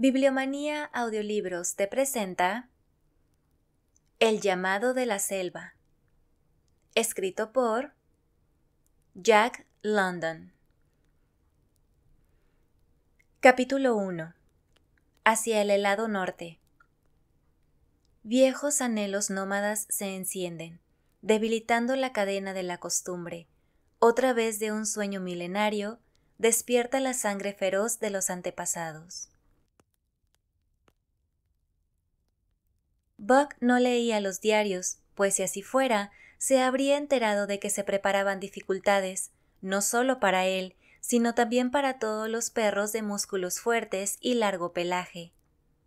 Bibliomanía Audiolibros te presenta El llamado de la selva, escrito por Jack London. Capítulo 1. Hacia el helado norte. Viejos anhelos nómadas se encienden, debilitando la cadena de la costumbre. Otra vez de un sueño milenario, despierta la sangre feroz de los antepasados. Buck no leía los diarios, pues si así fuera, se habría enterado de que se preparaban dificultades, no solo para él, sino también para todos los perros de músculos fuertes y largo pelaje,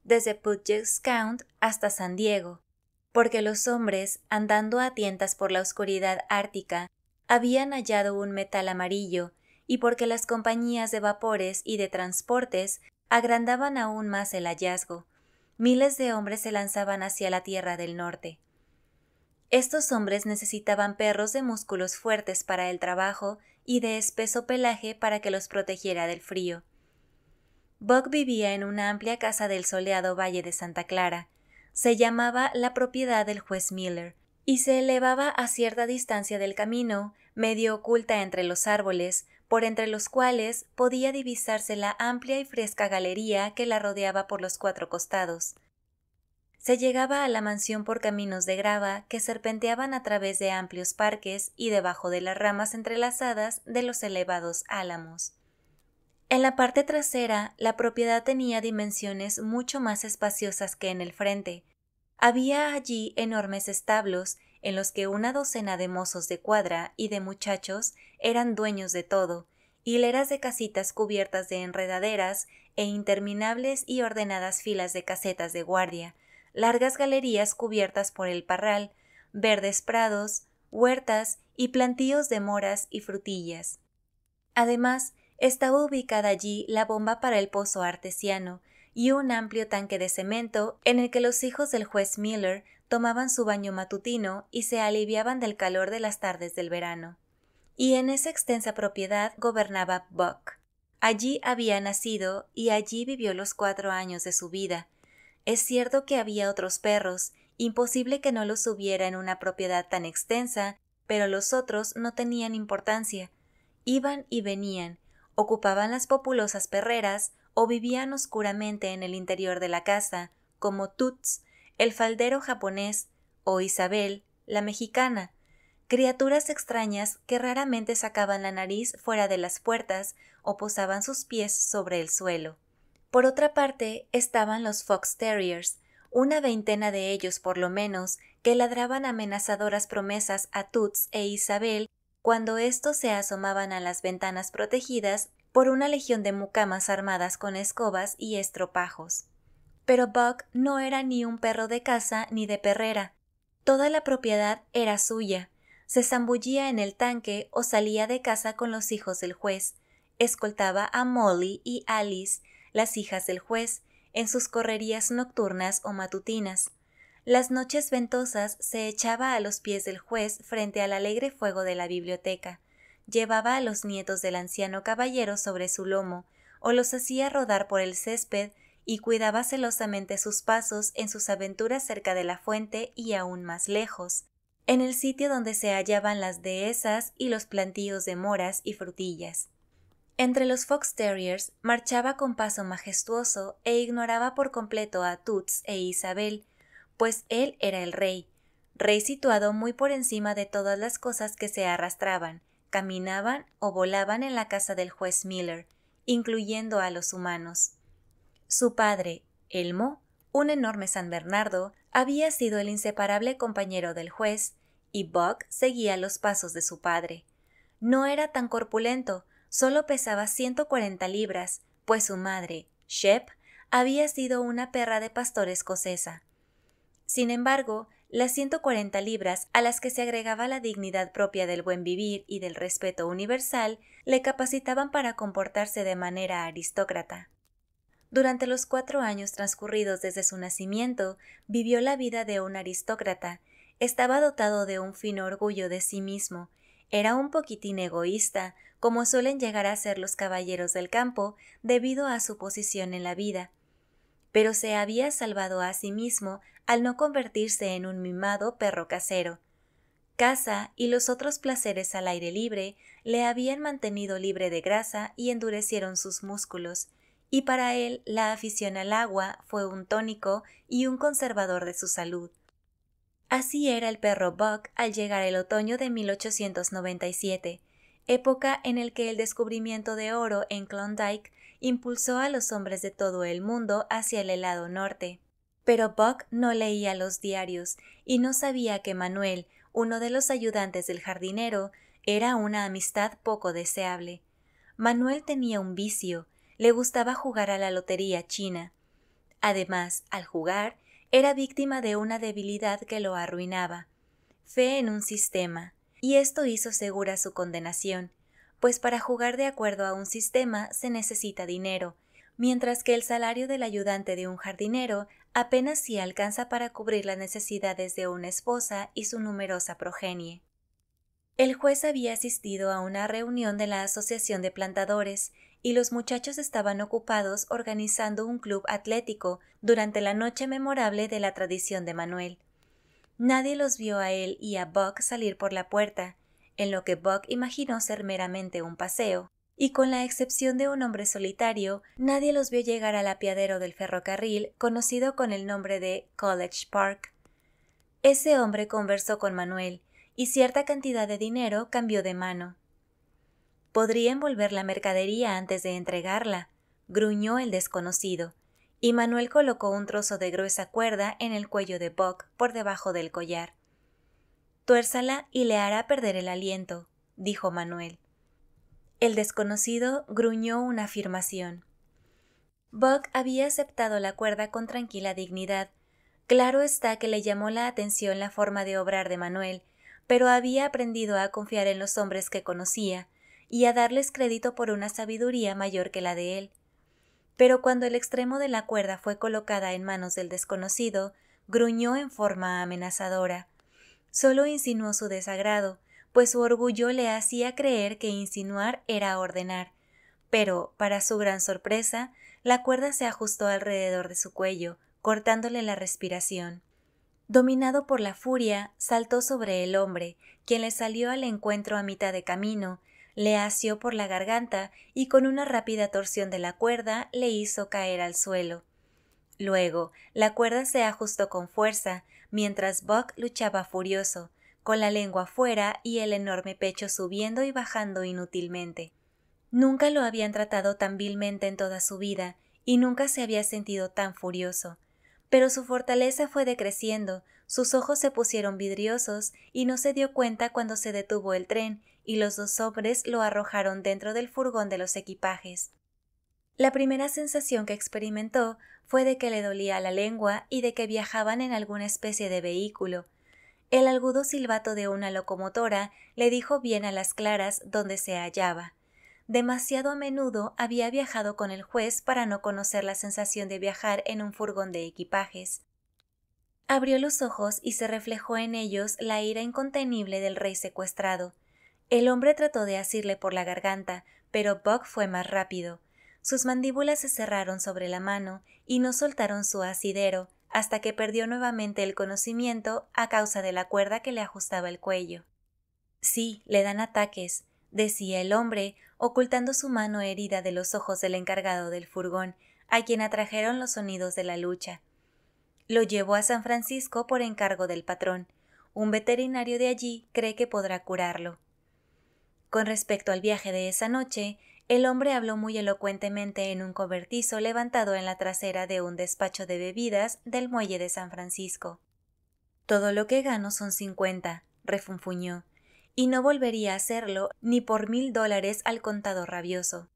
desde Puget's Count hasta San Diego, porque los hombres, andando a tientas por la oscuridad ártica, habían hallado un metal amarillo, y porque las compañías de vapores y de transportes agrandaban aún más el hallazgo, miles de hombres se lanzaban hacia la tierra del norte. Estos hombres necesitaban perros de músculos fuertes para el trabajo y de espeso pelaje para que los protegiera del frío. Buck vivía en una amplia casa del soleado Valle de Santa Clara. Se llamaba la propiedad del juez Miller, y se elevaba a cierta distancia del camino, medio oculta entre los árboles, por entre los cuales podía divisarse la amplia y fresca galería que la rodeaba por los cuatro costados. Se llegaba a la mansión por caminos de grava que serpenteaban a través de amplios parques y debajo de las ramas entrelazadas de los elevados álamos. En la parte trasera, la propiedad tenía dimensiones mucho más espaciosas que en el frente. Había allí enormes establos en los que una docena de mozos de cuadra y de muchachos eran dueños de todo, hileras de casitas cubiertas de enredaderas e interminables y ordenadas filas de casetas de guardia, largas galerías cubiertas por el parral, verdes prados, huertas y plantíos de moras y frutillas. Además, estaba ubicada allí la bomba para el pozo artesiano y un amplio tanque de cemento en el que los hijos del juez Miller tomaban su baño matutino y se aliviaban del calor de las tardes del verano. Y en esa extensa propiedad gobernaba Buck. Allí había nacido y allí vivió los cuatro años de su vida. Es cierto que había otros perros, imposible que no los hubiera en una propiedad tan extensa, pero los otros no tenían importancia. Iban y venían, ocupaban las populosas perreras o vivían oscuramente en el interior de la casa, como Tuts el faldero japonés o Isabel, la mexicana, criaturas extrañas que raramente sacaban la nariz fuera de las puertas o posaban sus pies sobre el suelo. Por otra parte estaban los Fox Terriers, una veintena de ellos por lo menos, que ladraban amenazadoras promesas a Toots e Isabel cuando estos se asomaban a las ventanas protegidas por una legión de mucamas armadas con escobas y estropajos. Pero Buck no era ni un perro de casa ni de perrera. Toda la propiedad era suya. Se zambullía en el tanque o salía de casa con los hijos del juez. Escoltaba a Molly y Alice, las hijas del juez, en sus correrías nocturnas o matutinas. Las noches ventosas se echaba a los pies del juez frente al alegre fuego de la biblioteca. Llevaba a los nietos del anciano caballero sobre su lomo, o los hacía rodar por el césped y cuidaba celosamente sus pasos en sus aventuras cerca de la fuente y aún más lejos, en el sitio donde se hallaban las dehesas y los plantíos de moras y frutillas. Entre los fox terriers marchaba con paso majestuoso e ignoraba por completo a Toots e Isabel, pues él era el rey, rey situado muy por encima de todas las cosas que se arrastraban, caminaban o volaban en la casa del juez Miller, incluyendo a los humanos. Su padre, Elmo, un enorme San Bernardo, había sido el inseparable compañero del juez, y Buck seguía los pasos de su padre. No era tan corpulento, solo pesaba 140 libras, pues su madre, Shep, había sido una perra de pastor escocesa. Sin embargo, las 140 libras a las que se agregaba la dignidad propia del buen vivir y del respeto universal le capacitaban para comportarse de manera aristócrata. Durante los cuatro años transcurridos desde su nacimiento, vivió la vida de un aristócrata, estaba dotado de un fino orgullo de sí mismo, era un poquitín egoísta, como suelen llegar a ser los caballeros del campo, debido a su posición en la vida. Pero se había salvado a sí mismo al no convertirse en un mimado perro casero. Casa y los otros placeres al aire libre le habían mantenido libre de grasa y endurecieron sus músculos, y para él la afición al agua fue un tónico y un conservador de su salud. Así era el perro Buck al llegar el otoño de 1897, época en el que el descubrimiento de oro en Klondike impulsó a los hombres de todo el mundo hacia el helado norte. Pero Buck no leía los diarios y no sabía que Manuel, uno de los ayudantes del jardinero, era una amistad poco deseable. Manuel tenía un vicio, le gustaba jugar a la lotería china. Además, al jugar, era víctima de una debilidad que lo arruinaba, fe en un sistema, y esto hizo segura su condenación, pues para jugar de acuerdo a un sistema se necesita dinero, mientras que el salario del ayudante de un jardinero apenas si sí alcanza para cubrir las necesidades de una esposa y su numerosa progenie. El juez había asistido a una reunión de la Asociación de Plantadores y los muchachos estaban ocupados organizando un club atlético durante la noche memorable de la tradición de Manuel. Nadie los vio a él y a Buck salir por la puerta, en lo que Buck imaginó ser meramente un paseo, y con la excepción de un hombre solitario, nadie los vio llegar al apiadero del ferrocarril conocido con el nombre de College Park. Ese hombre conversó con Manuel, y cierta cantidad de dinero cambió de mano. Podría envolver la mercadería antes de entregarla, gruñó el desconocido, y Manuel colocó un trozo de gruesa cuerda en el cuello de Buck por debajo del collar. Tuérzala y le hará perder el aliento, dijo Manuel. El desconocido gruñó una afirmación. Buck había aceptado la cuerda con tranquila dignidad. Claro está que le llamó la atención la forma de obrar de Manuel, pero había aprendido a confiar en los hombres que conocía, y a darles crédito por una sabiduría mayor que la de él. Pero cuando el extremo de la cuerda fue colocada en manos del desconocido, gruñó en forma amenazadora. Solo insinuó su desagrado, pues su orgullo le hacía creer que insinuar era ordenar. Pero, para su gran sorpresa, la cuerda se ajustó alrededor de su cuello, cortándole la respiración. Dominado por la furia, saltó sobre el hombre, quien le salió al encuentro a mitad de camino, le asió por la garganta y con una rápida torsión de la cuerda le hizo caer al suelo. Luego, la cuerda se ajustó con fuerza, mientras Buck luchaba furioso, con la lengua fuera y el enorme pecho subiendo y bajando inútilmente. Nunca lo habían tratado tan vilmente en toda su vida, y nunca se había sentido tan furioso. Pero su fortaleza fue decreciendo, sus ojos se pusieron vidriosos y no se dio cuenta cuando se detuvo el tren y los dos hombres lo arrojaron dentro del furgón de los equipajes. La primera sensación que experimentó fue de que le dolía la lengua y de que viajaban en alguna especie de vehículo. El agudo silbato de una locomotora le dijo bien a las claras dónde se hallaba. Demasiado a menudo había viajado con el juez para no conocer la sensación de viajar en un furgón de equipajes. Abrió los ojos y se reflejó en ellos la ira incontenible del rey secuestrado. El hombre trató de asirle por la garganta, pero Buck fue más rápido. Sus mandíbulas se cerraron sobre la mano y no soltaron su asidero hasta que perdió nuevamente el conocimiento a causa de la cuerda que le ajustaba el cuello. Sí, le dan ataques, decía el hombre, ocultando su mano herida de los ojos del encargado del furgón, a quien atrajeron los sonidos de la lucha. Lo llevó a San Francisco por encargo del patrón. Un veterinario de allí cree que podrá curarlo. Con respecto al viaje de esa noche, el hombre habló muy elocuentemente en un cobertizo levantado en la trasera de un despacho de bebidas del muelle de San Francisco. Todo lo que gano son cincuenta, refunfuñó, y no volvería a hacerlo ni por mil dólares al contado rabioso.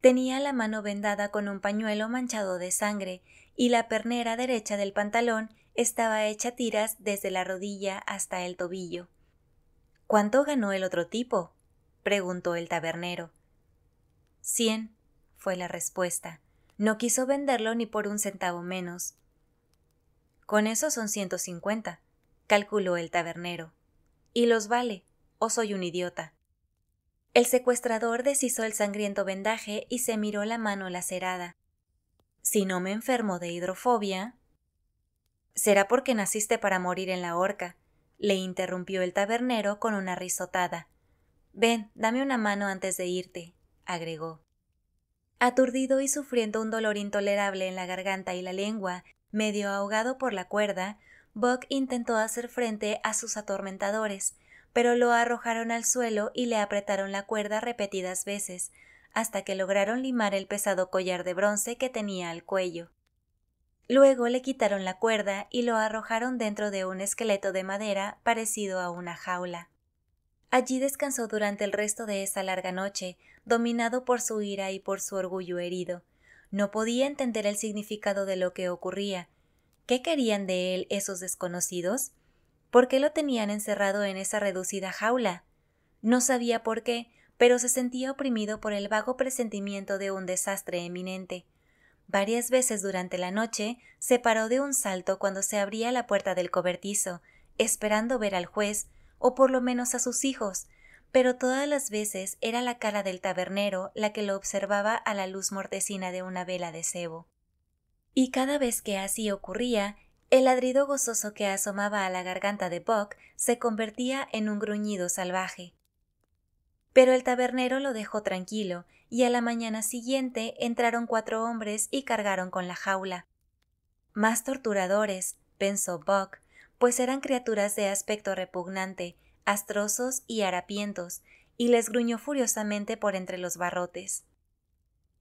Tenía la mano vendada con un pañuelo manchado de sangre y la pernera derecha del pantalón estaba hecha tiras desde la rodilla hasta el tobillo. ¿Cuánto ganó el otro tipo? preguntó el tabernero. Cien, fue la respuesta. No quiso venderlo ni por un centavo menos. Con eso son ciento cincuenta, calculó el tabernero. Y los vale, o soy un idiota. El secuestrador deshizo el sangriento vendaje y se miró la mano lacerada si no me enfermo de hidrofobia. Será porque naciste para morir en la horca, le interrumpió el tabernero con una risotada. Ven, dame una mano antes de irte, agregó. Aturdido y sufriendo un dolor intolerable en la garganta y la lengua, medio ahogado por la cuerda, Buck intentó hacer frente a sus atormentadores, pero lo arrojaron al suelo y le apretaron la cuerda repetidas veces, hasta que lograron limar el pesado collar de bronce que tenía al cuello. Luego le quitaron la cuerda y lo arrojaron dentro de un esqueleto de madera parecido a una jaula. Allí descansó durante el resto de esa larga noche, dominado por su ira y por su orgullo herido. No podía entender el significado de lo que ocurría. ¿Qué querían de él esos desconocidos? ¿Por qué lo tenían encerrado en esa reducida jaula? No sabía por qué, pero se sentía oprimido por el vago presentimiento de un desastre eminente. Varias veces durante la noche se paró de un salto cuando se abría la puerta del cobertizo, esperando ver al juez, o por lo menos a sus hijos, pero todas las veces era la cara del tabernero la que lo observaba a la luz mortecina de una vela de cebo. Y cada vez que así ocurría, el ladrido gozoso que asomaba a la garganta de Buck se convertía en un gruñido salvaje. Pero el tabernero lo dejó tranquilo, y a la mañana siguiente entraron cuatro hombres y cargaron con la jaula. Más torturadores, pensó Buck, pues eran criaturas de aspecto repugnante, astrosos y harapientos, y les gruñó furiosamente por entre los barrotes.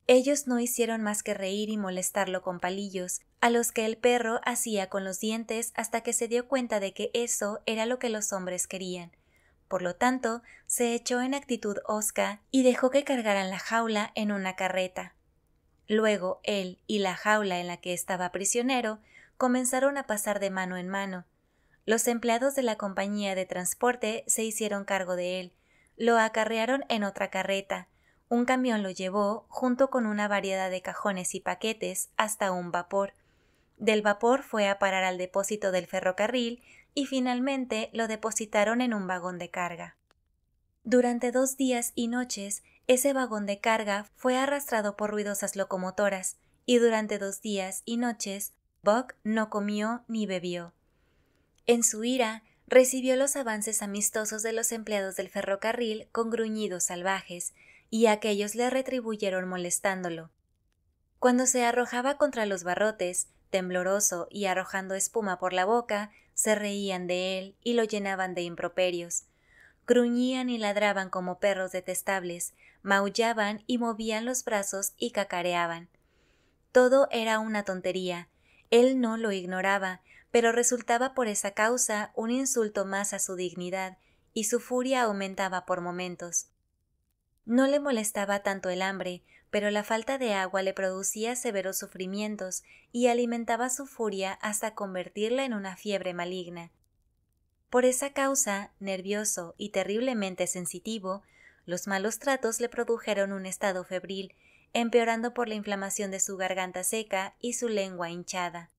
Ellos no hicieron más que reír y molestarlo con palillos, a los que el perro hacía con los dientes hasta que se dio cuenta de que eso era lo que los hombres querían, por lo tanto, se echó en actitud osca y dejó que cargaran la jaula en una carreta. Luego él y la jaula en la que estaba prisionero comenzaron a pasar de mano en mano. Los empleados de la compañía de transporte se hicieron cargo de él, lo acarrearon en otra carreta, un camión lo llevó, junto con una variedad de cajones y paquetes, hasta un vapor. Del vapor fue a parar al depósito del ferrocarril, y finalmente lo depositaron en un vagón de carga. Durante dos días y noches, ese vagón de carga fue arrastrado por ruidosas locomotoras, y durante dos días y noches, Buck no comió ni bebió. En su ira, recibió los avances amistosos de los empleados del ferrocarril con gruñidos salvajes, y aquellos le retribuyeron molestándolo. Cuando se arrojaba contra los barrotes, tembloroso y arrojando espuma por la boca, se reían de él y lo llenaban de improperios. Gruñían y ladraban como perros detestables, maullaban y movían los brazos y cacareaban. Todo era una tontería. Él no lo ignoraba, pero resultaba por esa causa un insulto más a su dignidad, y su furia aumentaba por momentos. No le molestaba tanto el hambre, pero la falta de agua le producía severos sufrimientos y alimentaba su furia hasta convertirla en una fiebre maligna. Por esa causa, nervioso y terriblemente sensitivo, los malos tratos le produjeron un estado febril, empeorando por la inflamación de su garganta seca y su lengua hinchada.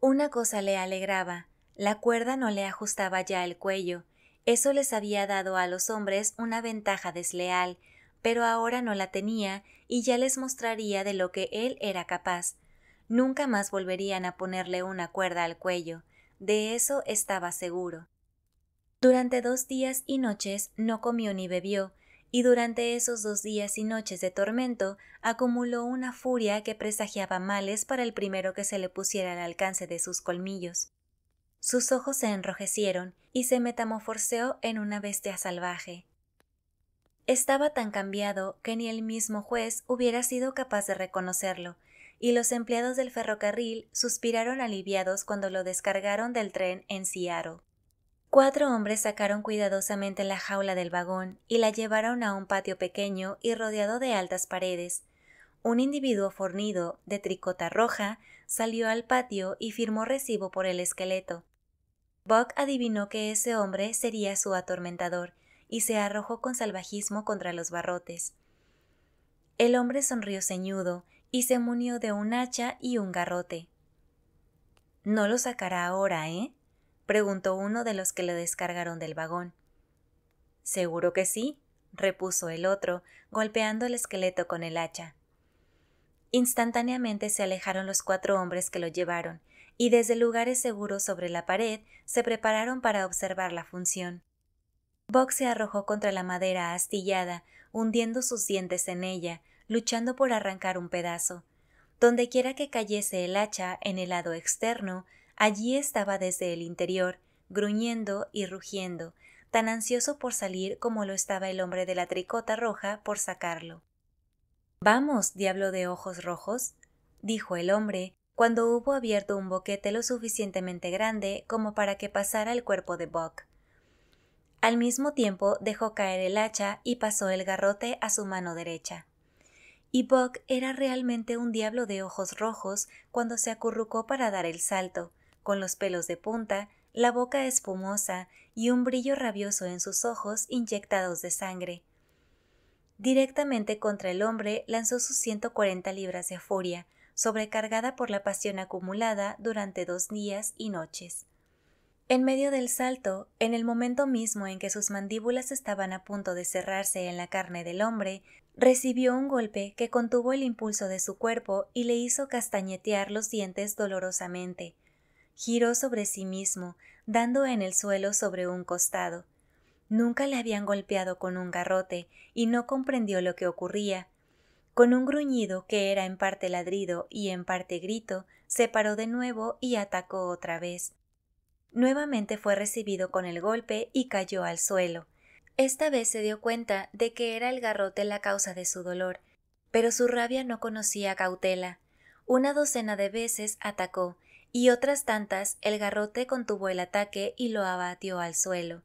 Una cosa le alegraba, la cuerda no le ajustaba ya el cuello, eso les había dado a los hombres una ventaja desleal, pero ahora no la tenía y ya les mostraría de lo que él era capaz. Nunca más volverían a ponerle una cuerda al cuello, de eso estaba seguro. Durante dos días y noches no comió ni bebió, y durante esos dos días y noches de tormento acumuló una furia que presagiaba males para el primero que se le pusiera al alcance de sus colmillos. Sus ojos se enrojecieron y se metamorfoseó en una bestia salvaje. Estaba tan cambiado que ni el mismo juez hubiera sido capaz de reconocerlo, y los empleados del ferrocarril suspiraron aliviados cuando lo descargaron del tren en Ciaro. Cuatro hombres sacaron cuidadosamente la jaula del vagón y la llevaron a un patio pequeño y rodeado de altas paredes. Un individuo fornido, de tricota roja, salió al patio y firmó recibo por el esqueleto. Buck adivinó que ese hombre sería su atormentador y se arrojó con salvajismo contra los barrotes. El hombre sonrió ceñudo y se munió de un hacha y un garrote. ¿No lo sacará ahora, eh? preguntó uno de los que lo descargaron del vagón. Seguro que sí, repuso el otro, golpeando el esqueleto con el hacha. Instantáneamente se alejaron los cuatro hombres que lo llevaron, y desde lugares seguros sobre la pared se prepararon para observar la función. Bock se arrojó contra la madera astillada, hundiendo sus dientes en ella, luchando por arrancar un pedazo. Donde quiera que cayese el hacha en el lado externo, allí estaba desde el interior, gruñendo y rugiendo, tan ansioso por salir como lo estaba el hombre de la tricota roja por sacarlo. Vamos, diablo de ojos rojos, dijo el hombre, cuando hubo abierto un boquete lo suficientemente grande como para que pasara el cuerpo de Buck. Al mismo tiempo dejó caer el hacha y pasó el garrote a su mano derecha. Y Buck era realmente un diablo de ojos rojos cuando se acurrucó para dar el salto, con los pelos de punta, la boca espumosa y un brillo rabioso en sus ojos inyectados de sangre. Directamente contra el hombre lanzó sus 140 libras de furia, sobrecargada por la pasión acumulada durante dos días y noches. En medio del salto, en el momento mismo en que sus mandíbulas estaban a punto de cerrarse en la carne del hombre, recibió un golpe que contuvo el impulso de su cuerpo y le hizo castañetear los dientes dolorosamente. Giró sobre sí mismo, dando en el suelo sobre un costado. Nunca le habían golpeado con un garrote y no comprendió lo que ocurría. Con un gruñido que era en parte ladrido y en parte grito, se paró de nuevo y atacó otra vez. Nuevamente fue recibido con el golpe y cayó al suelo. Esta vez se dio cuenta de que era el garrote la causa de su dolor, pero su rabia no conocía cautela. Una docena de veces atacó, y otras tantas el garrote contuvo el ataque y lo abatió al suelo.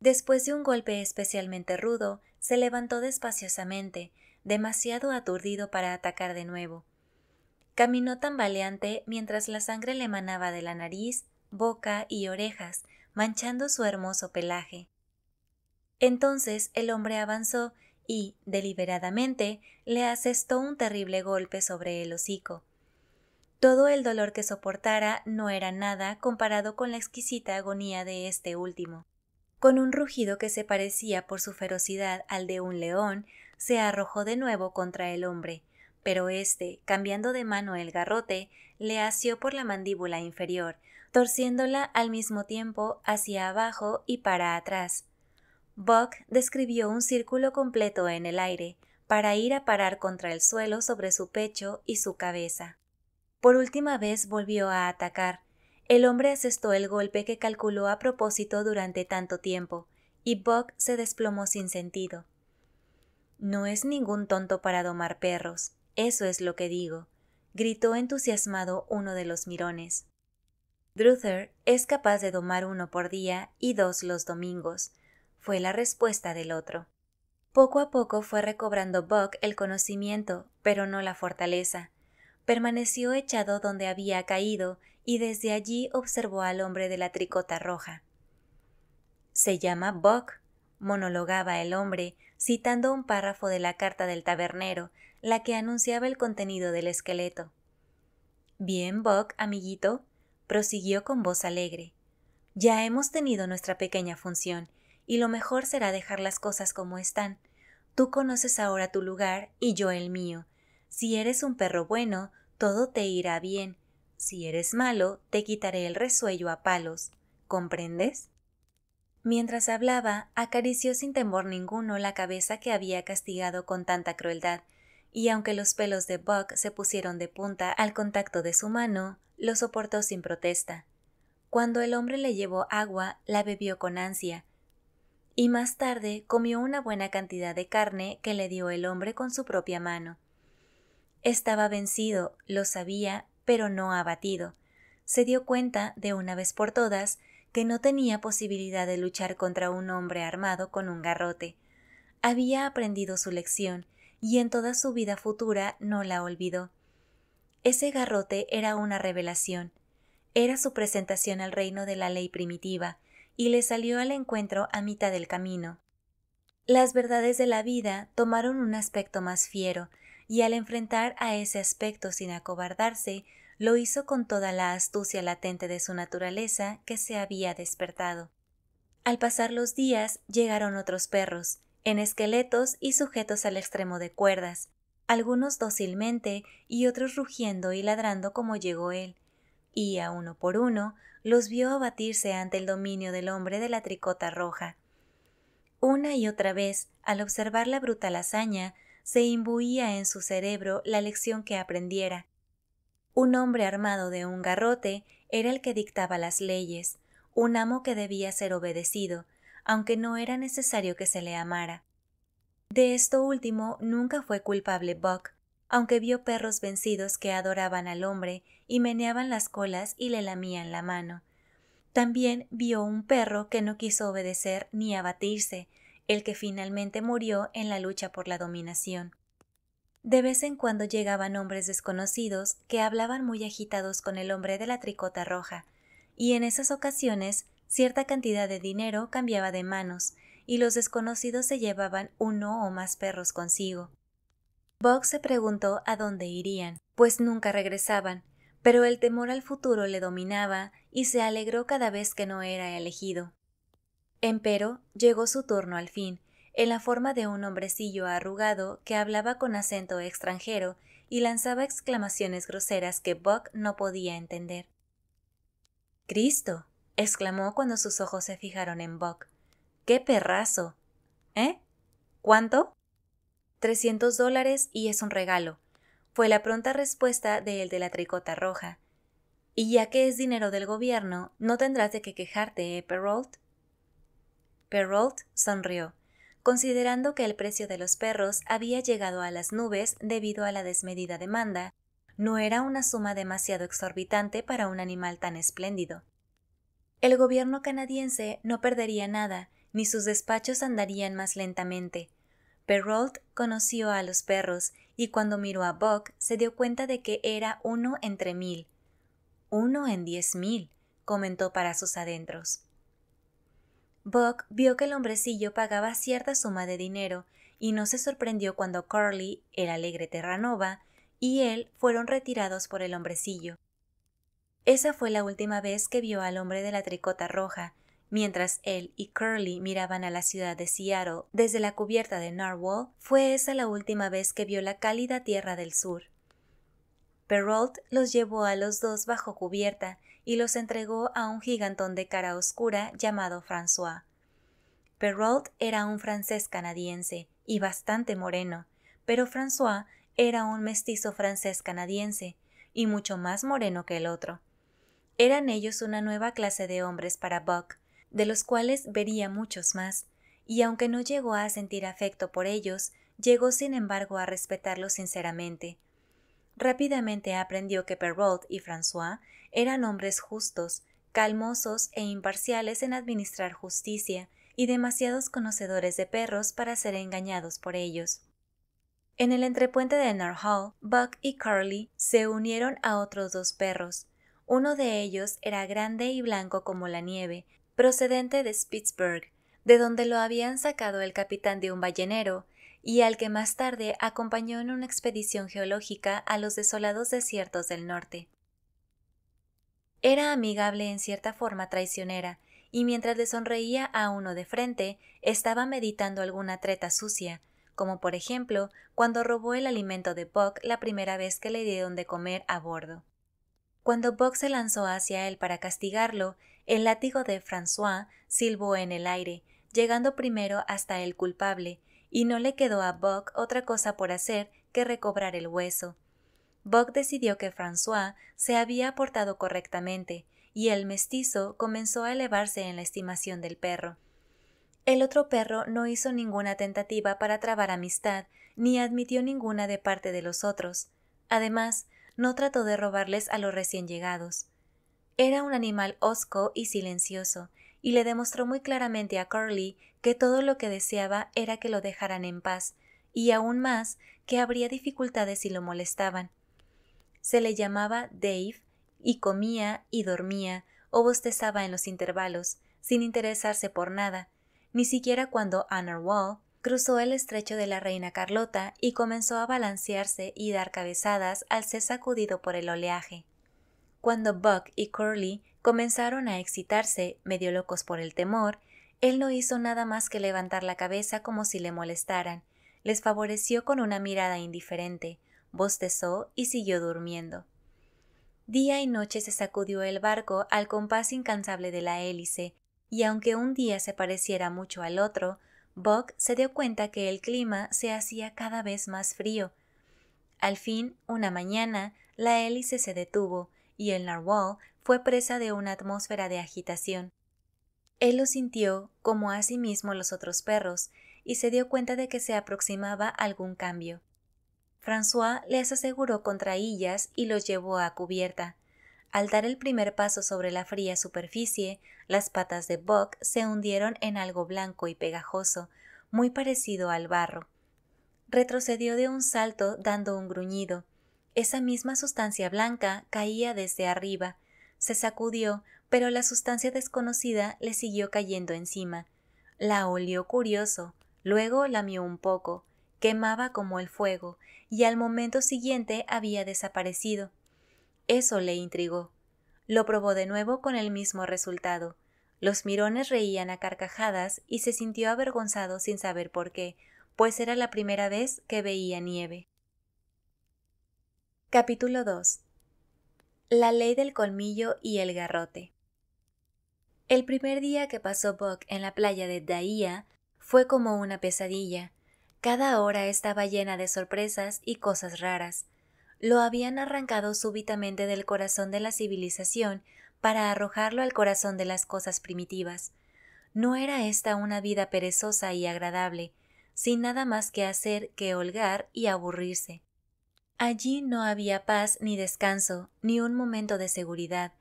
Después de un golpe especialmente rudo, se levantó despaciosamente, demasiado aturdido para atacar de nuevo. Caminó tambaleante mientras la sangre le manaba de la nariz, boca y orejas, manchando su hermoso pelaje. Entonces el hombre avanzó y, deliberadamente, le asestó un terrible golpe sobre el hocico. Todo el dolor que soportara no era nada comparado con la exquisita agonía de este último. Con un rugido que se parecía por su ferocidad al de un león, se arrojó de nuevo contra el hombre, pero éste, cambiando de mano el garrote, le asió por la mandíbula inferior, torciéndola al mismo tiempo hacia abajo y para atrás. Buck describió un círculo completo en el aire, para ir a parar contra el suelo sobre su pecho y su cabeza. Por última vez volvió a atacar, el hombre asestó el golpe que calculó a propósito durante tanto tiempo, y Buck se desplomó sin sentido. No es ningún tonto para domar perros, eso es lo que digo, gritó entusiasmado uno de los mirones. Druther es capaz de domar uno por día y dos los domingos, fue la respuesta del otro. Poco a poco fue recobrando Buck el conocimiento, pero no la fortaleza. Permaneció echado donde había caído y desde allí observó al hombre de la tricota roja. Se llama Buck, monologaba el hombre, citando un párrafo de la carta del tabernero, la que anunciaba el contenido del esqueleto. Bien, Buck, amiguito, prosiguió con voz alegre. Ya hemos tenido nuestra pequeña función, y lo mejor será dejar las cosas como están. Tú conoces ahora tu lugar y yo el mío. Si eres un perro bueno, todo te irá bien, si eres malo, te quitaré el resuello a palos. ¿Comprendes? Mientras hablaba, acarició sin temor ninguno la cabeza que había castigado con tanta crueldad, y aunque los pelos de Buck se pusieron de punta al contacto de su mano, lo soportó sin protesta. Cuando el hombre le llevó agua, la bebió con ansia, y más tarde comió una buena cantidad de carne que le dio el hombre con su propia mano. Estaba vencido, lo sabía, pero no abatido. Se dio cuenta, de una vez por todas, que no tenía posibilidad de luchar contra un hombre armado con un garrote. Había aprendido su lección, y en toda su vida futura no la olvidó. Ese garrote era una revelación. Era su presentación al reino de la ley primitiva, y le salió al encuentro a mitad del camino. Las verdades de la vida tomaron un aspecto más fiero, y al enfrentar a ese aspecto sin acobardarse, lo hizo con toda la astucia latente de su naturaleza que se había despertado. Al pasar los días llegaron otros perros, en esqueletos y sujetos al extremo de cuerdas, algunos dócilmente y otros rugiendo y ladrando como llegó él, y a uno por uno los vio abatirse ante el dominio del hombre de la tricota roja. Una y otra vez, al observar la brutal hazaña, se imbuía en su cerebro la lección que aprendiera, un hombre armado de un garrote era el que dictaba las leyes, un amo que debía ser obedecido, aunque no era necesario que se le amara. De esto último nunca fue culpable Buck, aunque vio perros vencidos que adoraban al hombre y meneaban las colas y le lamían la mano. También vio un perro que no quiso obedecer ni abatirse, el que finalmente murió en la lucha por la dominación. De vez en cuando llegaban hombres desconocidos que hablaban muy agitados con el hombre de la tricota roja, y en esas ocasiones cierta cantidad de dinero cambiaba de manos, y los desconocidos se llevaban uno o más perros consigo. Box se preguntó a dónde irían, pues nunca regresaban, pero el temor al futuro le dominaba y se alegró cada vez que no era elegido. Empero llegó su turno al fin, en la forma de un hombrecillo arrugado que hablaba con acento extranjero y lanzaba exclamaciones groseras que Buck no podía entender. Cristo, exclamó cuando sus ojos se fijaron en Buck. ¡Qué perrazo! ¿Eh? ¿Cuánto? Trescientos dólares y es un regalo, fue la pronta respuesta de el de la tricota roja. Y ya que es dinero del gobierno, no tendrás de qué quejarte, ¿eh, Perrault? Perrault sonrió considerando que el precio de los perros había llegado a las nubes debido a la desmedida demanda, no era una suma demasiado exorbitante para un animal tan espléndido. El gobierno canadiense no perdería nada, ni sus despachos andarían más lentamente. Perrault conoció a los perros y cuando miró a Buck se dio cuenta de que era uno entre mil. Uno en diez mil, comentó para sus adentros. Buck vio que el hombrecillo pagaba cierta suma de dinero y no se sorprendió cuando Curly, el alegre Terranova, y él fueron retirados por el hombrecillo. Esa fue la última vez que vio al hombre de la tricota roja, mientras él y Curly miraban a la ciudad de Seattle desde la cubierta de Narwhal, fue esa la última vez que vio la cálida tierra del sur. Perrault los llevó a los dos bajo cubierta y los entregó a un gigantón de cara oscura llamado François. Perrault era un francés canadiense y bastante moreno, pero François era un mestizo francés canadiense y mucho más moreno que el otro. Eran ellos una nueva clase de hombres para Buck, de los cuales vería muchos más, y aunque no llegó a sentir afecto por ellos, llegó sin embargo a respetarlos sinceramente. Rápidamente aprendió que Perrault y François eran hombres justos, calmosos e imparciales en administrar justicia, y demasiados conocedores de perros para ser engañados por ellos. En el entrepuente de Narwhal, Buck y Carly se unieron a otros dos perros. Uno de ellos era grande y blanco como la nieve, procedente de Spitzberg, de donde lo habían sacado el capitán de un ballenero, y al que más tarde acompañó en una expedición geológica a los desolados desiertos del norte. Era amigable en cierta forma traicionera, y mientras le sonreía a uno de frente, estaba meditando alguna treta sucia, como por ejemplo cuando robó el alimento de Buck la primera vez que le dieron de comer a bordo. Cuando Buck se lanzó hacia él para castigarlo, el látigo de François silbó en el aire, llegando primero hasta el culpable, y no le quedó a Buck otra cosa por hacer que recobrar el hueso, Buck decidió que François se había portado correctamente y el mestizo comenzó a elevarse en la estimación del perro. El otro perro no hizo ninguna tentativa para trabar amistad, ni admitió ninguna de parte de los otros. Además, no trató de robarles a los recién llegados. Era un animal hosco y silencioso, y le demostró muy claramente a Curly que todo lo que deseaba era que lo dejaran en paz, y aún más que habría dificultades si lo molestaban. Se le llamaba Dave y comía y dormía o bostezaba en los intervalos, sin interesarse por nada, ni siquiera cuando Anna Wall cruzó el estrecho de la reina Carlota y comenzó a balancearse y dar cabezadas al ser sacudido por el oleaje. Cuando Buck y Curly comenzaron a excitarse, medio locos por el temor, él no hizo nada más que levantar la cabeza como si le molestaran. Les favoreció con una mirada indiferente, bostezó y siguió durmiendo. Día y noche se sacudió el barco al compás incansable de la hélice, y aunque un día se pareciera mucho al otro, Buck se dio cuenta que el clima se hacía cada vez más frío. Al fin, una mañana, la hélice se detuvo y el narwhal fue presa de una atmósfera de agitación. Él lo sintió, como asimismo sí los otros perros, y se dio cuenta de que se aproximaba algún cambio. François les aseguró contra ellas y los llevó a cubierta. Al dar el primer paso sobre la fría superficie, las patas de Buck se hundieron en algo blanco y pegajoso, muy parecido al barro. Retrocedió de un salto dando un gruñido. Esa misma sustancia blanca caía desde arriba. Se sacudió, pero la sustancia desconocida le siguió cayendo encima. La olió curioso, luego lamió un poco, quemaba como el fuego, y al momento siguiente había desaparecido. Eso le intrigó. Lo probó de nuevo con el mismo resultado. Los mirones reían a carcajadas y se sintió avergonzado sin saber por qué, pues era la primera vez que veía nieve. Capítulo 2 La ley del colmillo y el garrote. El primer día que pasó Buck en la playa de Daía fue como una pesadilla. Cada hora estaba llena de sorpresas y cosas raras. Lo habían arrancado súbitamente del corazón de la civilización para arrojarlo al corazón de las cosas primitivas. No era esta una vida perezosa y agradable, sin nada más que hacer que holgar y aburrirse. Allí no había paz ni descanso, ni un momento de seguridad.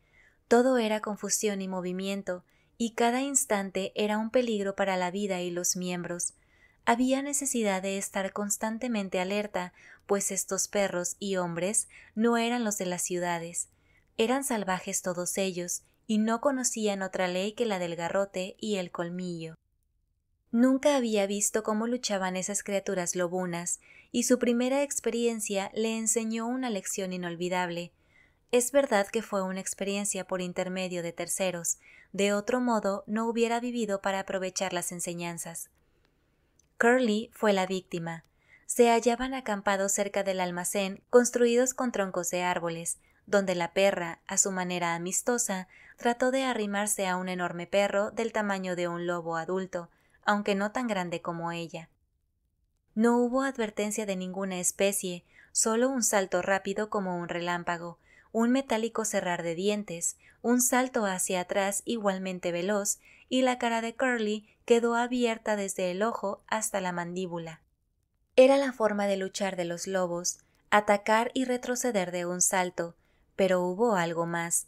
Todo era confusión y movimiento, y cada instante era un peligro para la vida y los miembros había necesidad de estar constantemente alerta, pues estos perros y hombres no eran los de las ciudades, eran salvajes todos ellos, y no conocían otra ley que la del garrote y el colmillo. Nunca había visto cómo luchaban esas criaturas lobunas, y su primera experiencia le enseñó una lección inolvidable. Es verdad que fue una experiencia por intermedio de terceros, de otro modo no hubiera vivido para aprovechar las enseñanzas. Curly fue la víctima. Se hallaban acampados cerca del almacén, construidos con troncos de árboles, donde la perra, a su manera amistosa, trató de arrimarse a un enorme perro del tamaño de un lobo adulto, aunque no tan grande como ella. No hubo advertencia de ninguna especie, solo un salto rápido como un relámpago, un metálico cerrar de dientes, un salto hacia atrás igualmente veloz, y la cara de Curly quedó abierta desde el ojo hasta la mandíbula. Era la forma de luchar de los lobos, atacar y retroceder de un salto, pero hubo algo más.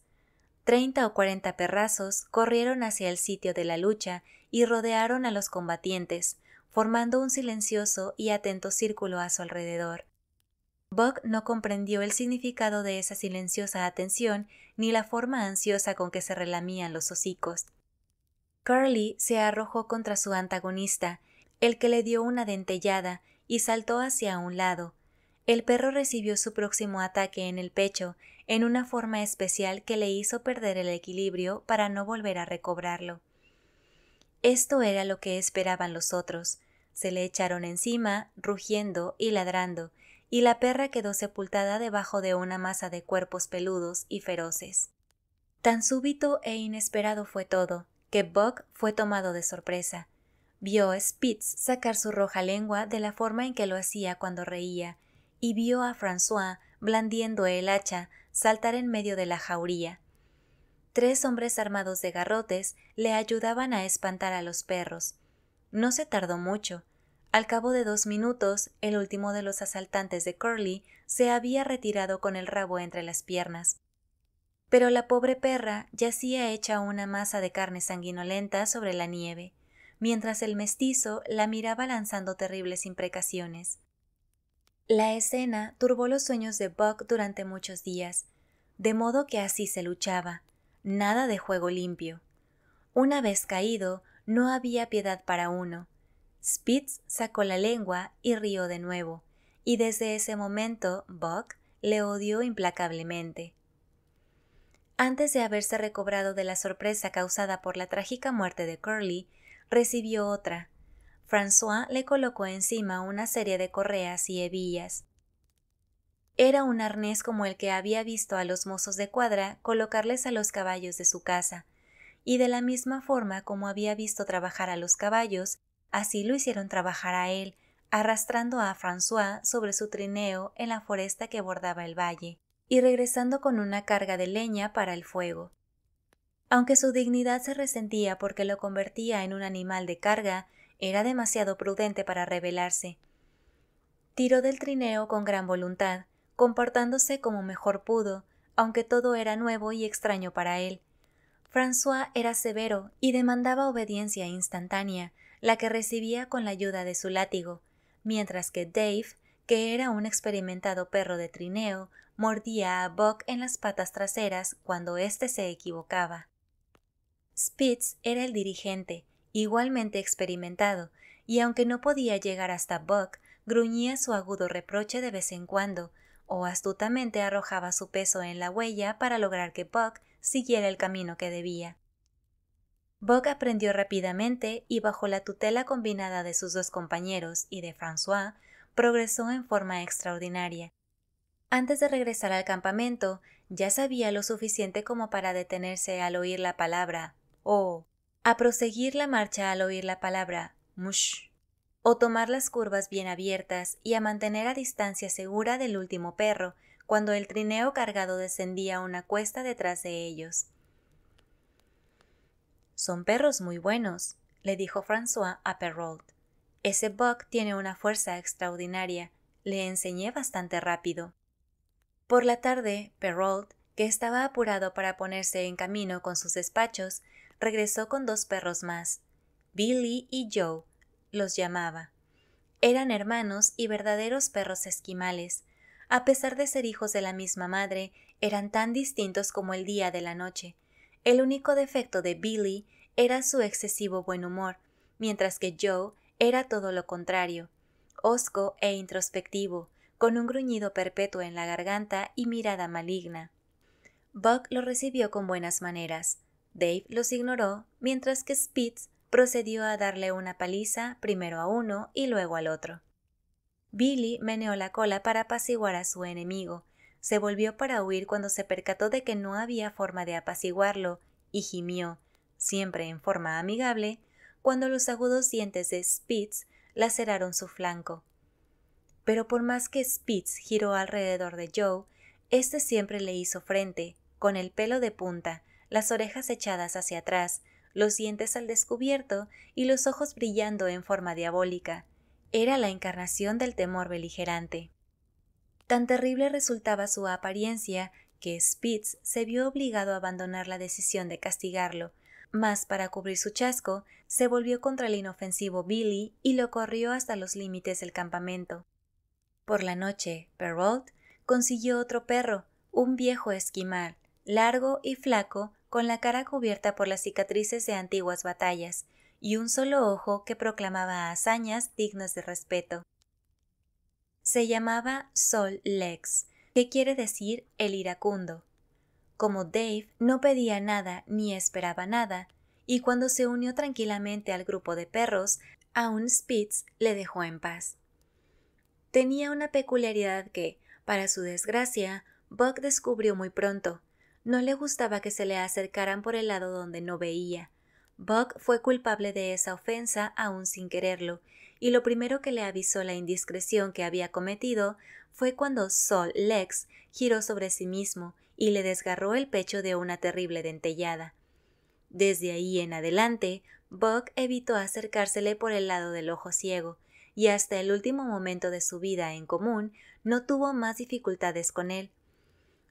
Treinta o cuarenta perrazos corrieron hacia el sitio de la lucha y rodearon a los combatientes, formando un silencioso y atento círculo a su alrededor. Buck no comprendió el significado de esa silenciosa atención ni la forma ansiosa con que se relamían los hocicos. Curly se arrojó contra su antagonista, el que le dio una dentellada y saltó hacia un lado. El perro recibió su próximo ataque en el pecho, en una forma especial que le hizo perder el equilibrio para no volver a recobrarlo. Esto era lo que esperaban los otros. Se le echaron encima, rugiendo y ladrando, y la perra quedó sepultada debajo de una masa de cuerpos peludos y feroces. Tan súbito e inesperado fue todo, que Buck fue tomado de sorpresa. Vio a Spitz sacar su roja lengua de la forma en que lo hacía cuando reía, y vio a François, blandiendo el hacha, saltar en medio de la jauría. Tres hombres armados de garrotes le ayudaban a espantar a los perros. No se tardó mucho. Al cabo de dos minutos, el último de los asaltantes de Curly se había retirado con el rabo entre las piernas pero la pobre perra yacía hecha una masa de carne sanguinolenta sobre la nieve, mientras el mestizo la miraba lanzando terribles imprecaciones. La escena turbó los sueños de Buck durante muchos días, de modo que así se luchaba, nada de juego limpio. Una vez caído, no había piedad para uno. Spitz sacó la lengua y rió de nuevo, y desde ese momento Buck le odió implacablemente. Antes de haberse recobrado de la sorpresa causada por la trágica muerte de Curly, recibió otra. François le colocó encima una serie de correas y hebillas. Era un arnés como el que había visto a los mozos de cuadra colocarles a los caballos de su casa, y de la misma forma como había visto trabajar a los caballos, así lo hicieron trabajar a él, arrastrando a François sobre su trineo en la foresta que bordaba el valle y regresando con una carga de leña para el fuego. Aunque su dignidad se resentía porque lo convertía en un animal de carga, era demasiado prudente para rebelarse. Tiró del trineo con gran voluntad, comportándose como mejor pudo, aunque todo era nuevo y extraño para él. François era severo y demandaba obediencia instantánea, la que recibía con la ayuda de su látigo, mientras que Dave, que era un experimentado perro de trineo, mordía a Buck en las patas traseras cuando éste se equivocaba. Spitz era el dirigente, igualmente experimentado, y aunque no podía llegar hasta Buck, gruñía su agudo reproche de vez en cuando, o astutamente arrojaba su peso en la huella para lograr que Buck siguiera el camino que debía. Buck aprendió rápidamente y bajo la tutela combinada de sus dos compañeros y de François, progresó en forma extraordinaria, antes de regresar al campamento, ya sabía lo suficiente como para detenerse al oír la palabra o a proseguir la marcha al oír la palabra mush o tomar las curvas bien abiertas y a mantener a distancia segura del último perro cuando el trineo cargado descendía una cuesta detrás de ellos. Son perros muy buenos, le dijo François a Perrault. Ese Buck tiene una fuerza extraordinaria. Le enseñé bastante rápido. Por la tarde, Perrault, que estaba apurado para ponerse en camino con sus despachos, regresó con dos perros más. Billy y Joe los llamaba. Eran hermanos y verdaderos perros esquimales. A pesar de ser hijos de la misma madre, eran tan distintos como el día de la noche. El único defecto de Billy era su excesivo buen humor, mientras que Joe era todo lo contrario, hosco e introspectivo, con un gruñido perpetuo en la garganta y mirada maligna. Buck lo recibió con buenas maneras. Dave los ignoró, mientras que Spitz procedió a darle una paliza primero a uno y luego al otro. Billy meneó la cola para apaciguar a su enemigo, se volvió para huir cuando se percató de que no había forma de apaciguarlo, y gimió, siempre en forma amigable, cuando los agudos dientes de Spitz laceraron su flanco. Pero por más que Spitz giró alrededor de Joe, este siempre le hizo frente, con el pelo de punta, las orejas echadas hacia atrás, los dientes al descubierto y los ojos brillando en forma diabólica. Era la encarnación del temor beligerante. Tan terrible resultaba su apariencia que Spitz se vio obligado a abandonar la decisión de castigarlo, mas para cubrir su chasco, se volvió contra el inofensivo Billy y lo corrió hasta los límites del campamento. Por la noche, Perrault consiguió otro perro, un viejo esquimal, largo y flaco, con la cara cubierta por las cicatrices de antiguas batallas, y un solo ojo que proclamaba hazañas dignas de respeto. Se llamaba Sol Lex, que quiere decir el iracundo. Como Dave no pedía nada ni esperaba nada, y cuando se unió tranquilamente al grupo de perros, aún Spitz le dejó en paz tenía una peculiaridad que, para su desgracia, Buck descubrió muy pronto. No le gustaba que se le acercaran por el lado donde no veía. Buck fue culpable de esa ofensa aún sin quererlo, y lo primero que le avisó la indiscreción que había cometido fue cuando Sol Lex giró sobre sí mismo y le desgarró el pecho de una terrible dentellada. Desde ahí en adelante, Buck evitó acercársele por el lado del ojo ciego, y hasta el último momento de su vida en común no tuvo más dificultades con él.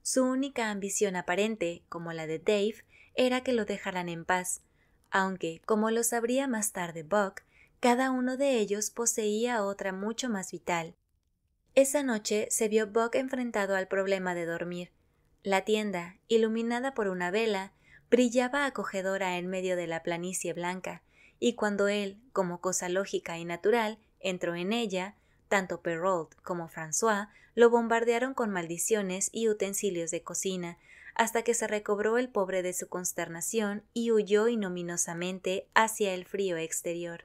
Su única ambición aparente, como la de Dave, era que lo dejaran en paz, aunque, como lo sabría más tarde Buck, cada uno de ellos poseía otra mucho más vital. Esa noche se vio Buck enfrentado al problema de dormir. La tienda, iluminada por una vela, brillaba acogedora en medio de la planicie blanca, y cuando él, como cosa lógica y natural, entró en ella, tanto Perrault como François lo bombardearon con maldiciones y utensilios de cocina, hasta que se recobró el pobre de su consternación y huyó ignominiosamente hacia el frío exterior.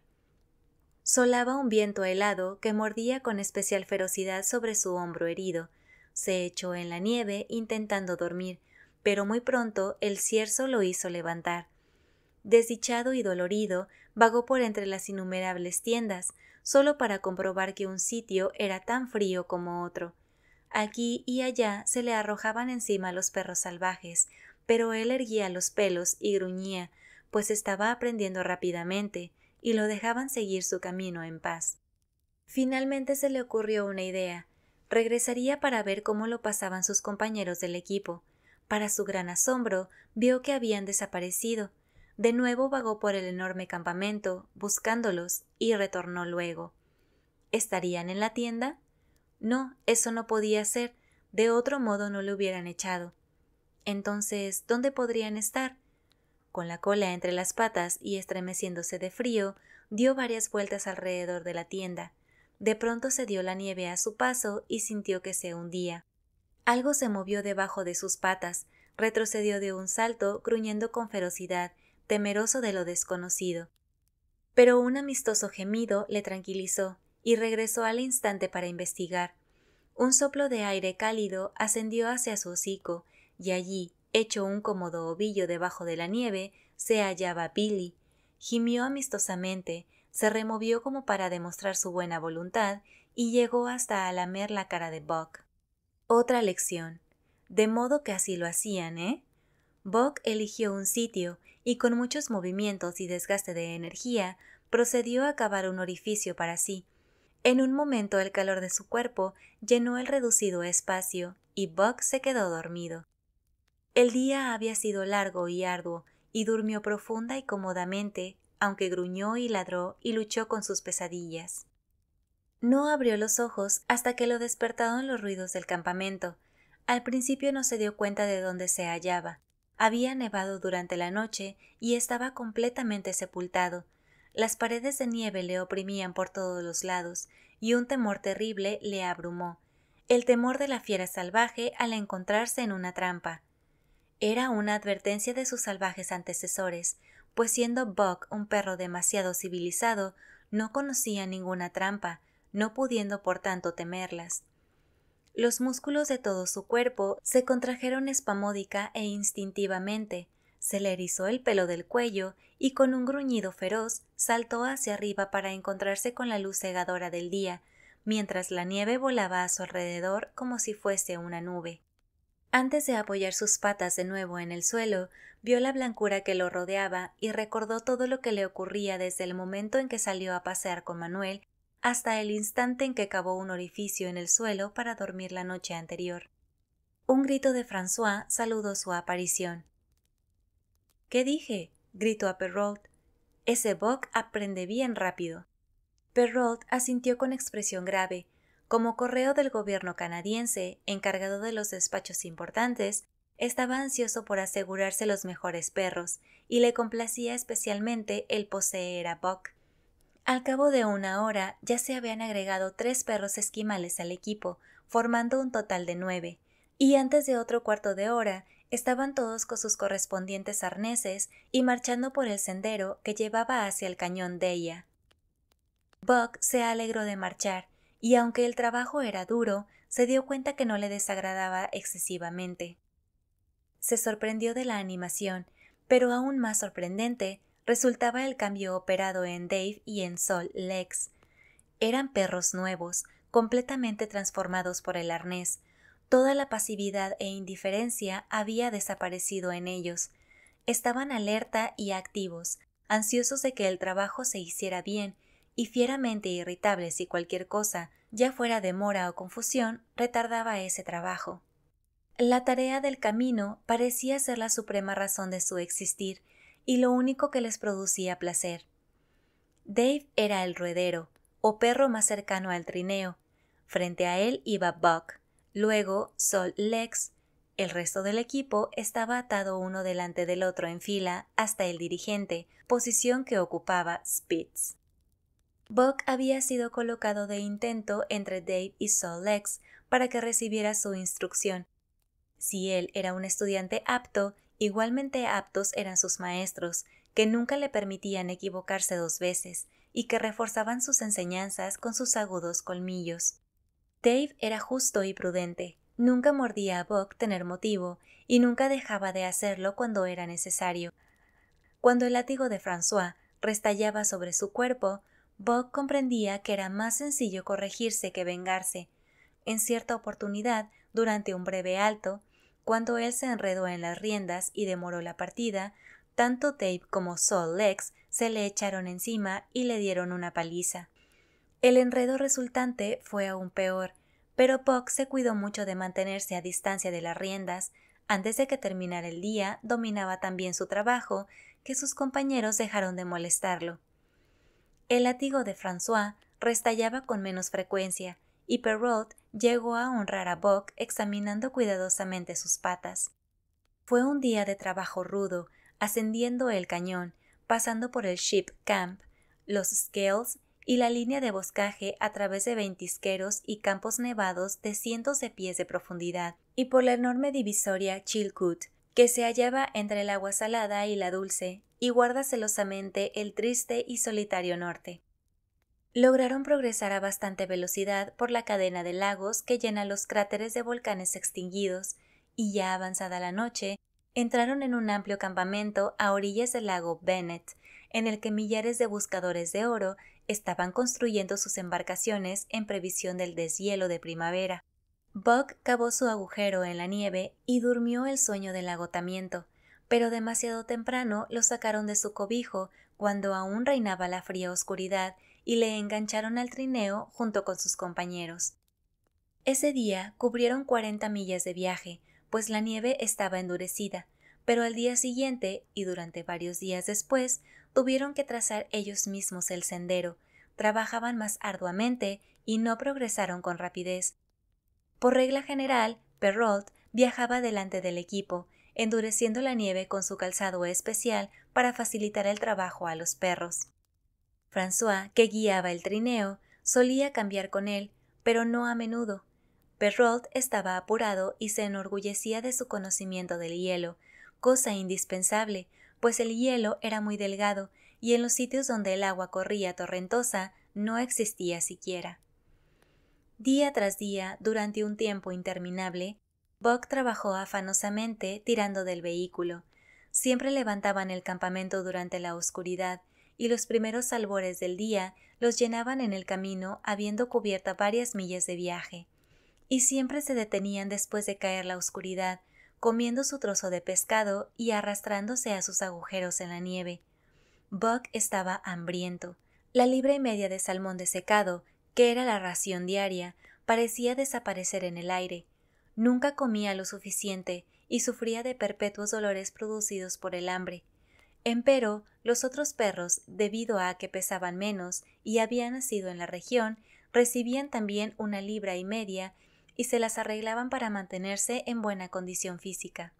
Solaba un viento helado que mordía con especial ferocidad sobre su hombro herido. Se echó en la nieve intentando dormir, pero muy pronto el cierzo lo hizo levantar. Desdichado y dolorido, vagó por entre las innumerables tiendas, solo para comprobar que un sitio era tan frío como otro. Aquí y allá se le arrojaban encima los perros salvajes, pero él erguía los pelos y gruñía, pues estaba aprendiendo rápidamente, y lo dejaban seguir su camino en paz. Finalmente se le ocurrió una idea. Regresaría para ver cómo lo pasaban sus compañeros del equipo. Para su gran asombro, vio que habían desaparecido, de nuevo vagó por el enorme campamento, buscándolos, y retornó luego. ¿Estarían en la tienda? No, eso no podía ser, de otro modo no le hubieran echado. Entonces, ¿dónde podrían estar? Con la cola entre las patas y estremeciéndose de frío, dio varias vueltas alrededor de la tienda. De pronto se dio la nieve a su paso y sintió que se hundía. Algo se movió debajo de sus patas, retrocedió de un salto, gruñendo con ferocidad, temeroso de lo desconocido. Pero un amistoso gemido le tranquilizó y regresó al instante para investigar. Un soplo de aire cálido ascendió hacia su hocico, y allí, hecho un cómodo ovillo debajo de la nieve, se hallaba Billy. Gimió amistosamente, se removió como para demostrar su buena voluntad y llegó hasta a lamer la cara de Buck. Otra lección. De modo que así lo hacían, ¿eh? Buck eligió un sitio y con muchos movimientos y desgaste de energía, procedió a cavar un orificio para sí. En un momento el calor de su cuerpo llenó el reducido espacio y Buck se quedó dormido. El día había sido largo y arduo, y durmió profunda y cómodamente, aunque gruñó y ladró y luchó con sus pesadillas. No abrió los ojos hasta que lo despertaron los ruidos del campamento. Al principio no se dio cuenta de dónde se hallaba, había nevado durante la noche y estaba completamente sepultado. Las paredes de nieve le oprimían por todos los lados y un temor terrible le abrumó, el temor de la fiera salvaje al encontrarse en una trampa. Era una advertencia de sus salvajes antecesores, pues siendo Buck un perro demasiado civilizado, no conocía ninguna trampa, no pudiendo por tanto temerlas. Los músculos de todo su cuerpo se contrajeron espamódica e instintivamente, se le erizó el pelo del cuello y con un gruñido feroz saltó hacia arriba para encontrarse con la luz cegadora del día, mientras la nieve volaba a su alrededor como si fuese una nube. Antes de apoyar sus patas de nuevo en el suelo, vio la blancura que lo rodeaba y recordó todo lo que le ocurría desde el momento en que salió a pasear con Manuel hasta el instante en que cavó un orificio en el suelo para dormir la noche anterior. Un grito de François saludó su aparición. ¿Qué dije? gritó a Perrault. Ese Bock aprende bien rápido. Perrault asintió con expresión grave. Como correo del gobierno canadiense, encargado de los despachos importantes, estaba ansioso por asegurarse los mejores perros, y le complacía especialmente el poseer a Bock. Al cabo de una hora ya se habían agregado tres perros esquimales al equipo, formando un total de nueve, y antes de otro cuarto de hora estaban todos con sus correspondientes arneses y marchando por el sendero que llevaba hacia el cañón de ella. Buck se alegró de marchar, y aunque el trabajo era duro, se dio cuenta que no le desagradaba excesivamente. Se sorprendió de la animación, pero aún más sorprendente resultaba el cambio operado en Dave y en Sol Lex. Eran perros nuevos, completamente transformados por el arnés. Toda la pasividad e indiferencia había desaparecido en ellos. Estaban alerta y activos, ansiosos de que el trabajo se hiciera bien, y fieramente irritables si cualquier cosa, ya fuera demora o confusión, retardaba ese trabajo. La tarea del camino parecía ser la suprema razón de su existir, y lo único que les producía placer. Dave era el ruedero, o perro más cercano al trineo. Frente a él iba Buck, luego Sol Lex. El resto del equipo estaba atado uno delante del otro en fila hasta el dirigente, posición que ocupaba Spitz. Buck había sido colocado de intento entre Dave y Sol Lex para que recibiera su instrucción. Si él era un estudiante apto, Igualmente aptos eran sus maestros, que nunca le permitían equivocarse dos veces y que reforzaban sus enseñanzas con sus agudos colmillos. Dave era justo y prudente, nunca mordía a Buck tener motivo y nunca dejaba de hacerlo cuando era necesario. Cuando el látigo de François restallaba sobre su cuerpo, Buck comprendía que era más sencillo corregirse que vengarse. En cierta oportunidad, durante un breve alto, cuando él se enredó en las riendas y demoró la partida, tanto Tape como Sol Lex se le echaron encima y le dieron una paliza. El enredo resultante fue aún peor, pero Puck se cuidó mucho de mantenerse a distancia de las riendas. Antes de que terminara el día, dominaba tan bien su trabajo que sus compañeros dejaron de molestarlo. El látigo de François restallaba con menos frecuencia, y Perrault llegó a honrar a Buck examinando cuidadosamente sus patas. Fue un día de trabajo rudo, ascendiendo el cañón, pasando por el ship camp, los scales y la línea de boscaje a través de ventisqueros y campos nevados de cientos de pies de profundidad, y por la enorme divisoria Chilcut, que se hallaba entre el agua salada y la dulce, y guarda celosamente el triste y solitario norte lograron progresar a bastante velocidad por la cadena de lagos que llena los cráteres de volcanes extinguidos, y ya avanzada la noche, entraron en un amplio campamento a orillas del lago Bennett, en el que millares de buscadores de oro estaban construyendo sus embarcaciones en previsión del deshielo de primavera. Buck cavó su agujero en la nieve y durmió el sueño del agotamiento, pero demasiado temprano lo sacaron de su cobijo cuando aún reinaba la fría oscuridad y le engancharon al trineo junto con sus compañeros. Ese día cubrieron 40 millas de viaje, pues la nieve estaba endurecida, pero al día siguiente y durante varios días después tuvieron que trazar ellos mismos el sendero, trabajaban más arduamente y no progresaron con rapidez. Por regla general, Perrault viajaba delante del equipo, endureciendo la nieve con su calzado especial para facilitar el trabajo a los perros. François, que guiaba el trineo, solía cambiar con él, pero no a menudo. Perrault estaba apurado y se enorgullecía de su conocimiento del hielo, cosa indispensable, pues el hielo era muy delgado y en los sitios donde el agua corría torrentosa no existía siquiera. Día tras día, durante un tiempo interminable, Buck trabajó afanosamente tirando del vehículo. Siempre levantaban el campamento durante la oscuridad y los primeros albores del día los llenaban en el camino habiendo cubierta varias millas de viaje, y siempre se detenían después de caer la oscuridad, comiendo su trozo de pescado y arrastrándose a sus agujeros en la nieve. Buck estaba hambriento. La libra y media de salmón de secado, que era la ración diaria, parecía desaparecer en el aire. Nunca comía lo suficiente y sufría de perpetuos dolores producidos por el hambre. Empero, los otros perros, debido a que pesaban menos y habían nacido en la región, recibían también una libra y media y se las arreglaban para mantenerse en buena condición física.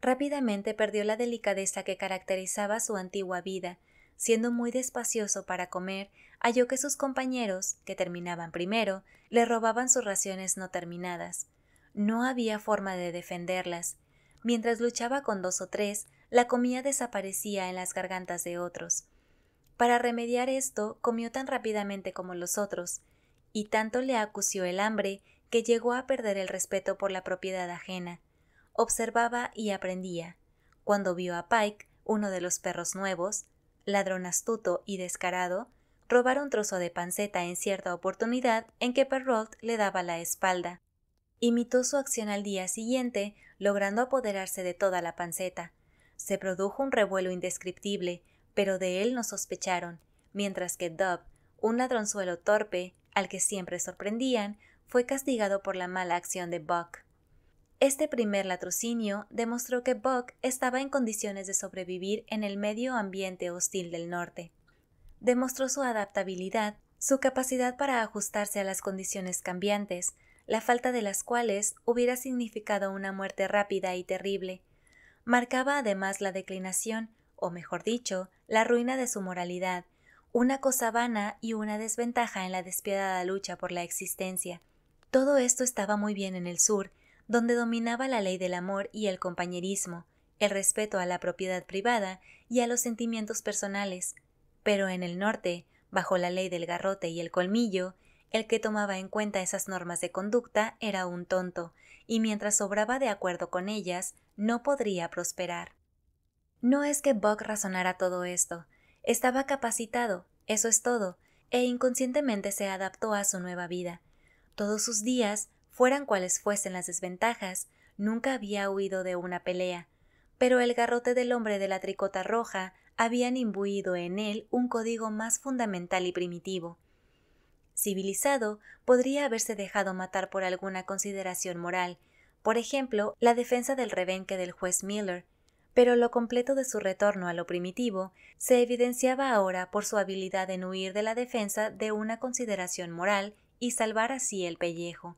Rápidamente perdió la delicadeza que caracterizaba su antigua vida. Siendo muy despacioso para comer, halló que sus compañeros, que terminaban primero, le robaban sus raciones no terminadas. No había forma de defenderlas. Mientras luchaba con dos o tres, la comida desaparecía en las gargantas de otros. Para remediar esto, comió tan rápidamente como los otros, y tanto le acució el hambre que llegó a perder el respeto por la propiedad ajena. Observaba y aprendía. Cuando vio a Pike, uno de los perros nuevos, ladrón astuto y descarado, robar un trozo de panceta en cierta oportunidad en que Perrot le daba la espalda. Imitó su acción al día siguiente, logrando apoderarse de toda la panceta, se produjo un revuelo indescriptible, pero de él no sospecharon, mientras que Dub, un ladronzuelo torpe, al que siempre sorprendían, fue castigado por la mala acción de Buck. Este primer latrocinio demostró que Buck estaba en condiciones de sobrevivir en el medio ambiente hostil del norte. Demostró su adaptabilidad, su capacidad para ajustarse a las condiciones cambiantes, la falta de las cuales hubiera significado una muerte rápida y terrible, Marcaba además la declinación, o mejor dicho, la ruina de su moralidad, una cosa vana y una desventaja en la despiadada lucha por la existencia. Todo esto estaba muy bien en el sur, donde dominaba la ley del amor y el compañerismo, el respeto a la propiedad privada y a los sentimientos personales, pero en el norte, bajo la ley del garrote y el colmillo, el que tomaba en cuenta esas normas de conducta era un tonto, y mientras obraba de acuerdo con ellas, no podría prosperar. No es que Buck razonara todo esto. Estaba capacitado, eso es todo, e inconscientemente se adaptó a su nueva vida. Todos sus días, fueran cuales fuesen las desventajas, nunca había huido de una pelea, pero el garrote del hombre de la tricota roja habían imbuido en él un código más fundamental y primitivo. Civilizado, podría haberse dejado matar por alguna consideración moral, por ejemplo, la defensa del rebenque del juez Miller, pero lo completo de su retorno a lo primitivo se evidenciaba ahora por su habilidad en huir de la defensa de una consideración moral y salvar así el pellejo.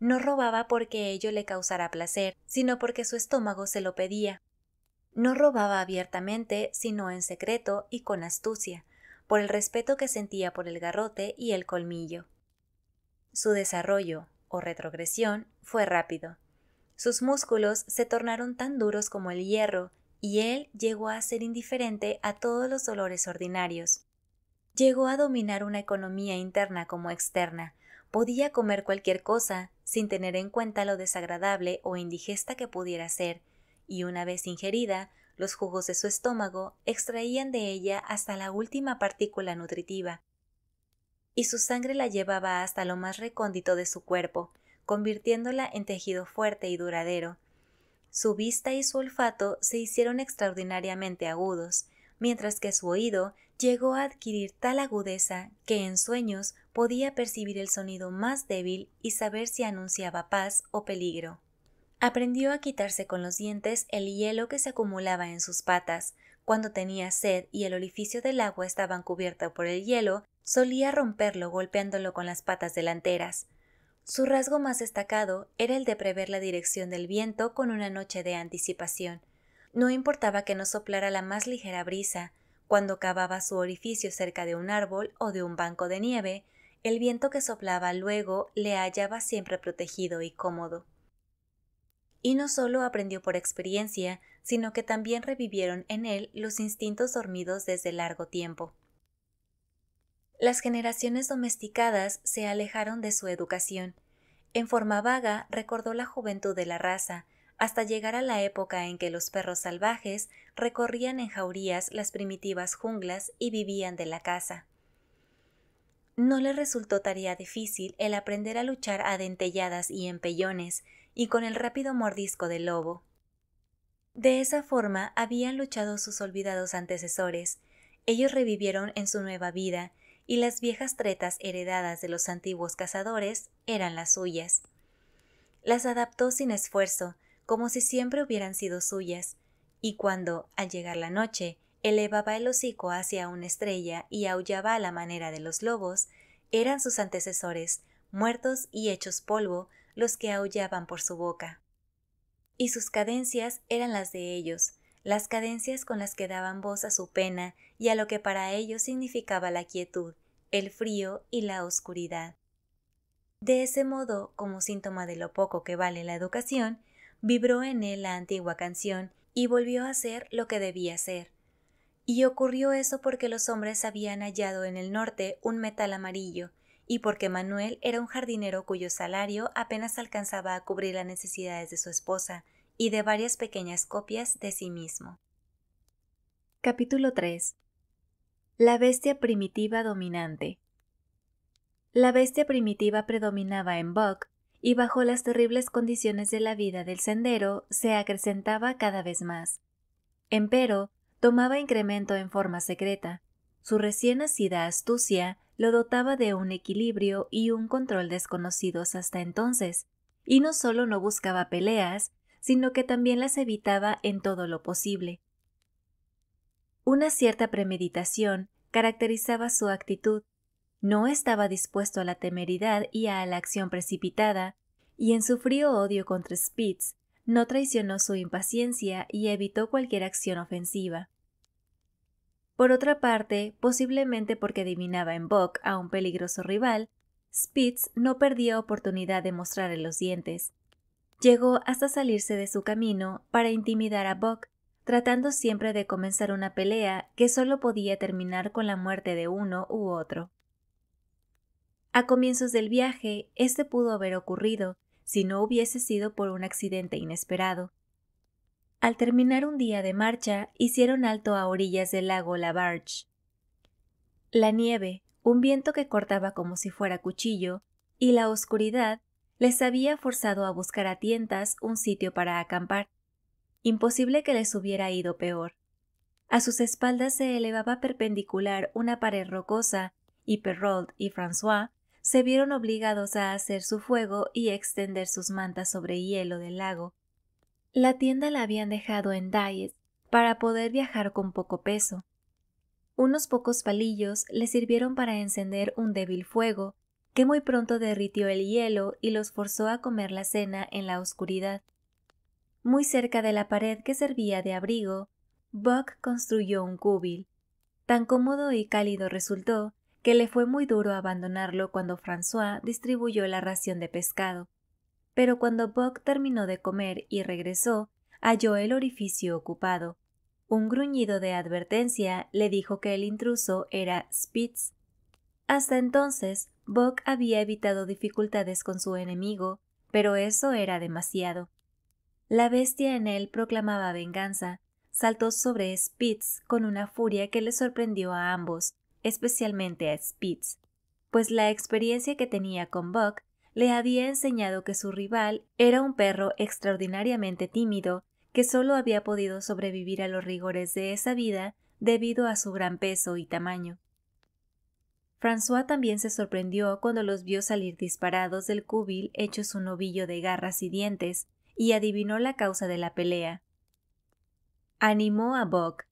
No robaba porque ello le causara placer, sino porque su estómago se lo pedía. No robaba abiertamente, sino en secreto y con astucia, por el respeto que sentía por el garrote y el colmillo. Su desarrollo, o retrogresión fue rápido. Sus músculos se tornaron tan duros como el hierro y él llegó a ser indiferente a todos los dolores ordinarios. Llegó a dominar una economía interna como externa. Podía comer cualquier cosa sin tener en cuenta lo desagradable o indigesta que pudiera ser, y una vez ingerida, los jugos de su estómago extraían de ella hasta la última partícula nutritiva, y su sangre la llevaba hasta lo más recóndito de su cuerpo, convirtiéndola en tejido fuerte y duradero. Su vista y su olfato se hicieron extraordinariamente agudos, mientras que su oído llegó a adquirir tal agudeza que en sueños podía percibir el sonido más débil y saber si anunciaba paz o peligro. Aprendió a quitarse con los dientes el hielo que se acumulaba en sus patas, cuando tenía sed y el orificio del agua estaba cubierto por el hielo, solía romperlo golpeándolo con las patas delanteras. Su rasgo más destacado era el de prever la dirección del viento con una noche de anticipación. No importaba que no soplara la más ligera brisa, cuando cavaba su orificio cerca de un árbol o de un banco de nieve, el viento que soplaba luego le hallaba siempre protegido y cómodo. Y no solo aprendió por experiencia, sino que también revivieron en él los instintos dormidos desde largo tiempo. Las generaciones domesticadas se alejaron de su educación. En forma vaga recordó la juventud de la raza, hasta llegar a la época en que los perros salvajes recorrían en jaurías las primitivas junglas y vivían de la caza. No le resultó tarea difícil el aprender a luchar a dentelladas y empellones, y con el rápido mordisco del lobo, de esa forma habían luchado sus olvidados antecesores, ellos revivieron en su nueva vida, y las viejas tretas heredadas de los antiguos cazadores eran las suyas. Las adaptó sin esfuerzo, como si siempre hubieran sido suyas, y cuando, al llegar la noche, elevaba el hocico hacia una estrella y aullaba a la manera de los lobos, eran sus antecesores, muertos y hechos polvo, los que aullaban por su boca y sus cadencias eran las de ellos, las cadencias con las que daban voz a su pena y a lo que para ellos significaba la quietud, el frío y la oscuridad. De ese modo, como síntoma de lo poco que vale la educación, vibró en él la antigua canción y volvió a ser lo que debía ser. Y ocurrió eso porque los hombres habían hallado en el norte un metal amarillo, y porque Manuel era un jardinero cuyo salario apenas alcanzaba a cubrir las necesidades de su esposa y de varias pequeñas copias de sí mismo. Capítulo 3 La bestia primitiva dominante La bestia primitiva predominaba en Buck y bajo las terribles condiciones de la vida del sendero se acrecentaba cada vez más. Empero, tomaba incremento en forma secreta. Su recién nacida astucia lo dotaba de un equilibrio y un control desconocidos hasta entonces, y no solo no buscaba peleas, sino que también las evitaba en todo lo posible. Una cierta premeditación caracterizaba su actitud. No estaba dispuesto a la temeridad y a la acción precipitada, y en su frío odio contra Spitz no traicionó su impaciencia y evitó cualquier acción ofensiva. Por otra parte, posiblemente porque adivinaba en Bock a un peligroso rival, Spitz no perdía oportunidad de mostrarle los dientes. Llegó hasta salirse de su camino para intimidar a Bock, tratando siempre de comenzar una pelea que solo podía terminar con la muerte de uno u otro. A comienzos del viaje, este pudo haber ocurrido, si no hubiese sido por un accidente inesperado. Al terminar un día de marcha, hicieron alto a orillas del lago La Barge. La nieve, un viento que cortaba como si fuera cuchillo, y la oscuridad les había forzado a buscar a tientas un sitio para acampar. Imposible que les hubiera ido peor. A sus espaldas se elevaba perpendicular una pared rocosa, y Perrault y François se vieron obligados a hacer su fuego y extender sus mantas sobre hielo del lago. La tienda la habían dejado en Dyes para poder viajar con poco peso. Unos pocos palillos le sirvieron para encender un débil fuego que muy pronto derritió el hielo y los forzó a comer la cena en la oscuridad. Muy cerca de la pared que servía de abrigo, Buck construyó un cubil. Tan cómodo y cálido resultó que le fue muy duro abandonarlo cuando François distribuyó la ración de pescado pero cuando Buck terminó de comer y regresó, halló el orificio ocupado. Un gruñido de advertencia le dijo que el intruso era Spitz. Hasta entonces, Buck había evitado dificultades con su enemigo, pero eso era demasiado. La bestia en él proclamaba venganza, saltó sobre Spitz con una furia que le sorprendió a ambos, especialmente a Spitz, pues la experiencia que tenía con Buck le había enseñado que su rival era un perro extraordinariamente tímido, que solo había podido sobrevivir a los rigores de esa vida debido a su gran peso y tamaño. François también se sorprendió cuando los vio salir disparados del cubil hechos un novillo de garras y dientes, y adivinó la causa de la pelea. Animó a Bock.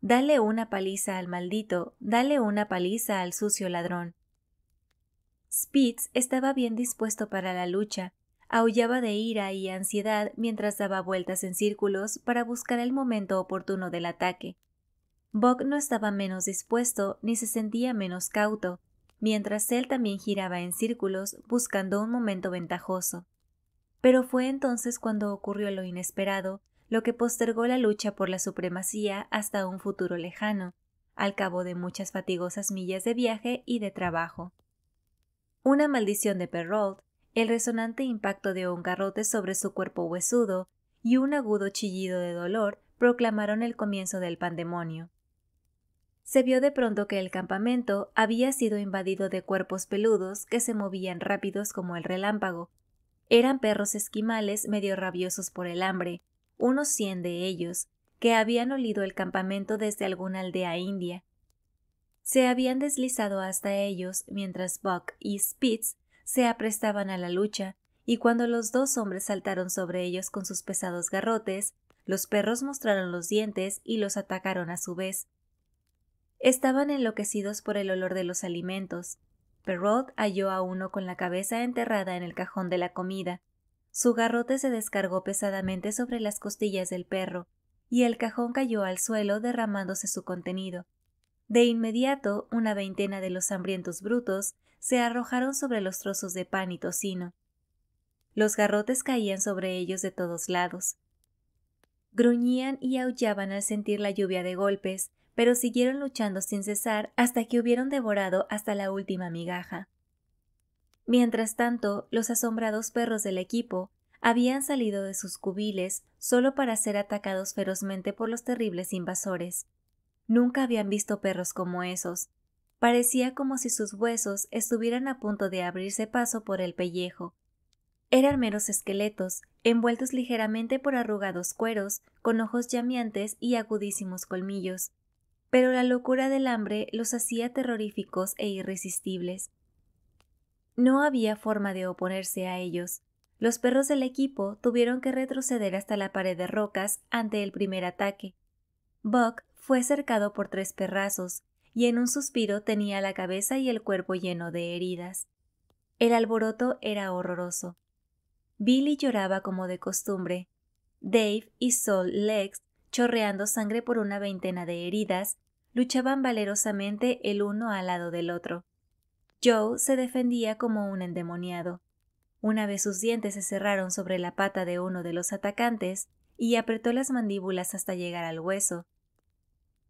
Dale una paliza al maldito, dale una paliza al sucio ladrón. Spitz estaba bien dispuesto para la lucha. Aullaba de ira y ansiedad mientras daba vueltas en círculos para buscar el momento oportuno del ataque. Bog no estaba menos dispuesto ni se sentía menos cauto, mientras él también giraba en círculos buscando un momento ventajoso. Pero fue entonces cuando ocurrió lo inesperado, lo que postergó la lucha por la supremacía hasta un futuro lejano, al cabo de muchas fatigosas millas de viaje y de trabajo una maldición de Perrault, el resonante impacto de un garrote sobre su cuerpo huesudo y un agudo chillido de dolor proclamaron el comienzo del pandemonio. Se vio de pronto que el campamento había sido invadido de cuerpos peludos que se movían rápidos como el relámpago. Eran perros esquimales medio rabiosos por el hambre, unos cien de ellos, que habían olido el campamento desde alguna aldea india, se habían deslizado hasta ellos mientras Buck y Spitz se aprestaban a la lucha, y cuando los dos hombres saltaron sobre ellos con sus pesados garrotes, los perros mostraron los dientes y los atacaron a su vez. Estaban enloquecidos por el olor de los alimentos. Perrot halló a uno con la cabeza enterrada en el cajón de la comida. Su garrote se descargó pesadamente sobre las costillas del perro, y el cajón cayó al suelo derramándose su contenido. De inmediato, una veintena de los hambrientos brutos se arrojaron sobre los trozos de pan y tocino. Los garrotes caían sobre ellos de todos lados. Gruñían y aullaban al sentir la lluvia de golpes, pero siguieron luchando sin cesar hasta que hubieron devorado hasta la última migaja. Mientras tanto, los asombrados perros del equipo habían salido de sus cubiles solo para ser atacados ferozmente por los terribles invasores. Nunca habían visto perros como esos. Parecía como si sus huesos estuvieran a punto de abrirse paso por el pellejo. Eran meros esqueletos, envueltos ligeramente por arrugados cueros, con ojos llameantes y agudísimos colmillos. Pero la locura del hambre los hacía terroríficos e irresistibles. No había forma de oponerse a ellos. Los perros del equipo tuvieron que retroceder hasta la pared de rocas ante el primer ataque. Buck fue cercado por tres perrazos, y en un suspiro tenía la cabeza y el cuerpo lleno de heridas. El alboroto era horroroso. Billy lloraba como de costumbre. Dave y Sol Lex, chorreando sangre por una veintena de heridas, luchaban valerosamente el uno al lado del otro. Joe se defendía como un endemoniado. Una vez sus dientes se cerraron sobre la pata de uno de los atacantes y apretó las mandíbulas hasta llegar al hueso,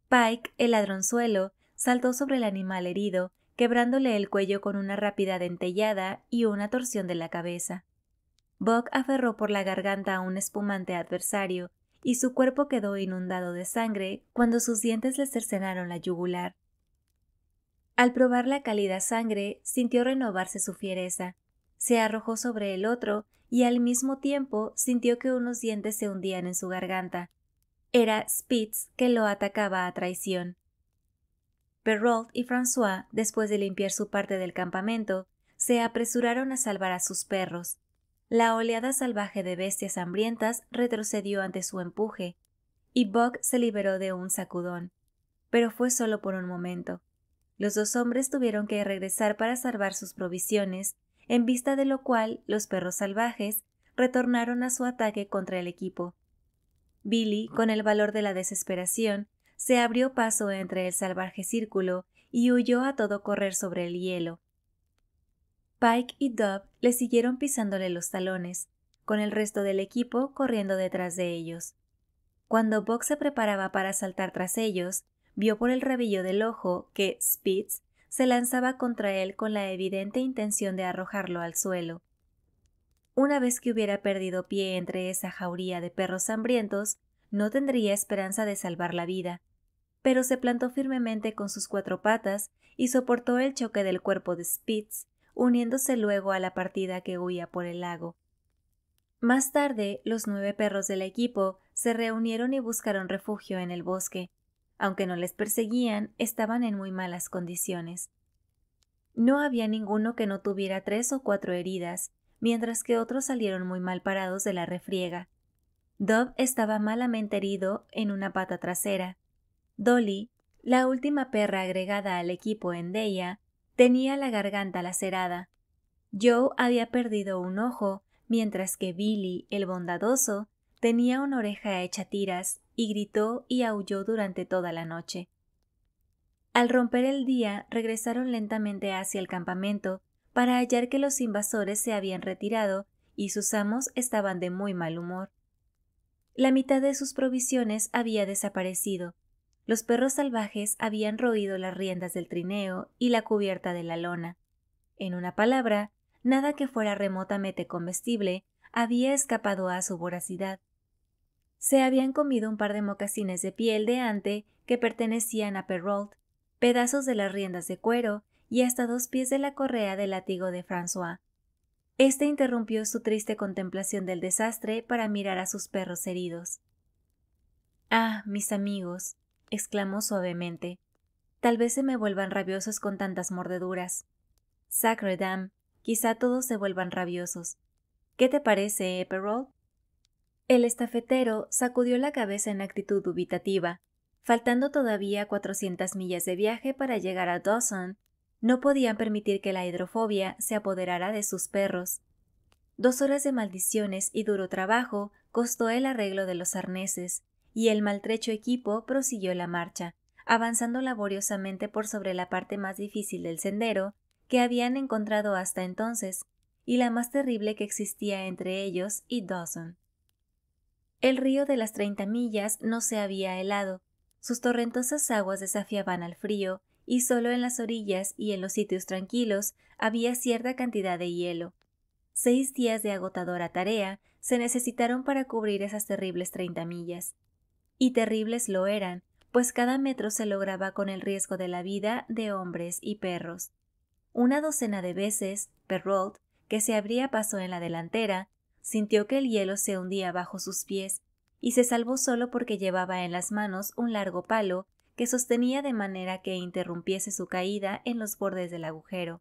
Pike, el ladronzuelo, saltó sobre el animal herido, quebrándole el cuello con una rápida dentellada y una torsión de la cabeza. Buck aferró por la garganta a un espumante adversario, y su cuerpo quedó inundado de sangre cuando sus dientes le cercenaron la yugular. Al probar la cálida sangre, sintió renovarse su fiereza. Se arrojó sobre el otro y al mismo tiempo sintió que unos dientes se hundían en su garganta, era Spitz que lo atacaba a traición. Perrault y François, después de limpiar su parte del campamento, se apresuraron a salvar a sus perros. La oleada salvaje de bestias hambrientas retrocedió ante su empuje, y Buck se liberó de un sacudón. Pero fue solo por un momento. Los dos hombres tuvieron que regresar para salvar sus provisiones, en vista de lo cual los perros salvajes retornaron a su ataque contra el equipo. Billy, con el valor de la desesperación, se abrió paso entre el salvaje círculo y huyó a todo correr sobre el hielo. Pike y Dub le siguieron pisándole los talones, con el resto del equipo corriendo detrás de ellos. Cuando Buck se preparaba para saltar tras ellos, vio por el rabillo del ojo que Spitz se lanzaba contra él con la evidente intención de arrojarlo al suelo. Una vez que hubiera perdido pie entre esa jauría de perros hambrientos, no tendría esperanza de salvar la vida, pero se plantó firmemente con sus cuatro patas y soportó el choque del cuerpo de Spitz, uniéndose luego a la partida que huía por el lago. Más tarde, los nueve perros del equipo se reunieron y buscaron refugio en el bosque. Aunque no les perseguían, estaban en muy malas condiciones. No había ninguno que no tuviera tres o cuatro heridas, mientras que otros salieron muy mal parados de la refriega. Dove estaba malamente herido en una pata trasera. Dolly, la última perra agregada al equipo en Deia, tenía la garganta lacerada. Joe había perdido un ojo, mientras que Billy, el bondadoso, tenía una oreja hecha tiras y gritó y aulló durante toda la noche. Al romper el día, regresaron lentamente hacia el campamento para hallar que los invasores se habían retirado y sus amos estaban de muy mal humor. La mitad de sus provisiones había desaparecido. Los perros salvajes habían roído las riendas del trineo y la cubierta de la lona. En una palabra, nada que fuera remotamente comestible había escapado a su voracidad. Se habían comido un par de mocasines de piel de ante que pertenecían a Perrault, pedazos de las riendas de cuero y hasta dos pies de la correa del látigo de François. Este interrumpió su triste contemplación del desastre para mirar a sus perros heridos. Ah, mis amigos, exclamó suavemente, tal vez se me vuelvan rabiosos con tantas mordeduras. Sacre quizá todos se vuelvan rabiosos. ¿Qué te parece, Eperol? El estafetero sacudió la cabeza en actitud dubitativa, faltando todavía cuatrocientas millas de viaje para llegar a Dawson no podían permitir que la hidrofobia se apoderara de sus perros. Dos horas de maldiciones y duro trabajo costó el arreglo de los arneses, y el maltrecho equipo prosiguió la marcha, avanzando laboriosamente por sobre la parte más difícil del sendero que habían encontrado hasta entonces, y la más terrible que existía entre ellos y Dawson. El río de las treinta millas no se había helado, sus torrentosas aguas desafiaban al frío y solo en las orillas y en los sitios tranquilos había cierta cantidad de hielo. Seis días de agotadora tarea se necesitaron para cubrir esas terribles treinta millas. Y terribles lo eran, pues cada metro se lograba con el riesgo de la vida de hombres y perros. Una docena de veces, Perrault, que se abría paso en la delantera, sintió que el hielo se hundía bajo sus pies, y se salvó solo porque llevaba en las manos un largo palo que sostenía de manera que interrumpiese su caída en los bordes del agujero.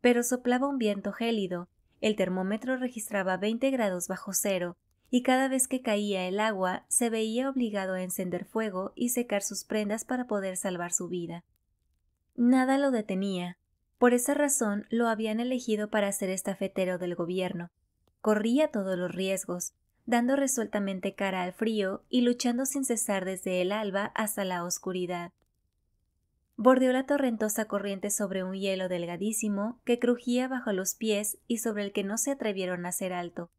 Pero soplaba un viento gélido, el termómetro registraba 20 grados bajo cero, y cada vez que caía el agua se veía obligado a encender fuego y secar sus prendas para poder salvar su vida. Nada lo detenía. Por esa razón lo habían elegido para ser estafetero del gobierno. Corría todos los riesgos, dando resueltamente cara al frío y luchando sin cesar desde el alba hasta la oscuridad. Bordeó la torrentosa corriente sobre un hielo delgadísimo que crujía bajo los pies y sobre el que no se atrevieron a hacer alto.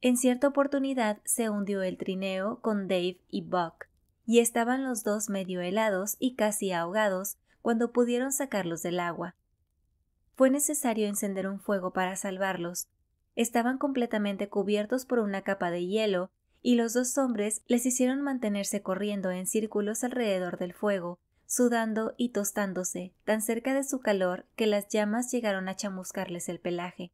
En cierta oportunidad se hundió el trineo con Dave y Buck, y estaban los dos medio helados y casi ahogados cuando pudieron sacarlos del agua. Fue necesario encender un fuego para salvarlos, estaban completamente cubiertos por una capa de hielo, y los dos hombres les hicieron mantenerse corriendo en círculos alrededor del fuego, sudando y tostándose, tan cerca de su calor que las llamas llegaron a chamuscarles el pelaje.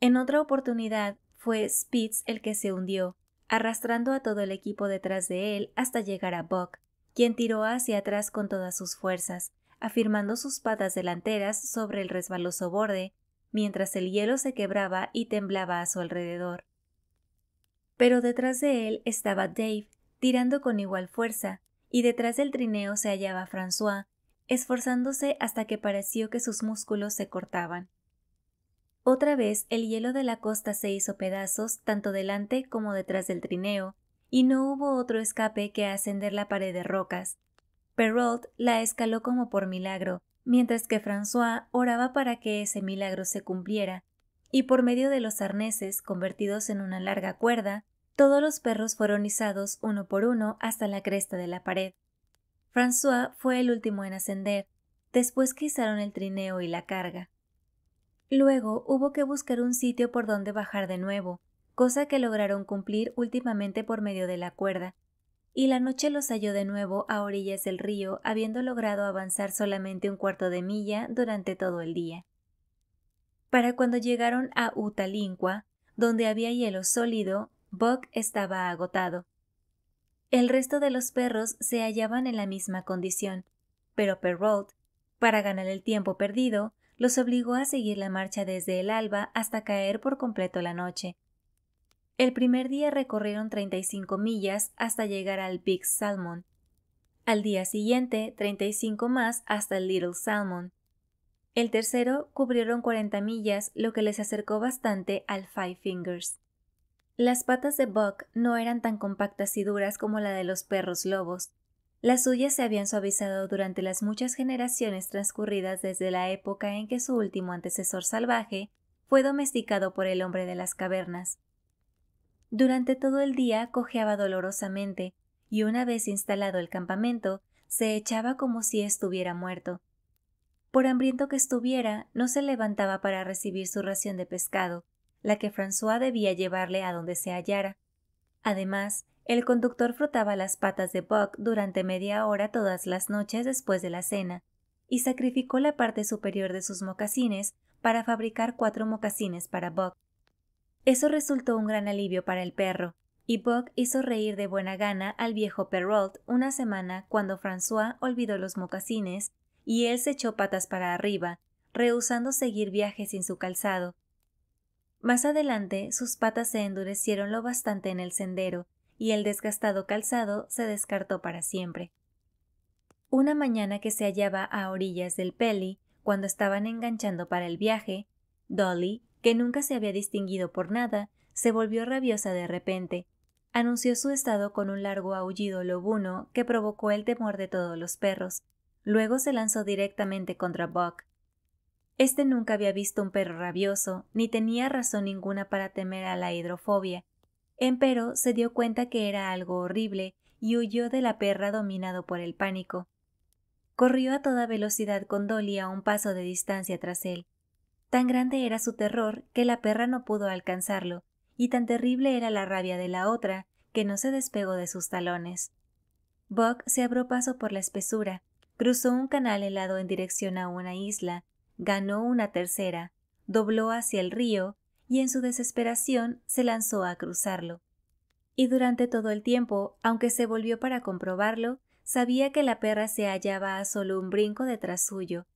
En otra oportunidad fue Spitz el que se hundió, arrastrando a todo el equipo detrás de él hasta llegar a Buck, quien tiró hacia atrás con todas sus fuerzas, afirmando sus patas delanteras sobre el resbaloso borde mientras el hielo se quebraba y temblaba a su alrededor. Pero detrás de él estaba Dave, tirando con igual fuerza, y detrás del trineo se hallaba François, esforzándose hasta que pareció que sus músculos se cortaban. Otra vez el hielo de la costa se hizo pedazos tanto delante como detrás del trineo, y no hubo otro escape que ascender la pared de rocas. Perrault la escaló como por milagro, mientras que François oraba para que ese milagro se cumpliera, y por medio de los arneses convertidos en una larga cuerda, todos los perros fueron izados uno por uno hasta la cresta de la pared. François fue el último en ascender, después que izaron el trineo y la carga. Luego hubo que buscar un sitio por donde bajar de nuevo, cosa que lograron cumplir últimamente por medio de la cuerda, y la noche los halló de nuevo a orillas del río, habiendo logrado avanzar solamente un cuarto de milla durante todo el día. Para cuando llegaron a Utalinqua, donde había hielo sólido, Buck estaba agotado. El resto de los perros se hallaban en la misma condición, pero Perrault, para ganar el tiempo perdido, los obligó a seguir la marcha desde el alba hasta caer por completo la noche, el primer día recorrieron 35 millas hasta llegar al Big Salmon. Al día siguiente, 35 más hasta el Little Salmon. El tercero cubrieron 40 millas, lo que les acercó bastante al Five Fingers. Las patas de Buck no eran tan compactas y duras como la de los perros lobos. Las suyas se habían suavizado durante las muchas generaciones transcurridas desde la época en que su último antecesor salvaje fue domesticado por el hombre de las cavernas. Durante todo el día cojeaba dolorosamente, y una vez instalado el campamento, se echaba como si estuviera muerto. Por hambriento que estuviera, no se levantaba para recibir su ración de pescado, la que François debía llevarle a donde se hallara. Además, el conductor frotaba las patas de Buck durante media hora todas las noches después de la cena, y sacrificó la parte superior de sus mocasines para fabricar cuatro mocasines para Buck. Eso resultó un gran alivio para el perro, y Buck hizo reír de buena gana al viejo Perrault una semana cuando François olvidó los mocasines y él se echó patas para arriba, rehusando seguir viaje sin su calzado. Más adelante sus patas se endurecieron lo bastante en el sendero, y el desgastado calzado se descartó para siempre. Una mañana que se hallaba a orillas del Peli, cuando estaban enganchando para el viaje, Dolly, que nunca se había distinguido por nada, se volvió rabiosa de repente. Anunció su estado con un largo aullido lobuno que provocó el temor de todos los perros. Luego se lanzó directamente contra Buck. Este nunca había visto un perro rabioso, ni tenía razón ninguna para temer a la hidrofobia. Empero se dio cuenta que era algo horrible y huyó de la perra dominado por el pánico. Corrió a toda velocidad con Dolly a un paso de distancia tras él. Tan grande era su terror que la perra no pudo alcanzarlo, y tan terrible era la rabia de la otra que no se despegó de sus talones. Buck se abrió paso por la espesura, cruzó un canal helado en dirección a una isla, ganó una tercera, dobló hacia el río y en su desesperación se lanzó a cruzarlo. Y durante todo el tiempo, aunque se volvió para comprobarlo, sabía que la perra se hallaba a solo un brinco detrás suyo,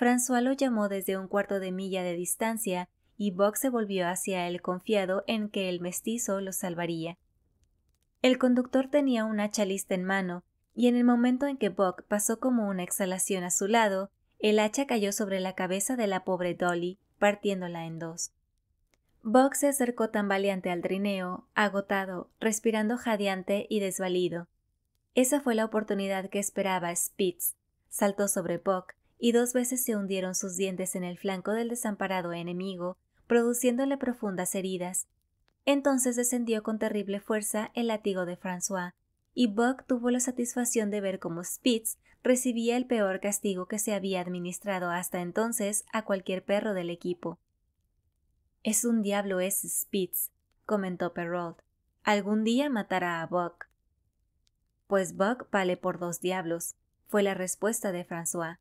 François lo llamó desde un cuarto de milla de distancia y Bock se volvió hacia él confiado en que el mestizo lo salvaría. El conductor tenía un hacha lista en mano, y en el momento en que Buck pasó como una exhalación a su lado, el hacha cayó sobre la cabeza de la pobre Dolly, partiéndola en dos. Bock se acercó tambaleante al trineo, agotado, respirando jadeante y desvalido. Esa fue la oportunidad que esperaba Spitz. Saltó sobre Buck, y dos veces se hundieron sus dientes en el flanco del desamparado enemigo, produciéndole profundas heridas. Entonces descendió con terrible fuerza el látigo de François, y Buck tuvo la satisfacción de ver cómo Spitz recibía el peor castigo que se había administrado hasta entonces a cualquier perro del equipo. Es un diablo ese Spitz, comentó Perrault. Algún día matará a Buck. Pues Buck vale por dos diablos, fue la respuesta de François.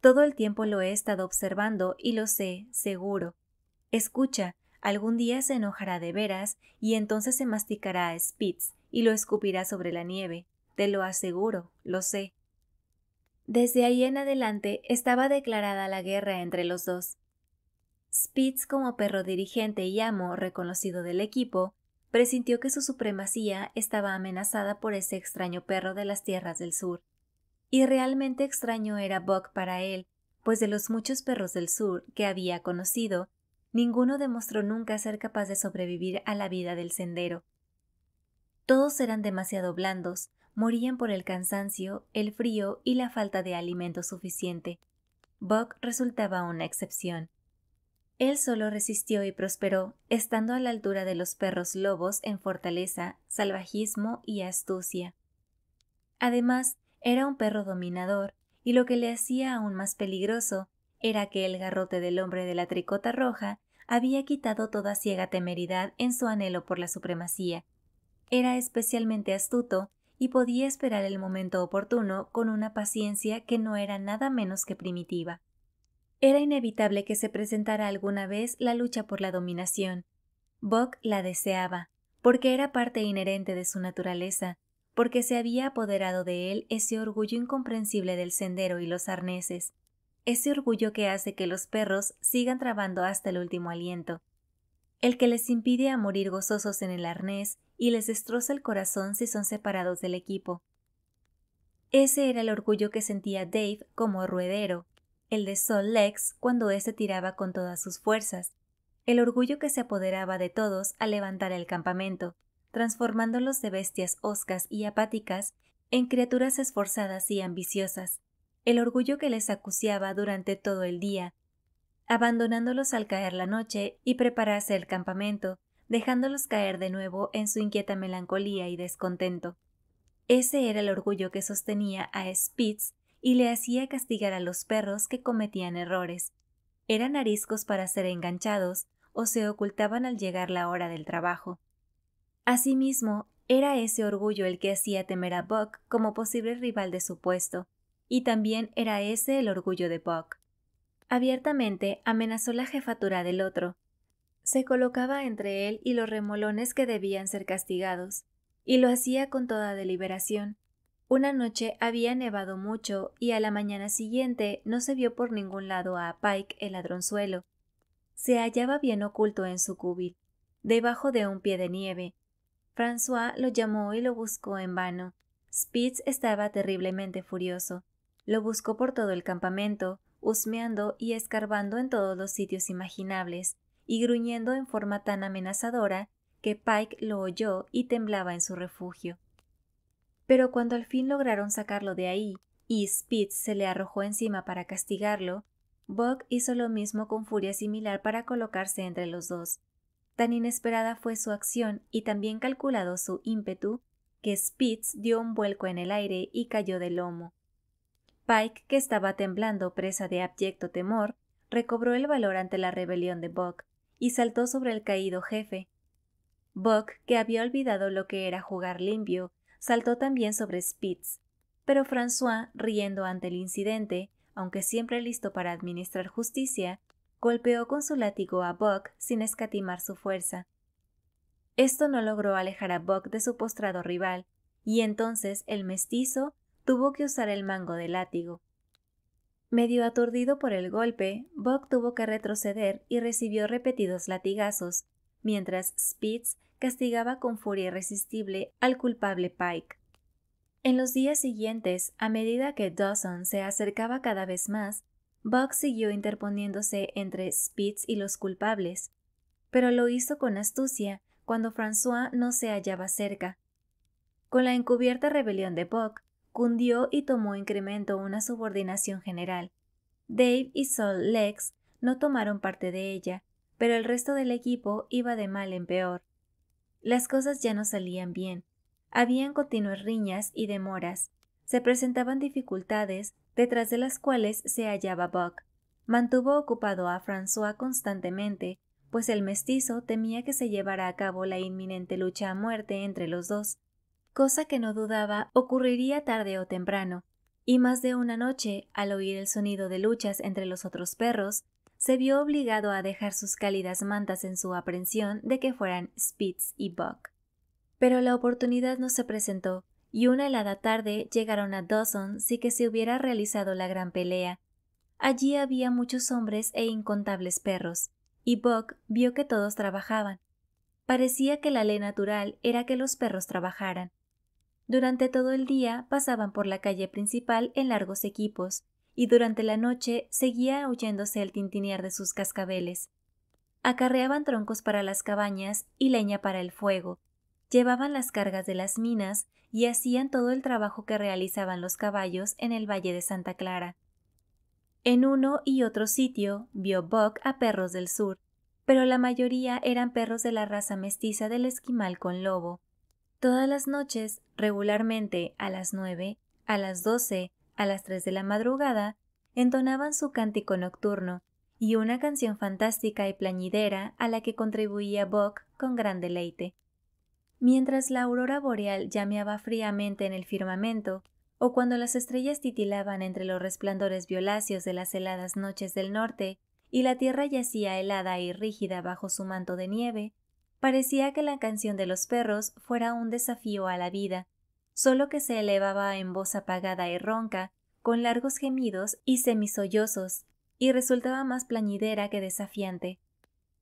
Todo el tiempo lo he estado observando y lo sé, seguro. Escucha, algún día se enojará de veras y entonces se masticará a Spitz y lo escupirá sobre la nieve. Te lo aseguro, lo sé. Desde ahí en adelante estaba declarada la guerra entre los dos. Spitz, como perro dirigente y amo reconocido del equipo, presintió que su supremacía estaba amenazada por ese extraño perro de las tierras del sur. Y realmente extraño era Buck para él, pues de los muchos perros del sur que había conocido, ninguno demostró nunca ser capaz de sobrevivir a la vida del sendero. Todos eran demasiado blandos, morían por el cansancio, el frío y la falta de alimento suficiente. Buck resultaba una excepción. Él solo resistió y prosperó, estando a la altura de los perros lobos en fortaleza, salvajismo y astucia. Además, era un perro dominador, y lo que le hacía aún más peligroso era que el garrote del hombre de la tricota roja había quitado toda ciega temeridad en su anhelo por la supremacía. Era especialmente astuto y podía esperar el momento oportuno con una paciencia que no era nada menos que primitiva. Era inevitable que se presentara alguna vez la lucha por la dominación. Buck la deseaba, porque era parte inherente de su naturaleza, porque se había apoderado de él ese orgullo incomprensible del sendero y los arneses, ese orgullo que hace que los perros sigan trabando hasta el último aliento, el que les impide a morir gozosos en el arnés y les destroza el corazón si son separados del equipo. Ese era el orgullo que sentía Dave como ruedero, el de Sol Lex cuando éste tiraba con todas sus fuerzas, el orgullo que se apoderaba de todos al levantar el campamento, transformándolos de bestias oscas y apáticas en criaturas esforzadas y ambiciosas, el orgullo que les acuciaba durante todo el día, abandonándolos al caer la noche y prepararse el campamento, dejándolos caer de nuevo en su inquieta melancolía y descontento. Ese era el orgullo que sostenía a Spitz y le hacía castigar a los perros que cometían errores. Eran ariscos para ser enganchados o se ocultaban al llegar la hora del trabajo. Asimismo, era ese orgullo el que hacía temer a Buck como posible rival de su puesto, y también era ese el orgullo de Buck. Abiertamente amenazó la jefatura del otro. Se colocaba entre él y los remolones que debían ser castigados, y lo hacía con toda deliberación. Una noche había nevado mucho y a la mañana siguiente no se vio por ningún lado a Pike el ladronzuelo. Se hallaba bien oculto en su cubil, debajo de un pie de nieve, François lo llamó y lo buscó en vano. Spitz estaba terriblemente furioso. Lo buscó por todo el campamento, husmeando y escarbando en todos los sitios imaginables, y gruñendo en forma tan amenazadora que Pike lo oyó y temblaba en su refugio. Pero cuando al fin lograron sacarlo de ahí, y Spitz se le arrojó encima para castigarlo, Buck hizo lo mismo con furia similar para colocarse entre los dos, Tan inesperada fue su acción y tan bien calculado su ímpetu que Spitz dio un vuelco en el aire y cayó de lomo. Pike, que estaba temblando presa de abyecto temor, recobró el valor ante la rebelión de Buck y saltó sobre el caído jefe. Buck, que había olvidado lo que era jugar limpio, saltó también sobre Spitz, pero François, riendo ante el incidente, aunque siempre listo para administrar justicia, golpeó con su látigo a Buck sin escatimar su fuerza. Esto no logró alejar a Buck de su postrado rival, y entonces el mestizo tuvo que usar el mango del látigo. Medio aturdido por el golpe, Buck tuvo que retroceder y recibió repetidos latigazos, mientras Spitz castigaba con furia irresistible al culpable Pike. En los días siguientes, a medida que Dawson se acercaba cada vez más, Buck siguió interponiéndose entre Spitz y los culpables, pero lo hizo con astucia cuando François no se hallaba cerca. Con la encubierta rebelión de Buck, cundió y tomó incremento una subordinación general. Dave y Sol Lex no tomaron parte de ella, pero el resto del equipo iba de mal en peor. Las cosas ya no salían bien. Habían continuas riñas y demoras. Se presentaban dificultades detrás de las cuales se hallaba Buck. Mantuvo ocupado a François constantemente, pues el mestizo temía que se llevara a cabo la inminente lucha a muerte entre los dos, cosa que no dudaba ocurriría tarde o temprano, y más de una noche, al oír el sonido de luchas entre los otros perros, se vio obligado a dejar sus cálidas mantas en su aprensión de que fueran Spitz y Buck. Pero la oportunidad no se presentó, y una helada tarde llegaron a Dawson si que se hubiera realizado la gran pelea. Allí había muchos hombres e incontables perros, y Buck vio que todos trabajaban. Parecía que la ley natural era que los perros trabajaran. Durante todo el día pasaban por la calle principal en largos equipos, y durante la noche seguía oyéndose el tintinear de sus cascabeles. Acarreaban troncos para las cabañas y leña para el fuego, llevaban las cargas de las minas y hacían todo el trabajo que realizaban los caballos en el Valle de Santa Clara. En uno y otro sitio vio Buck a perros del sur, pero la mayoría eran perros de la raza mestiza del esquimal con lobo. Todas las noches, regularmente a las nueve, a las doce, a las tres de la madrugada, entonaban su cántico nocturno y una canción fantástica y plañidera a la que contribuía Buck con gran deleite. Mientras la aurora boreal llameaba fríamente en el firmamento, o cuando las estrellas titilaban entre los resplandores violáceos de las heladas noches del norte, y la tierra yacía helada y rígida bajo su manto de nieve, parecía que la canción de los perros fuera un desafío a la vida, solo que se elevaba en voz apagada y ronca, con largos gemidos y semisollosos, y resultaba más plañidera que desafiante.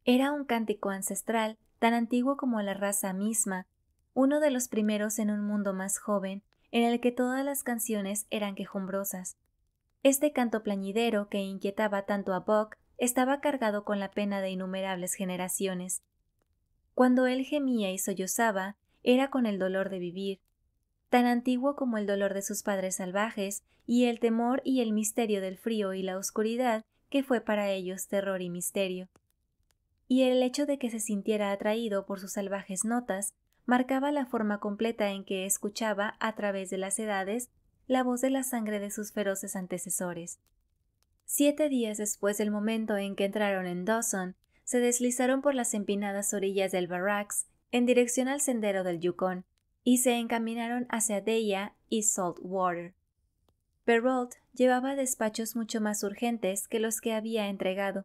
Era un cántico ancestral tan antiguo como la raza misma, uno de los primeros en un mundo más joven, en el que todas las canciones eran quejumbrosas. Este canto plañidero que inquietaba tanto a Buck estaba cargado con la pena de innumerables generaciones. Cuando él gemía y sollozaba, era con el dolor de vivir, tan antiguo como el dolor de sus padres salvajes y el temor y el misterio del frío y la oscuridad que fue para ellos terror y misterio y el hecho de que se sintiera atraído por sus salvajes notas marcaba la forma completa en que escuchaba, a través de las edades, la voz de la sangre de sus feroces antecesores. Siete días después del momento en que entraron en Dawson, se deslizaron por las empinadas orillas del Barracks en dirección al sendero del Yukon y se encaminaron hacia Deya y Saltwater. Perrault llevaba despachos mucho más urgentes que los que había entregado,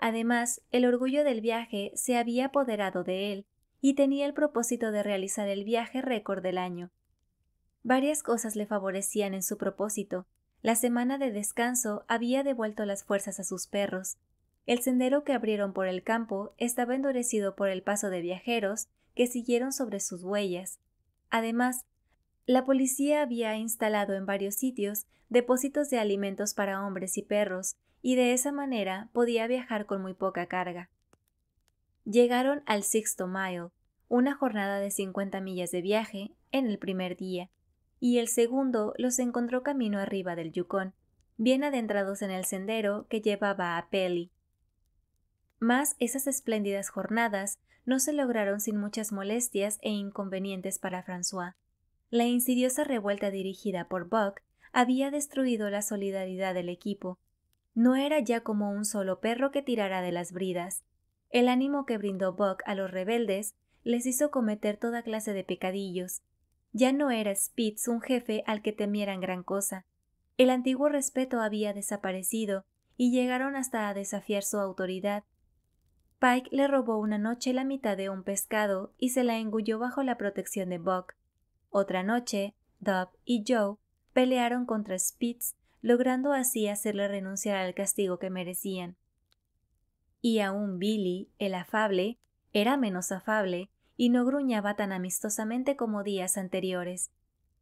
Además, el orgullo del viaje se había apoderado de él, y tenía el propósito de realizar el viaje récord del año. Varias cosas le favorecían en su propósito. La semana de descanso había devuelto las fuerzas a sus perros. El sendero que abrieron por el campo estaba endurecido por el paso de viajeros que siguieron sobre sus huellas. Además, la policía había instalado en varios sitios depósitos de alimentos para hombres y perros, y de esa manera podía viajar con muy poca carga. Llegaron al Sixto Mile, una jornada de 50 millas de viaje en el primer día, y el segundo los encontró camino arriba del Yukon, bien adentrados en el sendero que llevaba a Peli. Mas esas espléndidas jornadas no se lograron sin muchas molestias e inconvenientes para François. La insidiosa revuelta dirigida por Buck había destruido la solidaridad del equipo no era ya como un solo perro que tirara de las bridas. El ánimo que brindó Buck a los rebeldes les hizo cometer toda clase de pecadillos. Ya no era Spitz un jefe al que temieran gran cosa. El antiguo respeto había desaparecido y llegaron hasta a desafiar su autoridad. Pike le robó una noche la mitad de un pescado y se la engulló bajo la protección de Buck. Otra noche, Dub y Joe pelearon contra Spitz logrando así hacerle renunciar al castigo que merecían. Y aún Billy, el afable, era menos afable y no gruñaba tan amistosamente como días anteriores.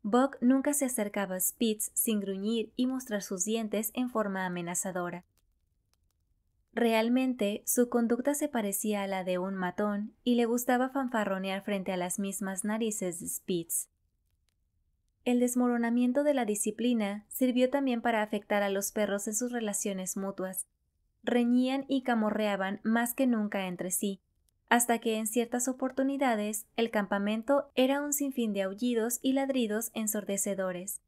Buck nunca se acercaba a Spitz sin gruñir y mostrar sus dientes en forma amenazadora. Realmente, su conducta se parecía a la de un matón y le gustaba fanfarronear frente a las mismas narices de Spitz. El desmoronamiento de la disciplina sirvió también para afectar a los perros en sus relaciones mutuas. Reñían y camorreaban más que nunca entre sí, hasta que en ciertas oportunidades el campamento era un sinfín de aullidos y ladridos ensordecedores.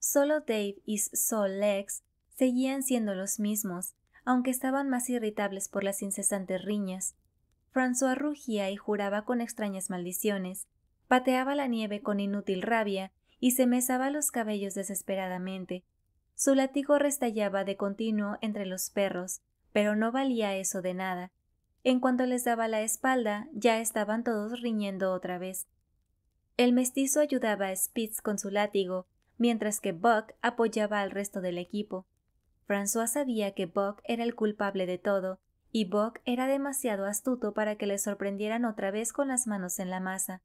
Solo Dave y Sol Lex seguían siendo los mismos, aunque estaban más irritables por las incesantes riñas. François rugía y juraba con extrañas maldiciones, pateaba la nieve con inútil rabia y se mesaba los cabellos desesperadamente. Su látigo restallaba de continuo entre los perros, pero no valía eso de nada. En cuanto les daba la espalda, ya estaban todos riñendo otra vez. El mestizo ayudaba a Spitz con su látigo, mientras que Buck apoyaba al resto del equipo. François sabía que Buck era el culpable de todo, y Buck era demasiado astuto para que le sorprendieran otra vez con las manos en la masa.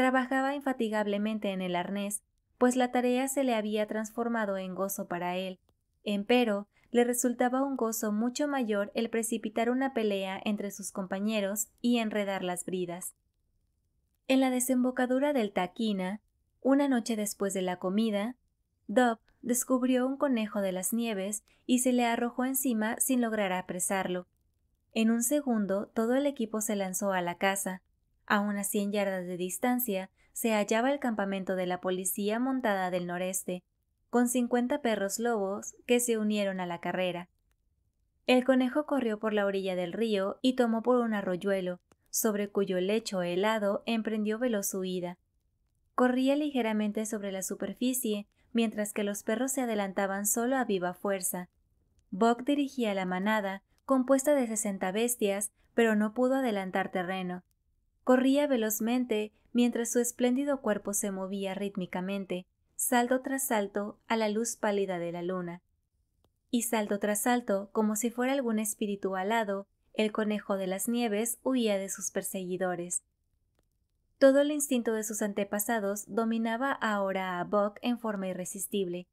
Trabajaba infatigablemente en el arnés, pues la tarea se le había transformado en gozo para él. Empero, le resultaba un gozo mucho mayor el precipitar una pelea entre sus compañeros y enredar las bridas. En la desembocadura del Taquina, una noche después de la comida, Dob descubrió un conejo de las nieves y se le arrojó encima sin lograr apresarlo. En un segundo todo el equipo se lanzó a la casa, a unas 100 yardas de distancia se hallaba el campamento de la Policía Montada del Noreste, con 50 perros lobos que se unieron a la carrera. El conejo corrió por la orilla del río y tomó por un arroyuelo, sobre cuyo lecho helado emprendió veloz huida. Corría ligeramente sobre la superficie, mientras que los perros se adelantaban solo a viva fuerza. Buck dirigía la manada, compuesta de sesenta bestias, pero no pudo adelantar terreno. Corría velozmente mientras su espléndido cuerpo se movía rítmicamente, salto tras salto a la luz pálida de la luna. Y salto tras salto, como si fuera algún espíritu alado, el conejo de las nieves huía de sus perseguidores. Todo el instinto de sus antepasados dominaba ahora a Buck en forma irresistible.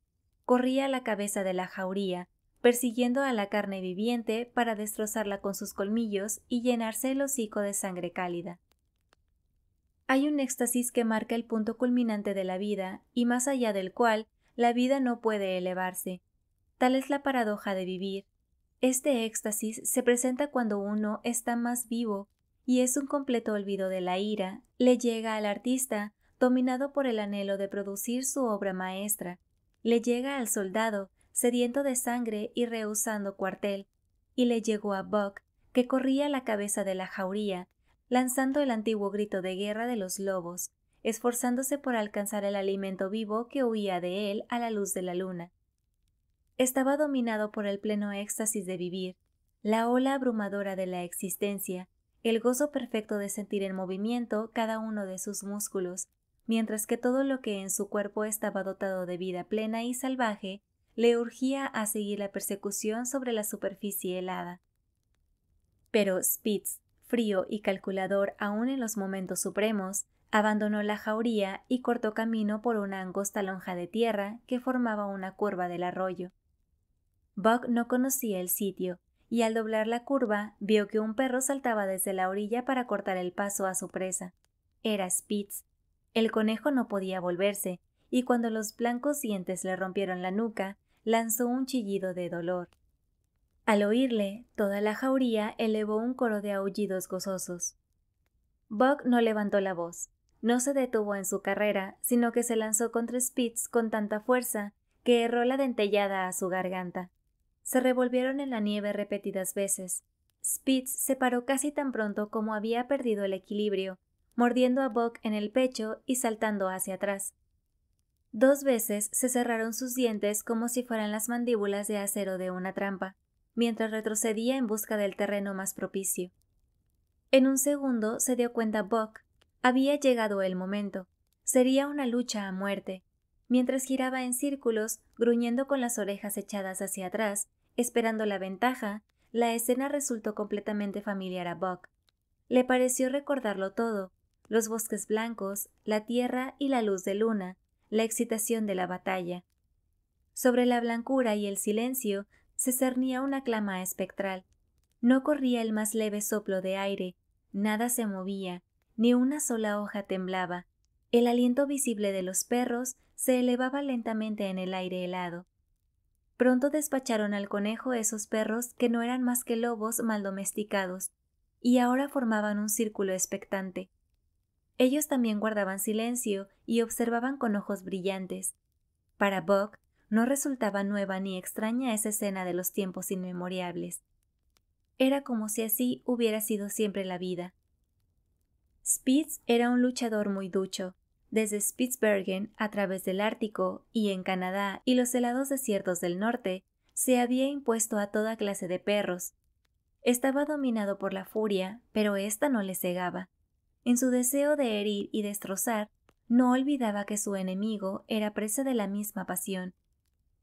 Corría a la cabeza de la jauría, persiguiendo a la carne viviente para destrozarla con sus colmillos y llenarse el hocico de sangre cálida. Hay un éxtasis que marca el punto culminante de la vida y más allá del cual la vida no puede elevarse. Tal es la paradoja de vivir. Este éxtasis se presenta cuando uno está más vivo y es un completo olvido de la ira, le llega al artista, dominado por el anhelo de producir su obra maestra, le llega al soldado, sediento de sangre y rehusando cuartel, y le llegó a Buck, que corría la cabeza de la jauría, lanzando el antiguo grito de guerra de los lobos, esforzándose por alcanzar el alimento vivo que huía de él a la luz de la luna. Estaba dominado por el pleno éxtasis de vivir, la ola abrumadora de la existencia, el gozo perfecto de sentir en movimiento cada uno de sus músculos, mientras que todo lo que en su cuerpo estaba dotado de vida plena y salvaje le urgía a seguir la persecución sobre la superficie helada. Pero Spitz, frío y calculador aún en los momentos supremos, abandonó la jauría y cortó camino por una angosta lonja de tierra que formaba una curva del arroyo. Buck no conocía el sitio, y al doblar la curva vio que un perro saltaba desde la orilla para cortar el paso a su presa. Era Spitz. El conejo no podía volverse, y cuando los blancos dientes le rompieron la nuca, lanzó un chillido de dolor. Al oírle, toda la jauría elevó un coro de aullidos gozosos. Buck no levantó la voz, no se detuvo en su carrera, sino que se lanzó contra Spitz con tanta fuerza que erró la dentellada a su garganta. Se revolvieron en la nieve repetidas veces. Spitz se paró casi tan pronto como había perdido el equilibrio, mordiendo a Buck en el pecho y saltando hacia atrás. Dos veces se cerraron sus dientes como si fueran las mandíbulas de acero de una trampa mientras retrocedía en busca del terreno más propicio. En un segundo se dio cuenta Buck. Había llegado el momento. Sería una lucha a muerte. Mientras giraba en círculos, gruñendo con las orejas echadas hacia atrás, esperando la ventaja, la escena resultó completamente familiar a Buck. Le pareció recordarlo todo, los bosques blancos, la tierra y la luz de luna, la excitación de la batalla. Sobre la blancura y el silencio se cernía una clama espectral. No corría el más leve soplo de aire, nada se movía, ni una sola hoja temblaba. El aliento visible de los perros se elevaba lentamente en el aire helado. Pronto despacharon al conejo esos perros que no eran más que lobos mal domesticados, y ahora formaban un círculo expectante. Ellos también guardaban silencio y observaban con ojos brillantes. Para Buck, no resultaba nueva ni extraña esa escena de los tiempos inmemorables. Era como si así hubiera sido siempre la vida. Spitz era un luchador muy ducho, desde Spitzbergen, a través del Ártico y en Canadá y los helados desiertos del norte, se había impuesto a toda clase de perros. Estaba dominado por la furia, pero ésta no le cegaba. En su deseo de herir y destrozar, no olvidaba que su enemigo era presa de la misma pasión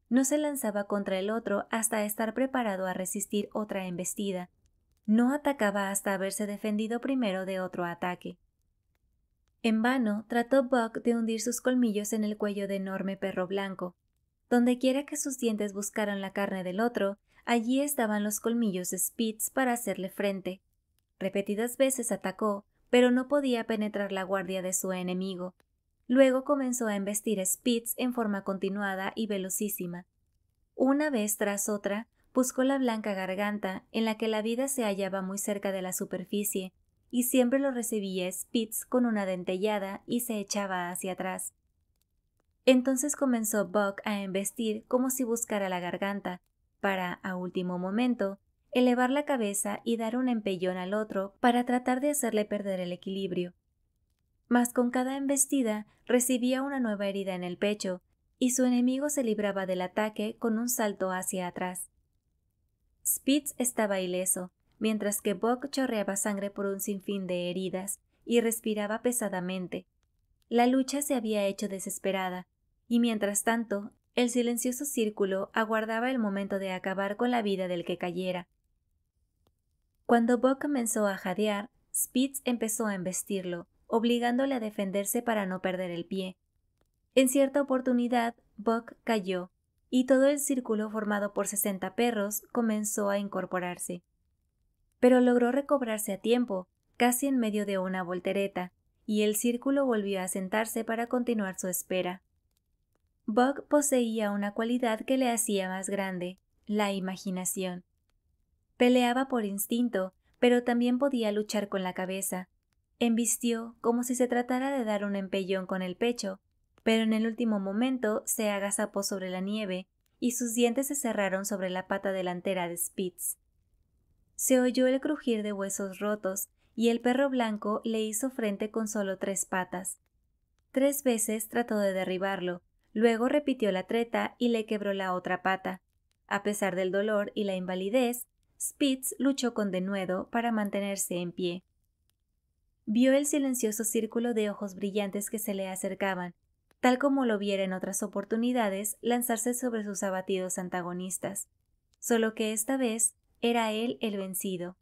no se lanzaba contra el otro hasta estar preparado a resistir otra embestida. No atacaba hasta haberse defendido primero de otro ataque. En vano trató Buck de hundir sus colmillos en el cuello de enorme perro blanco. Dondequiera que sus dientes buscaran la carne del otro, allí estaban los colmillos de Spitz para hacerle frente. Repetidas veces atacó, pero no podía penetrar la guardia de su enemigo. Luego comenzó a embestir Spitz en forma continuada y velocísima. Una vez tras otra, buscó la blanca garganta en la que la vida se hallaba muy cerca de la superficie, y siempre lo recibía Spitz con una dentellada y se echaba hacia atrás. Entonces comenzó Buck a embestir como si buscara la garganta, para, a último momento, elevar la cabeza y dar un empellón al otro para tratar de hacerle perder el equilibrio mas con cada embestida recibía una nueva herida en el pecho, y su enemigo se libraba del ataque con un salto hacia atrás. Spitz estaba ileso, mientras que Buck chorreaba sangre por un sinfín de heridas y respiraba pesadamente. La lucha se había hecho desesperada, y mientras tanto, el silencioso círculo aguardaba el momento de acabar con la vida del que cayera. Cuando Buck comenzó a jadear, Spitz empezó a embestirlo, obligándole a defenderse para no perder el pie. En cierta oportunidad, Buck cayó, y todo el círculo formado por 60 perros comenzó a incorporarse. Pero logró recobrarse a tiempo, casi en medio de una voltereta, y el círculo volvió a sentarse para continuar su espera. Buck poseía una cualidad que le hacía más grande, la imaginación. Peleaba por instinto, pero también podía luchar con la cabeza, embistió como si se tratara de dar un empellón con el pecho, pero en el último momento se agazapó sobre la nieve y sus dientes se cerraron sobre la pata delantera de Spitz. Se oyó el crujir de huesos rotos y el perro blanco le hizo frente con solo tres patas. Tres veces trató de derribarlo, luego repitió la treta y le quebró la otra pata. A pesar del dolor y la invalidez, Spitz luchó con denuedo para mantenerse en pie. Vio el silencioso círculo de ojos brillantes que se le acercaban, tal como lo viera en otras oportunidades lanzarse sobre sus abatidos antagonistas, solo que esta vez era él el vencido.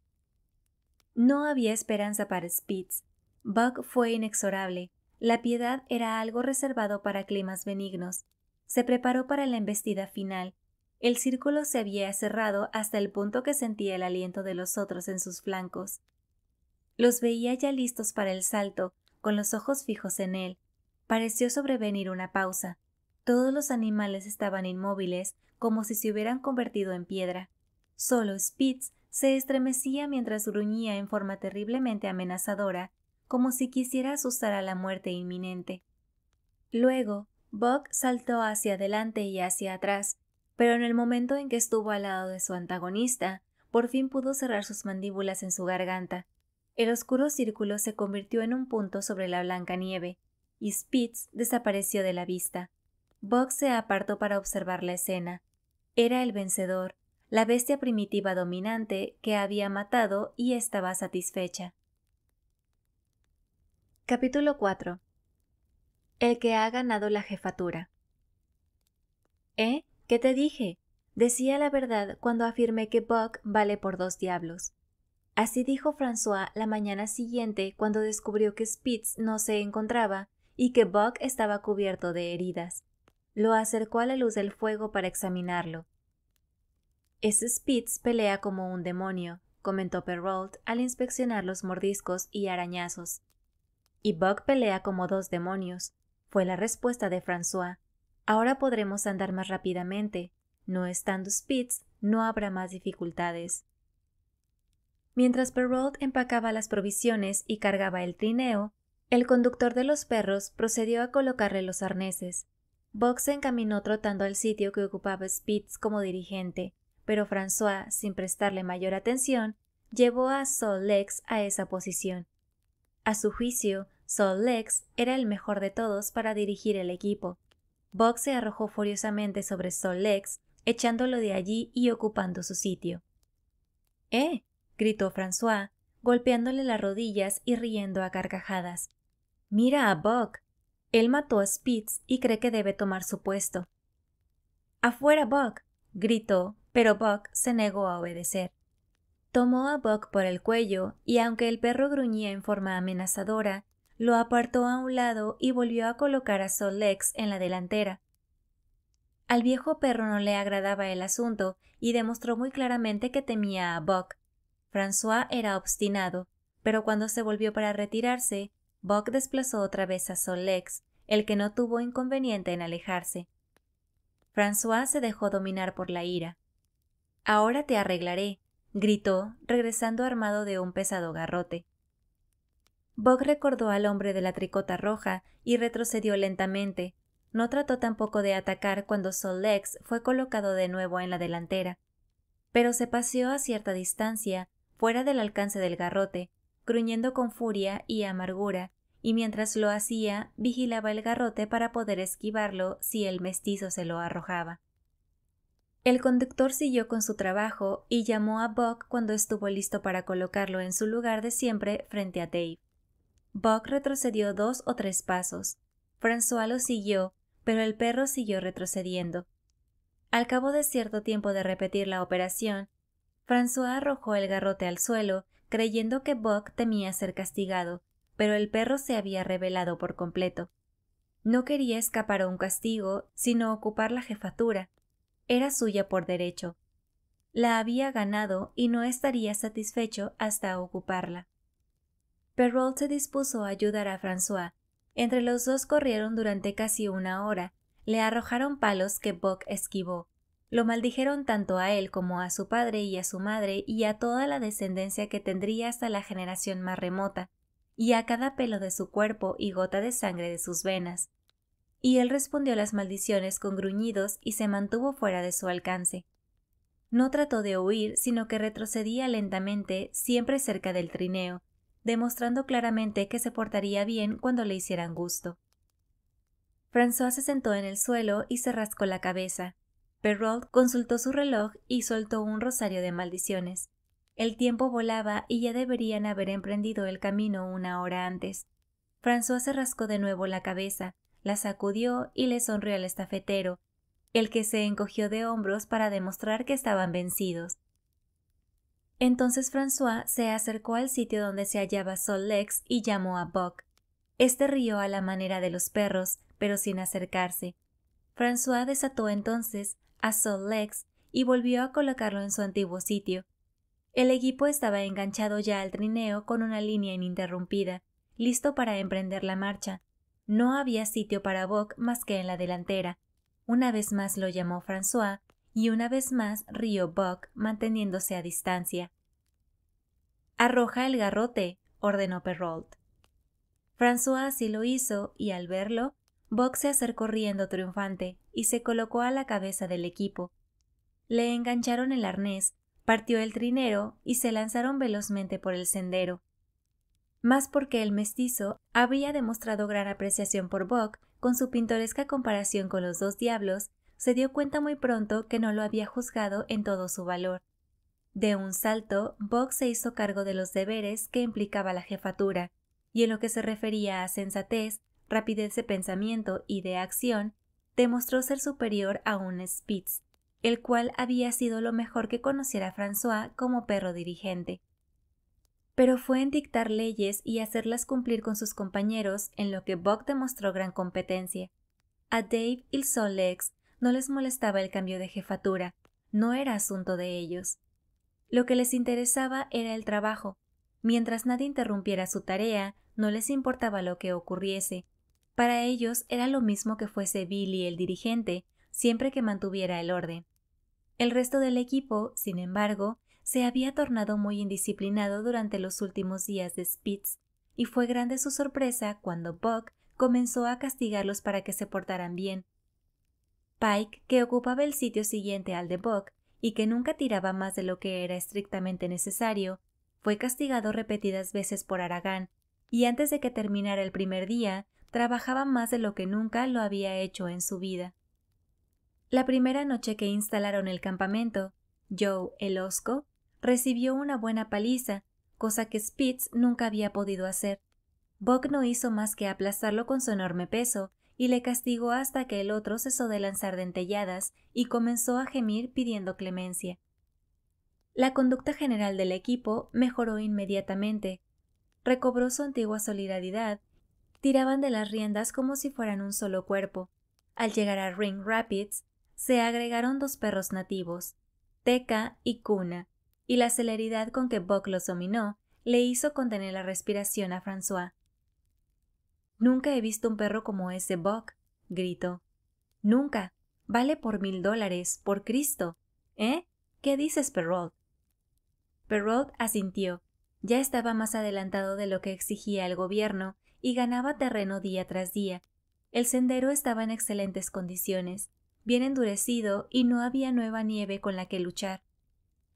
No había esperanza para Spitz. Buck fue inexorable. La piedad era algo reservado para climas benignos. Se preparó para la embestida final. El círculo se había cerrado hasta el punto que sentía el aliento de los otros en sus flancos. Los veía ya listos para el salto, con los ojos fijos en él. Pareció sobrevenir una pausa. Todos los animales estaban inmóviles, como si se hubieran convertido en piedra. Solo Spitz se estremecía mientras gruñía en forma terriblemente amenazadora, como si quisiera asustar a la muerte inminente. Luego, Buck saltó hacia adelante y hacia atrás, pero en el momento en que estuvo al lado de su antagonista, por fin pudo cerrar sus mandíbulas en su garganta. El oscuro círculo se convirtió en un punto sobre la blanca nieve, y Spitz desapareció de la vista. Buck se apartó para observar la escena. Era el vencedor, la bestia primitiva dominante que había matado y estaba satisfecha. Capítulo 4 El que ha ganado la jefatura. ¿Eh? ¿Qué te dije? Decía la verdad cuando afirmé que Buck vale por dos diablos. Así dijo François la mañana siguiente cuando descubrió que Spitz no se encontraba y que Buck estaba cubierto de heridas. Lo acercó a la luz del fuego para examinarlo. Ese Spitz pelea como un demonio, comentó Perrault al inspeccionar los mordiscos y arañazos. Y Buck pelea como dos demonios, fue la respuesta de François. Ahora podremos andar más rápidamente. No estando Spitz, no habrá más dificultades. Mientras Perrault empacaba las provisiones y cargaba el trineo, el conductor de los perros procedió a colocarle los arneses. Box se encaminó trotando al sitio que ocupaba Spitz como dirigente, pero François, sin prestarle mayor atención, llevó a Sol Lex a esa posición. A su juicio, Sol Lex era el mejor de todos para dirigir el equipo. Box se arrojó furiosamente sobre Sol Lex, echándolo de allí y ocupando su sitio. ¡Eh! gritó François, golpeándole las rodillas y riendo a carcajadas. Mira a Buck. Él mató a Spitz y cree que debe tomar su puesto. Afuera, Buck. gritó, pero Buck se negó a obedecer. Tomó a Buck por el cuello y aunque el perro gruñía en forma amenazadora, lo apartó a un lado y volvió a colocar a Lex en la delantera. Al viejo perro no le agradaba el asunto y demostró muy claramente que temía a Buck, François era obstinado, pero cuando se volvió para retirarse, Buck desplazó otra vez a Solex, el que no tuvo inconveniente en alejarse. François se dejó dominar por la ira. Ahora te arreglaré, gritó, regresando armado de un pesado garrote. Bog recordó al hombre de la tricota roja y retrocedió lentamente. No trató tampoco de atacar cuando Solex fue colocado de nuevo en la delantera, pero se paseó a cierta distancia fuera del alcance del garrote, gruñendo con furia y amargura, y mientras lo hacía vigilaba el garrote para poder esquivarlo si el mestizo se lo arrojaba. El conductor siguió con su trabajo y llamó a Buck cuando estuvo listo para colocarlo en su lugar de siempre frente a Dave. Buck retrocedió dos o tres pasos. François lo siguió, pero el perro siguió retrocediendo. Al cabo de cierto tiempo de repetir la operación, François arrojó el garrote al suelo, creyendo que Bock temía ser castigado, pero el perro se había revelado por completo. No quería escapar a un castigo, sino ocupar la jefatura. Era suya por derecho. La había ganado y no estaría satisfecho hasta ocuparla. Perrault se dispuso a ayudar a François. Entre los dos corrieron durante casi una hora. Le arrojaron palos que Bock esquivó. Lo maldijeron tanto a él como a su padre y a su madre y a toda la descendencia que tendría hasta la generación más remota, y a cada pelo de su cuerpo y gota de sangre de sus venas. Y él respondió las maldiciones con gruñidos y se mantuvo fuera de su alcance. No trató de huir, sino que retrocedía lentamente, siempre cerca del trineo, demostrando claramente que se portaría bien cuando le hicieran gusto. François se sentó en el suelo y se rascó la cabeza. Perrault consultó su reloj y soltó un rosario de maldiciones. El tiempo volaba y ya deberían haber emprendido el camino una hora antes. François se rascó de nuevo la cabeza, la sacudió y le sonrió al estafetero, el que se encogió de hombros para demostrar que estaban vencidos. Entonces François se acercó al sitio donde se hallaba Sol Lex y llamó a Buck. Este rió a la manera de los perros, pero sin acercarse. François desató entonces a Legs y volvió a colocarlo en su antiguo sitio. El equipo estaba enganchado ya al trineo con una línea ininterrumpida, listo para emprender la marcha. No había sitio para Bock más que en la delantera. Una vez más lo llamó François y una vez más rió Buck manteniéndose a distancia. Arroja el garrote, ordenó Perrault. François así lo hizo y al verlo, Box se acercó riendo triunfante y se colocó a la cabeza del equipo. Le engancharon el arnés, partió el trinero y se lanzaron velozmente por el sendero. Más porque el mestizo había demostrado gran apreciación por Bock con su pintoresca comparación con los dos diablos, se dio cuenta muy pronto que no lo había juzgado en todo su valor. De un salto, Buck se hizo cargo de los deberes que implicaba la jefatura, y en lo que se refería a sensatez, rapidez de pensamiento y de acción, demostró ser superior a un Spitz, el cual había sido lo mejor que conociera François como perro dirigente. Pero fue en dictar leyes y hacerlas cumplir con sus compañeros en lo que Buck demostró gran competencia. A Dave y Solex no les molestaba el cambio de jefatura, no era asunto de ellos. Lo que les interesaba era el trabajo. Mientras nadie interrumpiera su tarea, no les importaba lo que ocurriese, para ellos era lo mismo que fuese Billy el dirigente, siempre que mantuviera el orden. El resto del equipo, sin embargo, se había tornado muy indisciplinado durante los últimos días de Spitz, y fue grande su sorpresa cuando Buck comenzó a castigarlos para que se portaran bien. Pike, que ocupaba el sitio siguiente al de Buck y que nunca tiraba más de lo que era estrictamente necesario, fue castigado repetidas veces por Aragán, y antes de que terminara el primer día, trabajaba más de lo que nunca lo había hecho en su vida. La primera noche que instalaron el campamento, Joe, el osco, recibió una buena paliza, cosa que Spitz nunca había podido hacer. Buck no hizo más que aplastarlo con su enorme peso y le castigó hasta que el otro cesó de lanzar dentelladas y comenzó a gemir pidiendo clemencia. La conducta general del equipo mejoró inmediatamente. Recobró su antigua solidaridad tiraban de las riendas como si fueran un solo cuerpo. Al llegar a Ring Rapids, se agregaron dos perros nativos, Teca y Cuna, y la celeridad con que Buck los dominó le hizo contener la respiración a François. Nunca he visto un perro como ese Buck, gritó. Nunca. Vale por mil dólares, por Cristo. ¿Eh? ¿Qué dices, Perrault? Perrault asintió. Ya estaba más adelantado de lo que exigía el gobierno y ganaba terreno día tras día. El sendero estaba en excelentes condiciones, bien endurecido y no había nueva nieve con la que luchar.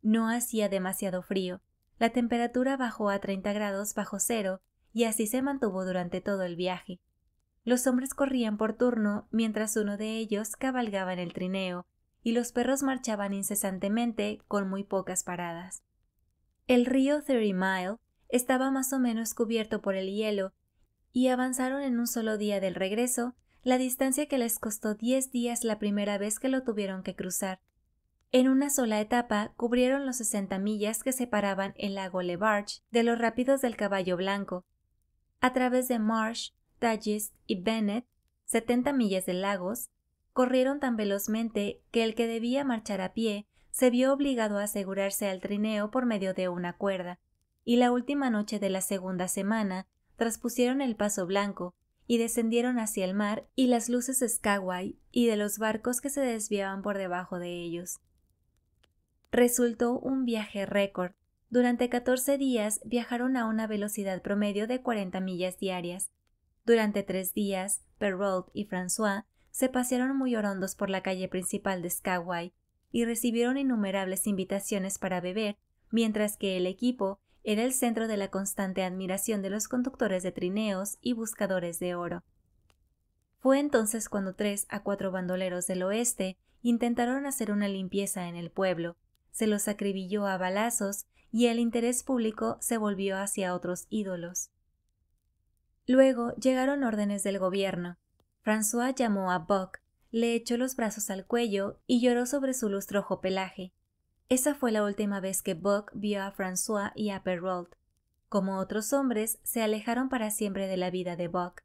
No hacía demasiado frío. La temperatura bajó a 30 grados bajo cero y así se mantuvo durante todo el viaje. Los hombres corrían por turno mientras uno de ellos cabalgaba en el trineo y los perros marchaban incesantemente con muy pocas paradas. El río Thirty Mile estaba más o menos cubierto por el hielo y avanzaron en un solo día del regreso, la distancia que les costó diez días la primera vez que lo tuvieron que cruzar. En una sola etapa cubrieron los sesenta millas que separaban el lago Le Barge de los rápidos del Caballo Blanco. A través de Marsh, Dagist y Bennett, setenta millas de lagos, corrieron tan velozmente que el que debía marchar a pie se vio obligado a asegurarse al trineo por medio de una cuerda, y la última noche de la segunda semana traspusieron el Paso Blanco y descendieron hacia el mar y las luces de Skagway y de los barcos que se desviaban por debajo de ellos. Resultó un viaje récord. Durante 14 días viajaron a una velocidad promedio de 40 millas diarias. Durante tres días, Perrault y François se pasearon muy orondos por la calle principal de Skagway y recibieron innumerables invitaciones para beber, mientras que el equipo era el centro de la constante admiración de los conductores de trineos y buscadores de oro. Fue entonces cuando tres a cuatro bandoleros del oeste intentaron hacer una limpieza en el pueblo, se los acribilló a balazos y el interés público se volvió hacia otros ídolos. Luego llegaron órdenes del gobierno. François llamó a Buck, le echó los brazos al cuello y lloró sobre su lustrojo pelaje. Esa fue la última vez que Buck vio a François y a Perrault. Como otros hombres, se alejaron para siempre de la vida de Buck.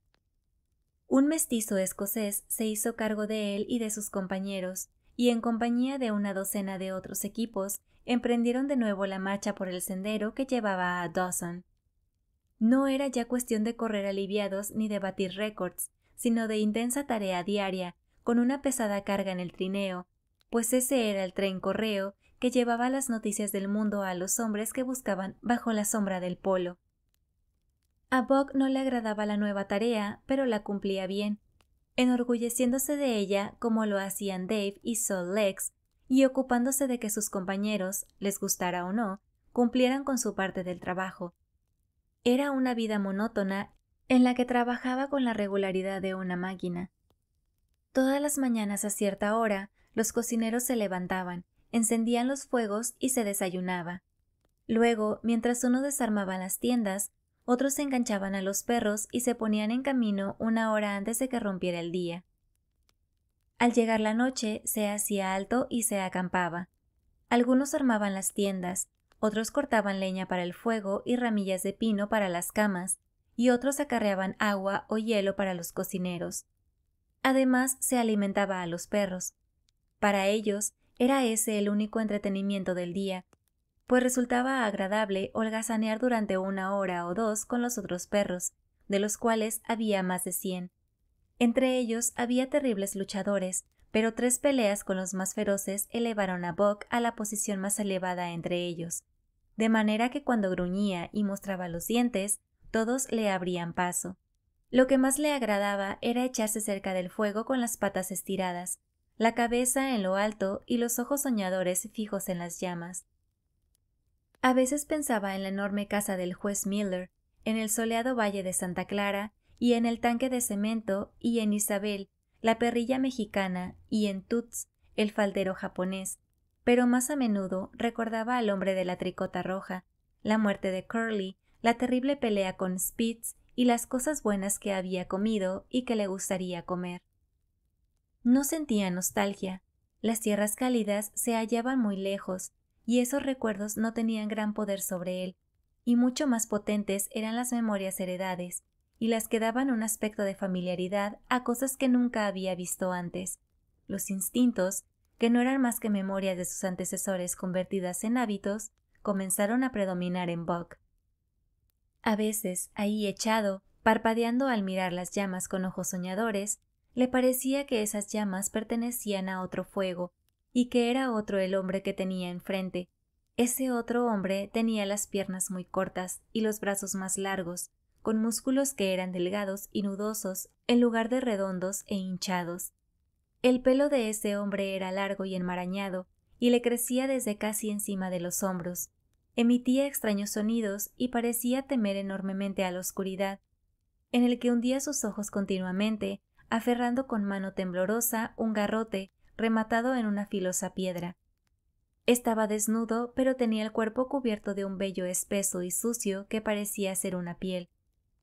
Un mestizo escocés se hizo cargo de él y de sus compañeros, y en compañía de una docena de otros equipos, emprendieron de nuevo la marcha por el sendero que llevaba a Dawson. No era ya cuestión de correr aliviados ni de batir récords, sino de intensa tarea diaria, con una pesada carga en el trineo, pues ese era el tren correo que llevaba las noticias del mundo a los hombres que buscaban bajo la sombra del polo. A Buck no le agradaba la nueva tarea, pero la cumplía bien, enorgulleciéndose de ella como lo hacían Dave y Sol Lex, y ocupándose de que sus compañeros, les gustara o no, cumplieran con su parte del trabajo. Era una vida monótona en la que trabajaba con la regularidad de una máquina. Todas las mañanas a cierta hora, los cocineros se levantaban, encendían los fuegos y se desayunaba. Luego, mientras uno desarmaban las tiendas, otros se enganchaban a los perros y se ponían en camino una hora antes de que rompiera el día. Al llegar la noche se hacía alto y se acampaba. Algunos armaban las tiendas, otros cortaban leña para el fuego y ramillas de pino para las camas, y otros acarreaban agua o hielo para los cocineros. Además, se alimentaba a los perros. Para ellos, era ese el único entretenimiento del día, pues resultaba agradable holgazanear durante una hora o dos con los otros perros, de los cuales había más de cien. Entre ellos había terribles luchadores, pero tres peleas con los más feroces elevaron a Bock a la posición más elevada entre ellos, de manera que cuando gruñía y mostraba los dientes, todos le abrían paso. Lo que más le agradaba era echarse cerca del fuego con las patas estiradas, la cabeza en lo alto y los ojos soñadores fijos en las llamas. A veces pensaba en la enorme casa del juez Miller, en el soleado valle de Santa Clara, y en el tanque de cemento, y en Isabel, la perrilla mexicana, y en Tuts, el faldero japonés, pero más a menudo recordaba al hombre de la tricota roja, la muerte de Curly, la terrible pelea con Spitz y las cosas buenas que había comido y que le gustaría comer. No sentía nostalgia. Las tierras cálidas se hallaban muy lejos, y esos recuerdos no tenían gran poder sobre él, y mucho más potentes eran las memorias heredades, y las que daban un aspecto de familiaridad a cosas que nunca había visto antes. Los instintos, que no eran más que memorias de sus antecesores convertidas en hábitos, comenzaron a predominar en Buck. A veces, ahí echado, parpadeando al mirar las llamas con ojos soñadores, le parecía que esas llamas pertenecían a otro fuego, y que era otro el hombre que tenía enfrente. Ese otro hombre tenía las piernas muy cortas y los brazos más largos, con músculos que eran delgados y nudosos en lugar de redondos e hinchados. El pelo de ese hombre era largo y enmarañado, y le crecía desde casi encima de los hombros. Emitía extraños sonidos y parecía temer enormemente a la oscuridad, en el que hundía sus ojos continuamente aferrando con mano temblorosa un garrote rematado en una filosa piedra. Estaba desnudo, pero tenía el cuerpo cubierto de un vello espeso y sucio que parecía ser una piel.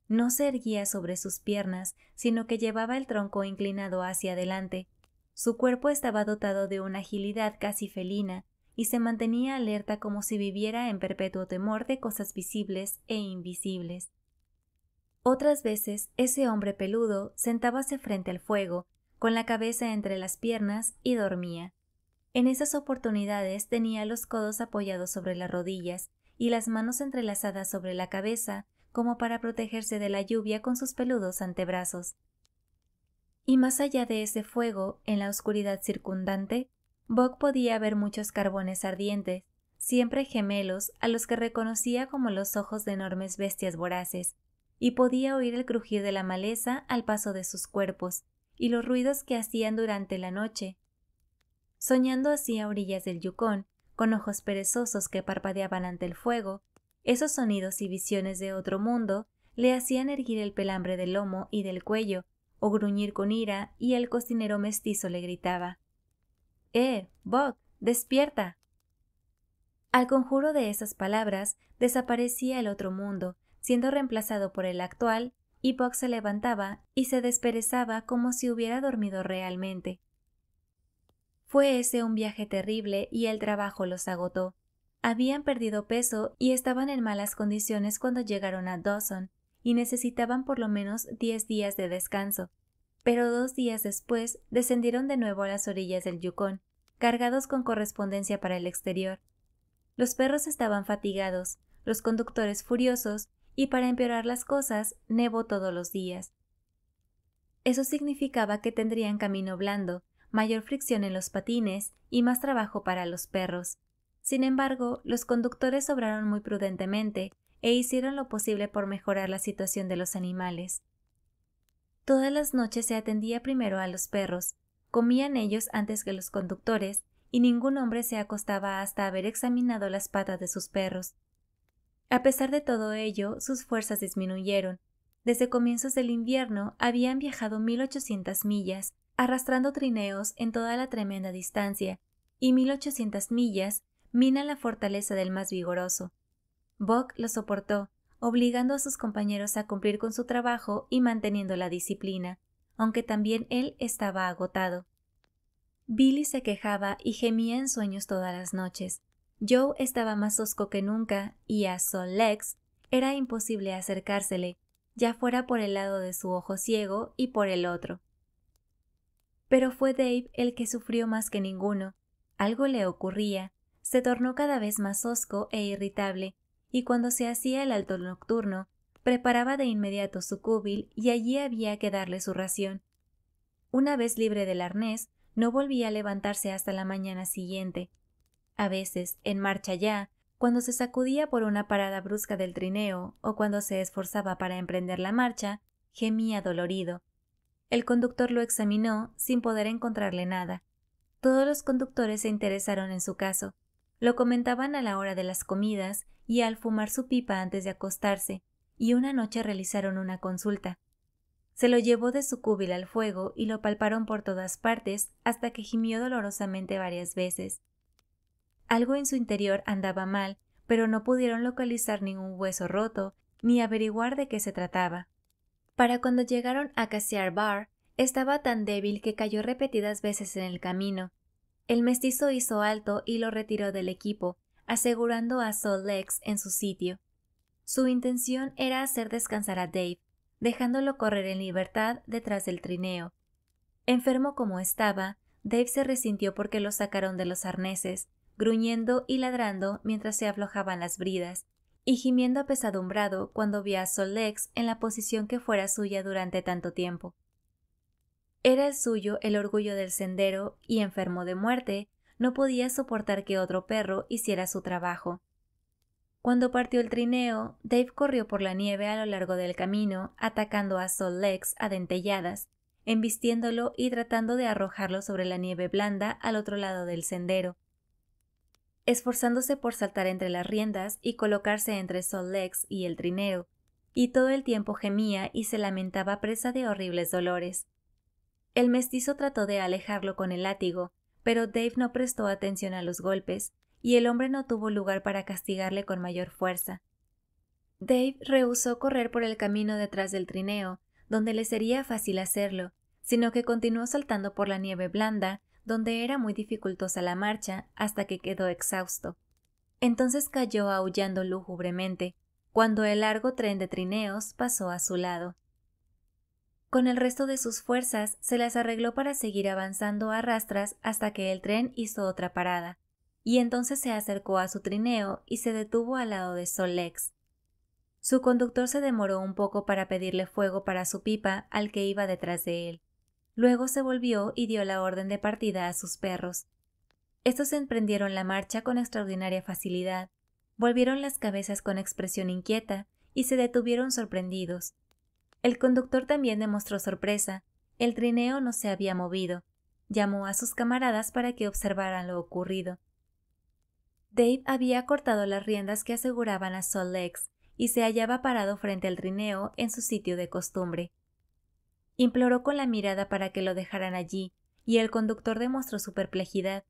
No se erguía sobre sus piernas, sino que llevaba el tronco inclinado hacia adelante. Su cuerpo estaba dotado de una agilidad casi felina, y se mantenía alerta como si viviera en perpetuo temor de cosas visibles e invisibles. Otras veces ese hombre peludo sentábase frente al fuego, con la cabeza entre las piernas, y dormía. En esas oportunidades tenía los codos apoyados sobre las rodillas y las manos entrelazadas sobre la cabeza como para protegerse de la lluvia con sus peludos antebrazos. Y más allá de ese fuego, en la oscuridad circundante, bog podía ver muchos carbones ardientes, siempre gemelos, a los que reconocía como los ojos de enormes bestias voraces, y podía oír el crujir de la maleza al paso de sus cuerpos y los ruidos que hacían durante la noche. Soñando así a orillas del Yukón con ojos perezosos que parpadeaban ante el fuego, esos sonidos y visiones de otro mundo le hacían erguir el pelambre del lomo y del cuello, o gruñir con ira, y el cocinero mestizo le gritaba ¡Eh, Bob despierta! Al conjuro de esas palabras desaparecía el otro mundo, siendo reemplazado por el actual, y se levantaba y se desperezaba como si hubiera dormido realmente. Fue ese un viaje terrible y el trabajo los agotó. Habían perdido peso y estaban en malas condiciones cuando llegaron a Dawson, y necesitaban por lo menos diez días de descanso. Pero dos días después descendieron de nuevo a las orillas del Yukon, cargados con correspondencia para el exterior. Los perros estaban fatigados, los conductores furiosos y para empeorar las cosas, nevó todos los días. Eso significaba que tendrían camino blando, mayor fricción en los patines y más trabajo para los perros. Sin embargo, los conductores obraron muy prudentemente e hicieron lo posible por mejorar la situación de los animales. Todas las noches se atendía primero a los perros, comían ellos antes que los conductores, y ningún hombre se acostaba hasta haber examinado las patas de sus perros. A pesar de todo ello, sus fuerzas disminuyeron. Desde comienzos del invierno habían viajado 1.800 millas, arrastrando trineos en toda la tremenda distancia, y 1.800 millas minan la fortaleza del más vigoroso. Buck lo soportó, obligando a sus compañeros a cumplir con su trabajo y manteniendo la disciplina, aunque también él estaba agotado. Billy se quejaba y gemía en sueños todas las noches. Joe estaba más hosco que nunca y a Sol Lex era imposible acercársele, ya fuera por el lado de su ojo ciego y por el otro. Pero fue Dave el que sufrió más que ninguno. Algo le ocurría, se tornó cada vez más hosco e irritable, y cuando se hacía el alto nocturno, preparaba de inmediato su cúbil y allí había que darle su ración. Una vez libre del arnés, no volvía a levantarse hasta la mañana siguiente, a veces en marcha ya, cuando se sacudía por una parada brusca del trineo o cuando se esforzaba para emprender la marcha, gemía dolorido. El conductor lo examinó sin poder encontrarle nada. Todos los conductores se interesaron en su caso. Lo comentaban a la hora de las comidas y al fumar su pipa antes de acostarse, y una noche realizaron una consulta. Se lo llevó de su cúbila al fuego y lo palparon por todas partes hasta que gimió dolorosamente varias veces. Algo en su interior andaba mal, pero no pudieron localizar ningún hueso roto ni averiguar de qué se trataba. Para cuando llegaron a Cassiar Bar, estaba tan débil que cayó repetidas veces en el camino. El mestizo hizo alto y lo retiró del equipo, asegurando a Sol en su sitio. Su intención era hacer descansar a Dave, dejándolo correr en libertad detrás del trineo. Enfermo como estaba, Dave se resintió porque lo sacaron de los arneses, gruñendo y ladrando mientras se aflojaban las bridas, y gimiendo apesadumbrado cuando vi a Solex en la posición que fuera suya durante tanto tiempo. Era el suyo el orgullo del sendero y enfermo de muerte, no podía soportar que otro perro hiciera su trabajo. Cuando partió el trineo, Dave corrió por la nieve a lo largo del camino, atacando a Solex a dentelladas, embistiéndolo y tratando de arrojarlo sobre la nieve blanda al otro lado del sendero, esforzándose por saltar entre las riendas y colocarse entre Sol Legs y el trineo, y todo el tiempo gemía y se lamentaba presa de horribles dolores. El mestizo trató de alejarlo con el látigo, pero Dave no prestó atención a los golpes, y el hombre no tuvo lugar para castigarle con mayor fuerza. Dave rehusó correr por el camino detrás del trineo, donde le sería fácil hacerlo, sino que continuó saltando por la nieve blanda, donde era muy dificultosa la marcha hasta que quedó exhausto. Entonces cayó aullando lúgubremente cuando el largo tren de trineos pasó a su lado. Con el resto de sus fuerzas se las arregló para seguir avanzando a rastras hasta que el tren hizo otra parada, y entonces se acercó a su trineo y se detuvo al lado de Solex. Su conductor se demoró un poco para pedirle fuego para su pipa al que iba detrás de él. Luego se volvió y dio la orden de partida a sus perros. Estos emprendieron la marcha con extraordinaria facilidad, volvieron las cabezas con expresión inquieta y se detuvieron sorprendidos. El conductor también demostró sorpresa, el trineo no se había movido. Llamó a sus camaradas para que observaran lo ocurrido. Dave había cortado las riendas que aseguraban a Sol Legs y se hallaba parado frente al trineo en su sitio de costumbre. Imploró con la mirada para que lo dejaran allí, y el conductor demostró su perplejidad.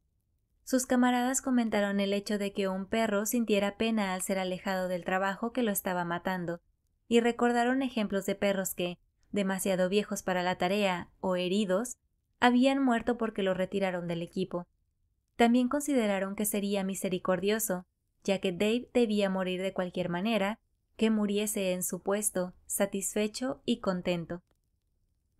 Sus camaradas comentaron el hecho de que un perro sintiera pena al ser alejado del trabajo que lo estaba matando, y recordaron ejemplos de perros que, demasiado viejos para la tarea o heridos, habían muerto porque lo retiraron del equipo. También consideraron que sería misericordioso, ya que Dave debía morir de cualquier manera, que muriese en su puesto, satisfecho y contento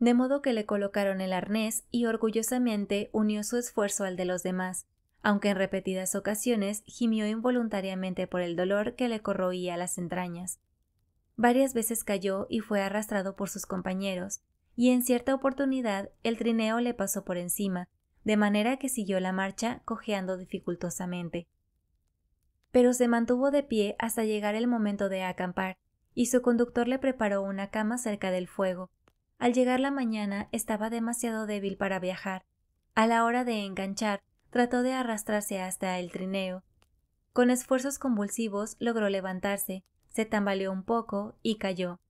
de modo que le colocaron el arnés y orgullosamente unió su esfuerzo al de los demás, aunque en repetidas ocasiones gimió involuntariamente por el dolor que le corroía las entrañas. Varias veces cayó y fue arrastrado por sus compañeros, y en cierta oportunidad el trineo le pasó por encima, de manera que siguió la marcha cojeando dificultosamente. Pero se mantuvo de pie hasta llegar el momento de acampar, y su conductor le preparó una cama cerca del fuego, al llegar la mañana estaba demasiado débil para viajar. A la hora de enganchar, trató de arrastrarse hasta el trineo. Con esfuerzos convulsivos logró levantarse, se tambaleó un poco y cayó.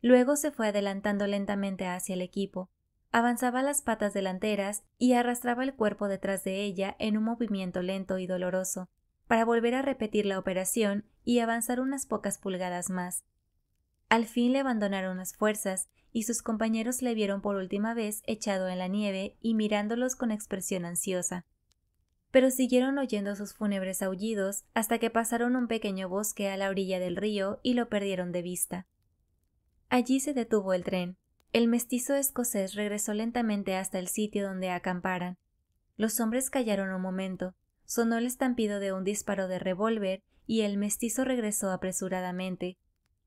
Luego se fue adelantando lentamente hacia el equipo. Avanzaba las patas delanteras y arrastraba el cuerpo detrás de ella en un movimiento lento y doloroso, para volver a repetir la operación y avanzar unas pocas pulgadas más. Al fin le abandonaron las fuerzas y sus compañeros le vieron por última vez echado en la nieve y mirándolos con expresión ansiosa. Pero siguieron oyendo sus fúnebres aullidos hasta que pasaron un pequeño bosque a la orilla del río y lo perdieron de vista. Allí se detuvo el tren. El mestizo escocés regresó lentamente hasta el sitio donde acamparan. Los hombres callaron un momento, sonó el estampido de un disparo de revólver y el mestizo regresó apresuradamente,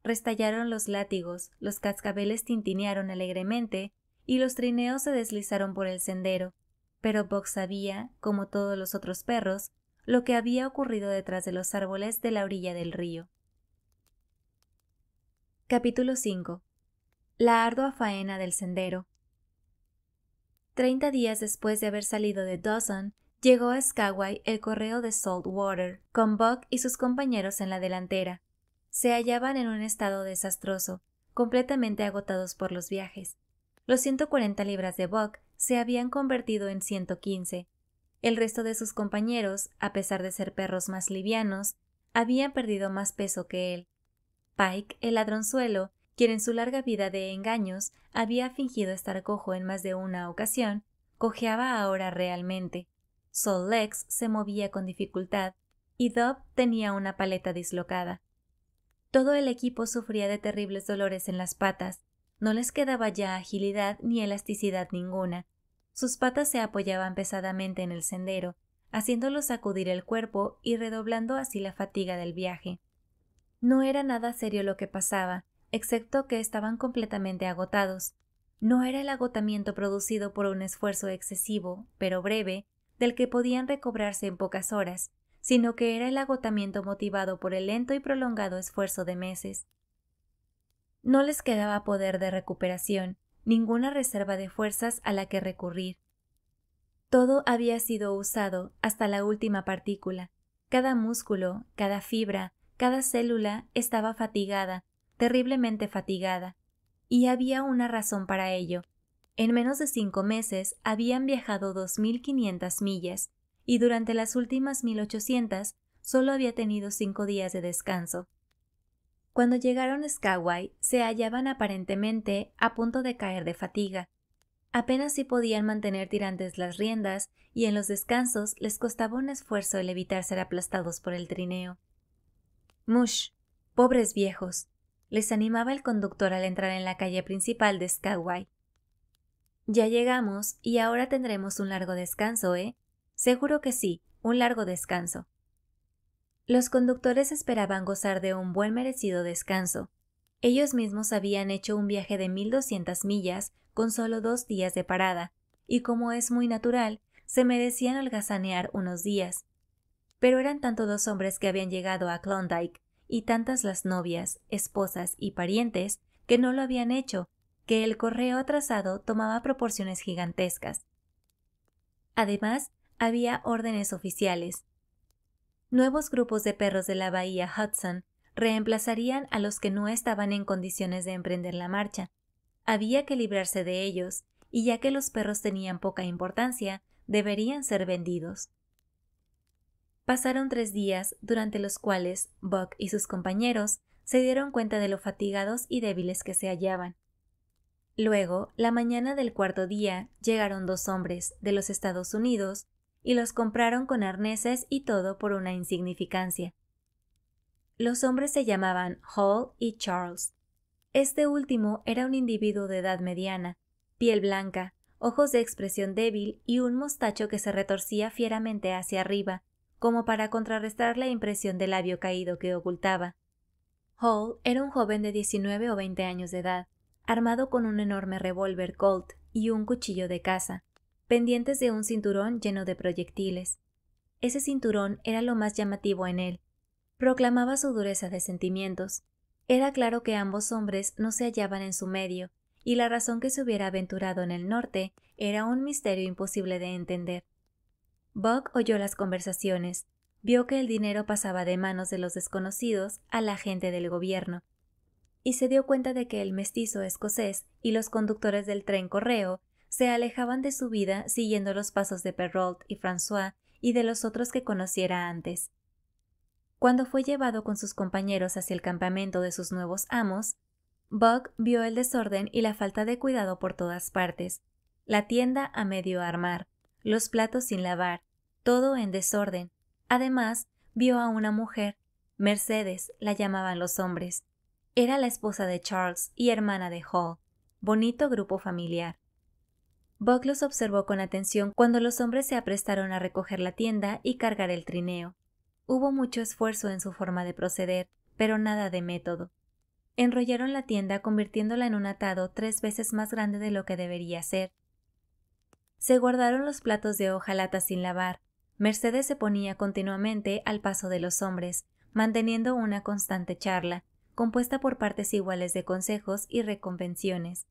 restallaron los látigos, los cascabeles tintinearon alegremente y los trineos se deslizaron por el sendero. Pero Buck sabía, como todos los otros perros, lo que había ocurrido detrás de los árboles de la orilla del río. Capítulo 5 La ardua faena del sendero. Treinta días después de haber salido de Dawson, llegó a Skagway el correo de Saltwater, con Buck y sus compañeros en la delantera se hallaban en un estado desastroso, completamente agotados por los viajes. Los 140 libras de Buck se habían convertido en 115. El resto de sus compañeros, a pesar de ser perros más livianos, habían perdido más peso que él. Pike, el ladronzuelo, quien en su larga vida de engaños había fingido estar cojo en más de una ocasión, cojeaba ahora realmente. Sol Lex se movía con dificultad y Dob tenía una paleta dislocada. Todo el equipo sufría de terribles dolores en las patas. No les quedaba ya agilidad ni elasticidad ninguna. Sus patas se apoyaban pesadamente en el sendero, haciéndolos sacudir el cuerpo y redoblando así la fatiga del viaje. No era nada serio lo que pasaba, excepto que estaban completamente agotados. No era el agotamiento producido por un esfuerzo excesivo, pero breve, del que podían recobrarse en pocas horas, sino que era el agotamiento motivado por el lento y prolongado esfuerzo de meses. No les quedaba poder de recuperación, ninguna reserva de fuerzas a la que recurrir. Todo había sido usado hasta la última partícula. Cada músculo, cada fibra, cada célula estaba fatigada, terriblemente fatigada. Y había una razón para ello. En menos de cinco meses habían viajado dos quinientas millas, y durante las últimas 1800 solo había tenido cinco días de descanso. Cuando llegaron a Skagway, se hallaban aparentemente a punto de caer de fatiga. Apenas si podían mantener tirantes las riendas y en los descansos les costaba un esfuerzo el evitar ser aplastados por el trineo. Mush, pobres viejos, les animaba el conductor al entrar en la calle principal de Skagway. Ya llegamos y ahora tendremos un largo descanso, ¿eh? Seguro que sí, un largo descanso. Los conductores esperaban gozar de un buen merecido descanso. Ellos mismos habían hecho un viaje de 1.200 millas con solo dos días de parada, y como es muy natural, se merecían holgazanear unos días. Pero eran tanto dos hombres que habían llegado a Klondike, y tantas las novias, esposas y parientes que no lo habían hecho, que el correo atrasado tomaba proporciones gigantescas. Además, había órdenes oficiales. Nuevos grupos de perros de la bahía Hudson reemplazarían a los que no estaban en condiciones de emprender la marcha. Había que librarse de ellos, y ya que los perros tenían poca importancia, deberían ser vendidos. Pasaron tres días, durante los cuales Buck y sus compañeros se dieron cuenta de lo fatigados y débiles que se hallaban. Luego, la mañana del cuarto día, llegaron dos hombres de los Estados Unidos y los compraron con arneses y todo por una insignificancia. Los hombres se llamaban Hall y Charles. Este último era un individuo de edad mediana, piel blanca, ojos de expresión débil y un mostacho que se retorcía fieramente hacia arriba, como para contrarrestar la impresión de labio caído que ocultaba. Hall era un joven de 19 o 20 años de edad, armado con un enorme revólver Colt y un cuchillo de caza pendientes de un cinturón lleno de proyectiles. Ese cinturón era lo más llamativo en él. Proclamaba su dureza de sentimientos. Era claro que ambos hombres no se hallaban en su medio, y la razón que se hubiera aventurado en el norte era un misterio imposible de entender. Buck oyó las conversaciones, vio que el dinero pasaba de manos de los desconocidos a la gente del gobierno, y se dio cuenta de que el mestizo escocés y los conductores del tren correo se alejaban de su vida siguiendo los pasos de Perrault y François y de los otros que conociera antes. Cuando fue llevado con sus compañeros hacia el campamento de sus nuevos amos, Buck vio el desorden y la falta de cuidado por todas partes, la tienda a medio armar, los platos sin lavar, todo en desorden. Además, vio a una mujer, Mercedes, la llamaban los hombres. Era la esposa de Charles y hermana de Hall. Bonito grupo familiar. Buck los observó con atención cuando los hombres se aprestaron a recoger la tienda y cargar el trineo. Hubo mucho esfuerzo en su forma de proceder, pero nada de método. Enrollaron la tienda convirtiéndola en un atado tres veces más grande de lo que debería ser. Se guardaron los platos de hojalata sin lavar. Mercedes se ponía continuamente al paso de los hombres, manteniendo una constante charla, compuesta por partes iguales de consejos y reconvenciones.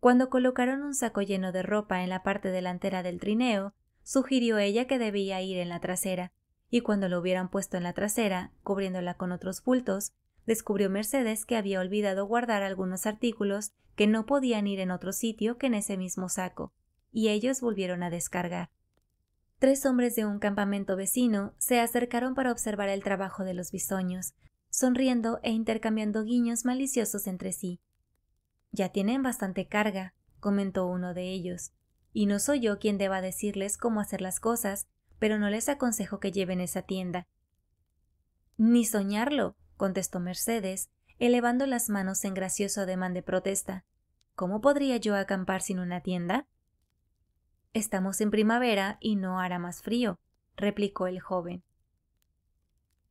Cuando colocaron un saco lleno de ropa en la parte delantera del trineo, sugirió ella que debía ir en la trasera, y cuando lo hubieran puesto en la trasera, cubriéndola con otros bultos, descubrió Mercedes que había olvidado guardar algunos artículos que no podían ir en otro sitio que en ese mismo saco, y ellos volvieron a descargar. Tres hombres de un campamento vecino se acercaron para observar el trabajo de los bisoños, sonriendo e intercambiando guiños maliciosos entre sí. Ya tienen bastante carga, comentó uno de ellos, y no soy yo quien deba decirles cómo hacer las cosas, pero no les aconsejo que lleven esa tienda. Ni soñarlo, contestó Mercedes, elevando las manos en gracioso ademán de protesta. ¿Cómo podría yo acampar sin una tienda? Estamos en primavera y no hará más frío, replicó el joven.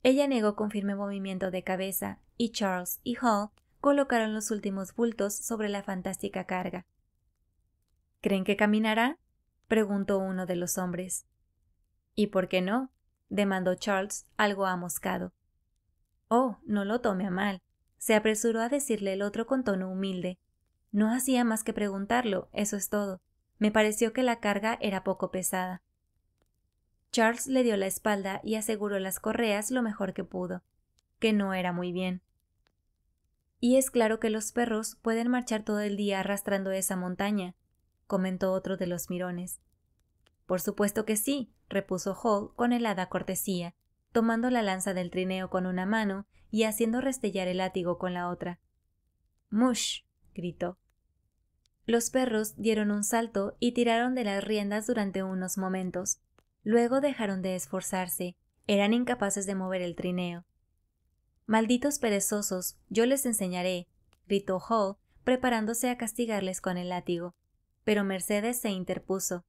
Ella negó con firme movimiento de cabeza, y Charles y Hall colocaron los últimos bultos sobre la fantástica carga. ¿Creen que caminará? preguntó uno de los hombres. ¿Y por qué no? demandó Charles, algo amoscado. Oh, no lo tome a mal, se apresuró a decirle el otro con tono humilde. No hacía más que preguntarlo, eso es todo. Me pareció que la carga era poco pesada. Charles le dio la espalda y aseguró las correas lo mejor que pudo, que no era muy bien. Y es claro que los perros pueden marchar todo el día arrastrando esa montaña, comentó otro de los mirones. Por supuesto que sí, repuso Hall con helada cortesía, tomando la lanza del trineo con una mano y haciendo restellar el látigo con la otra. Mush. gritó. Los perros dieron un salto y tiraron de las riendas durante unos momentos. Luego dejaron de esforzarse, eran incapaces de mover el trineo. Malditos perezosos, yo les enseñaré, gritó Hall, preparándose a castigarles con el látigo. Pero Mercedes se interpuso.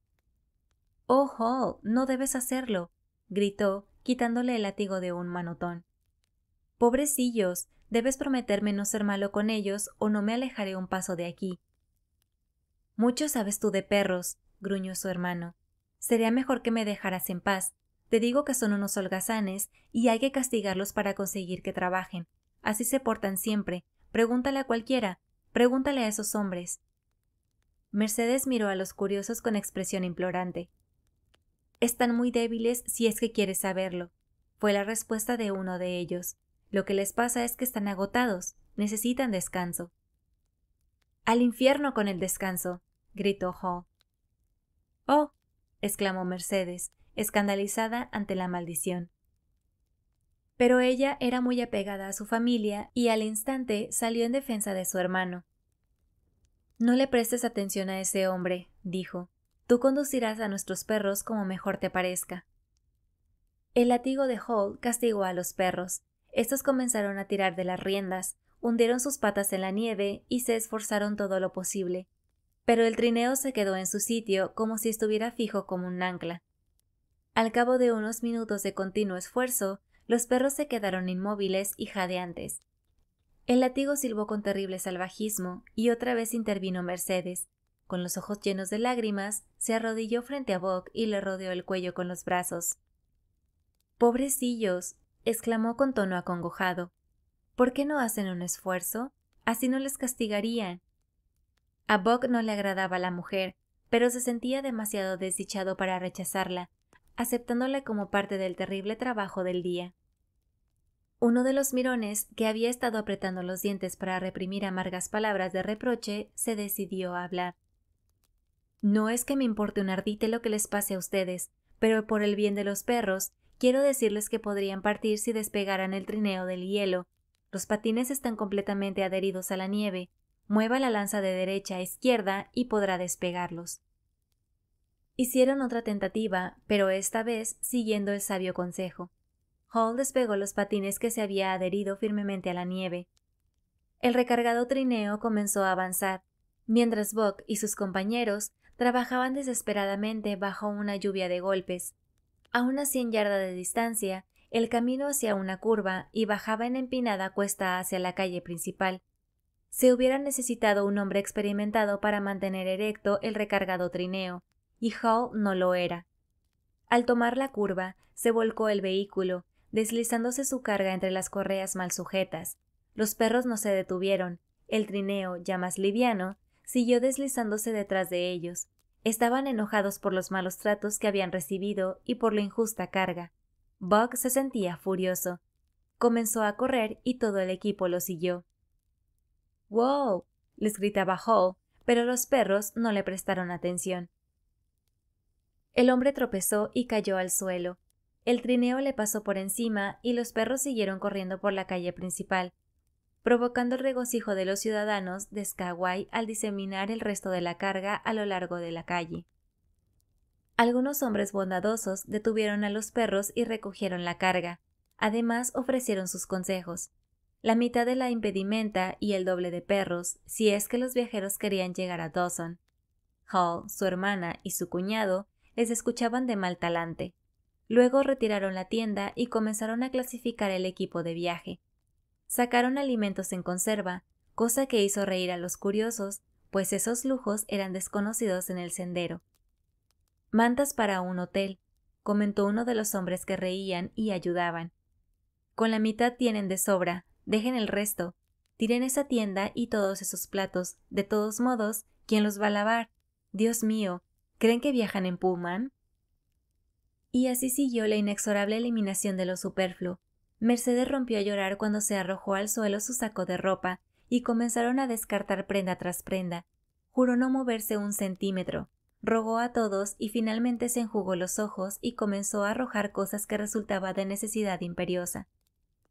Oh, Hall, no debes hacerlo, gritó, quitándole el látigo de un manotón. Pobrecillos, debes prometerme no ser malo con ellos o no me alejaré un paso de aquí. Mucho sabes tú de perros, gruñó su hermano. Sería mejor que me dejaras en paz. Te digo que son unos holgazanes y hay que castigarlos para conseguir que trabajen. Así se portan siempre. Pregúntale a cualquiera, pregúntale a esos hombres. Mercedes miró a los curiosos con expresión implorante. Están muy débiles si es que quieres saberlo, fue la respuesta de uno de ellos. Lo que les pasa es que están agotados, necesitan descanso. Al infierno con el descanso, gritó Hall. Oh, exclamó Mercedes, escandalizada ante la maldición. Pero ella era muy apegada a su familia y al instante salió en defensa de su hermano. No le prestes atención a ese hombre, dijo. Tú conducirás a nuestros perros como mejor te parezca. El latigo de Hall castigó a los perros. Estos comenzaron a tirar de las riendas, hundieron sus patas en la nieve y se esforzaron todo lo posible. Pero el trineo se quedó en su sitio como si estuviera fijo como un ancla. Al cabo de unos minutos de continuo esfuerzo, los perros se quedaron inmóviles y jadeantes. El latigo silbó con terrible salvajismo y otra vez intervino Mercedes. Con los ojos llenos de lágrimas, se arrodilló frente a Bock y le rodeó el cuello con los brazos. Pobrecillos, exclamó con tono acongojado. ¿Por qué no hacen un esfuerzo? Así no les castigarían. A Bock no le agradaba la mujer, pero se sentía demasiado desdichado para rechazarla, aceptándola como parte del terrible trabajo del día. Uno de los mirones, que había estado apretando los dientes para reprimir amargas palabras de reproche, se decidió a hablar. No es que me importe un ardite lo que les pase a ustedes, pero por el bien de los perros, quiero decirles que podrían partir si despegaran el trineo del hielo. Los patines están completamente adheridos a la nieve. Mueva la lanza de derecha a izquierda y podrá despegarlos. Hicieron otra tentativa, pero esta vez siguiendo el sabio consejo. Hall despegó los patines que se había adherido firmemente a la nieve. El recargado trineo comenzó a avanzar, mientras Buck y sus compañeros trabajaban desesperadamente bajo una lluvia de golpes. A unas cien yardas de distancia, el camino hacía una curva y bajaba en empinada cuesta hacia la calle principal. Se hubiera necesitado un hombre experimentado para mantener erecto el recargado trineo, y no lo era. Al tomar la curva, se volcó el vehículo, deslizándose su carga entre las correas mal sujetas. Los perros no se detuvieron, el trineo, ya más liviano, siguió deslizándose detrás de ellos. Estaban enojados por los malos tratos que habían recibido y por la injusta carga. Buck se sentía furioso. Comenzó a correr y todo el equipo lo siguió. ¡Wow! les gritaba Hall, pero los perros no le prestaron atención. El hombre tropezó y cayó al suelo. El trineo le pasó por encima y los perros siguieron corriendo por la calle principal, provocando el regocijo de los ciudadanos de Skaguay al diseminar el resto de la carga a lo largo de la calle. Algunos hombres bondadosos detuvieron a los perros y recogieron la carga. Además, ofrecieron sus consejos. La mitad de la impedimenta y el doble de perros, si es que los viajeros querían llegar a Dawson. Hall, su hermana y su cuñado les escuchaban de mal talante. Luego retiraron la tienda y comenzaron a clasificar el equipo de viaje. Sacaron alimentos en conserva, cosa que hizo reír a los curiosos, pues esos lujos eran desconocidos en el sendero. Mantas para un hotel, comentó uno de los hombres que reían y ayudaban. Con la mitad tienen de sobra, dejen el resto, tiren esa tienda y todos esos platos, de todos modos, ¿quién los va a lavar? Dios mío, ¿Creen que viajan en Pullman? Y así siguió la inexorable eliminación de lo superfluo. Mercedes rompió a llorar cuando se arrojó al suelo su saco de ropa y comenzaron a descartar prenda tras prenda. Juró no moverse un centímetro, rogó a todos y finalmente se enjugó los ojos y comenzó a arrojar cosas que resultaba de necesidad imperiosa.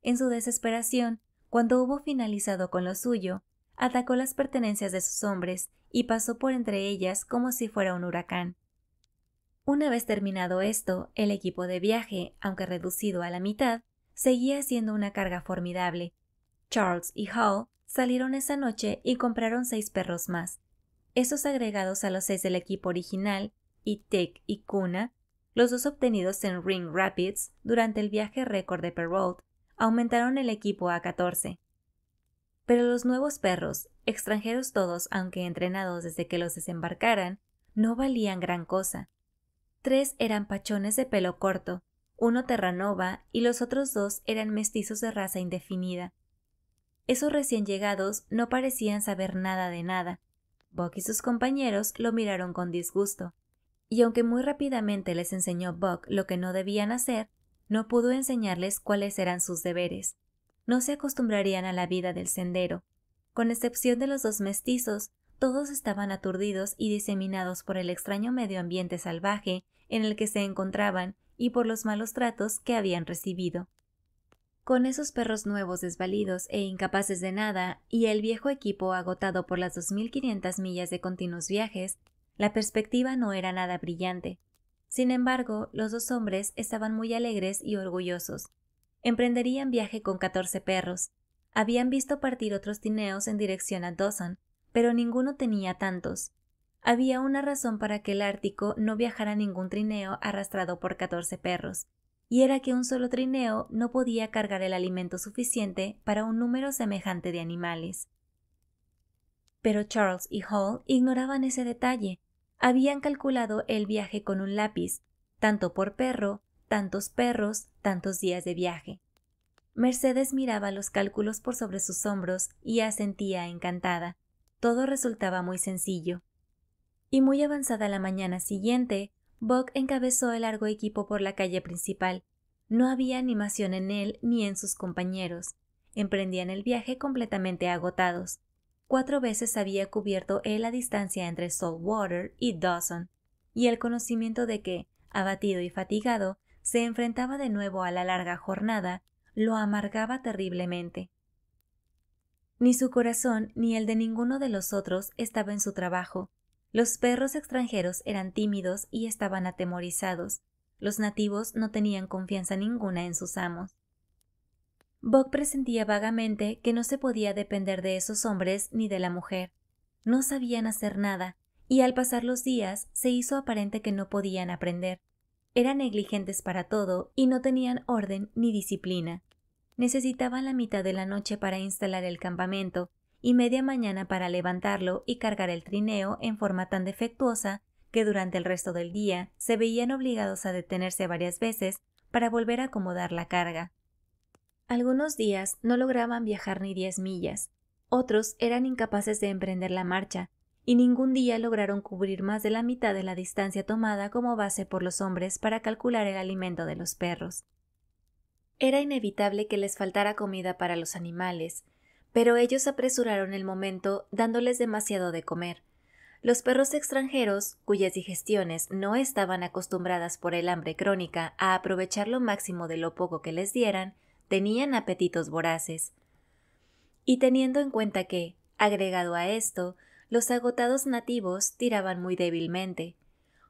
En su desesperación, cuando hubo finalizado con lo suyo, atacó las pertenencias de sus hombres y pasó por entre ellas como si fuera un huracán. Una vez terminado esto, el equipo de viaje, aunque reducido a la mitad, seguía siendo una carga formidable. Charles y Hall salieron esa noche y compraron seis perros más. Esos agregados a los seis del equipo original, y Tick y Kuna, los dos obtenidos en Ring Rapids durante el viaje récord de Perrault, aumentaron el equipo a catorce. Pero los nuevos perros, extranjeros todos aunque entrenados desde que los desembarcaran, no valían gran cosa. Tres eran pachones de pelo corto, uno terranova y los otros dos eran mestizos de raza indefinida. Esos recién llegados no parecían saber nada de nada. Buck y sus compañeros lo miraron con disgusto, y aunque muy rápidamente les enseñó Buck lo que no debían hacer, no pudo enseñarles cuáles eran sus deberes no se acostumbrarían a la vida del sendero. Con excepción de los dos mestizos, todos estaban aturdidos y diseminados por el extraño medio ambiente salvaje en el que se encontraban y por los malos tratos que habían recibido. Con esos perros nuevos desvalidos e incapaces de nada, y el viejo equipo agotado por las 2.500 millas de continuos viajes, la perspectiva no era nada brillante. Sin embargo, los dos hombres estaban muy alegres y orgullosos, Emprenderían viaje con 14 perros. Habían visto partir otros trineos en dirección a Dawson, pero ninguno tenía tantos. Había una razón para que el Ártico no viajara ningún trineo arrastrado por 14 perros, y era que un solo trineo no podía cargar el alimento suficiente para un número semejante de animales. Pero Charles y Hall ignoraban ese detalle. Habían calculado el viaje con un lápiz, tanto por perro tantos perros, tantos días de viaje. Mercedes miraba los cálculos por sobre sus hombros y asentía encantada. Todo resultaba muy sencillo. Y muy avanzada la mañana siguiente, Buck encabezó el largo equipo por la calle principal. No había animación en él ni en sus compañeros. Emprendían el viaje completamente agotados. Cuatro veces había cubierto él la distancia entre Saltwater y Dawson, y el conocimiento de que, abatido y fatigado, se enfrentaba de nuevo a la larga jornada, lo amargaba terriblemente. Ni su corazón ni el de ninguno de los otros estaba en su trabajo. Los perros extranjeros eran tímidos y estaban atemorizados. Los nativos no tenían confianza ninguna en sus amos. Bob presentía vagamente que no se podía depender de esos hombres ni de la mujer. No sabían hacer nada, y al pasar los días se hizo aparente que no podían aprender eran negligentes para todo y no tenían orden ni disciplina. Necesitaban la mitad de la noche para instalar el campamento y media mañana para levantarlo y cargar el trineo en forma tan defectuosa que durante el resto del día se veían obligados a detenerse varias veces para volver a acomodar la carga. Algunos días no lograban viajar ni diez millas, otros eran incapaces de emprender la marcha, y ningún día lograron cubrir más de la mitad de la distancia tomada como base por los hombres para calcular el alimento de los perros. Era inevitable que les faltara comida para los animales, pero ellos apresuraron el momento dándoles demasiado de comer. Los perros extranjeros, cuyas digestiones no estaban acostumbradas por el hambre crónica a aprovechar lo máximo de lo poco que les dieran, tenían apetitos voraces. Y teniendo en cuenta que, agregado a esto, los agotados nativos tiraban muy débilmente.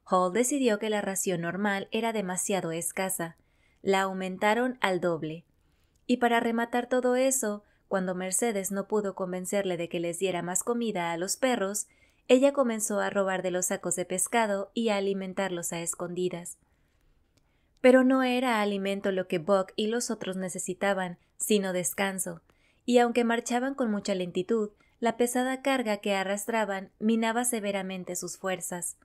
Hall decidió que la ración normal era demasiado escasa. La aumentaron al doble. Y para rematar todo eso, cuando Mercedes no pudo convencerle de que les diera más comida a los perros, ella comenzó a robar de los sacos de pescado y a alimentarlos a escondidas. Pero no era alimento lo que Buck y los otros necesitaban, sino descanso, y aunque marchaban con mucha lentitud, la pesada carga que arrastraban minaba severamente sus fuerzas.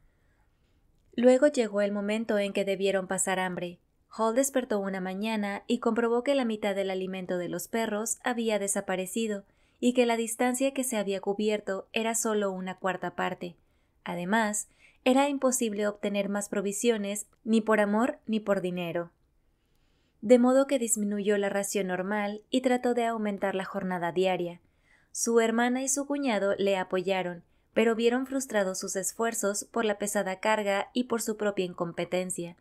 Luego llegó el momento en que debieron pasar hambre. Hall despertó una mañana y comprobó que la mitad del alimento de los perros había desaparecido y que la distancia que se había cubierto era solo una cuarta parte. Además, era imposible obtener más provisiones ni por amor ni por dinero. De modo que disminuyó la ración normal y trató de aumentar la jornada diaria. Su hermana y su cuñado le apoyaron, pero vieron frustrados sus esfuerzos por la pesada carga y por su propia incompetencia.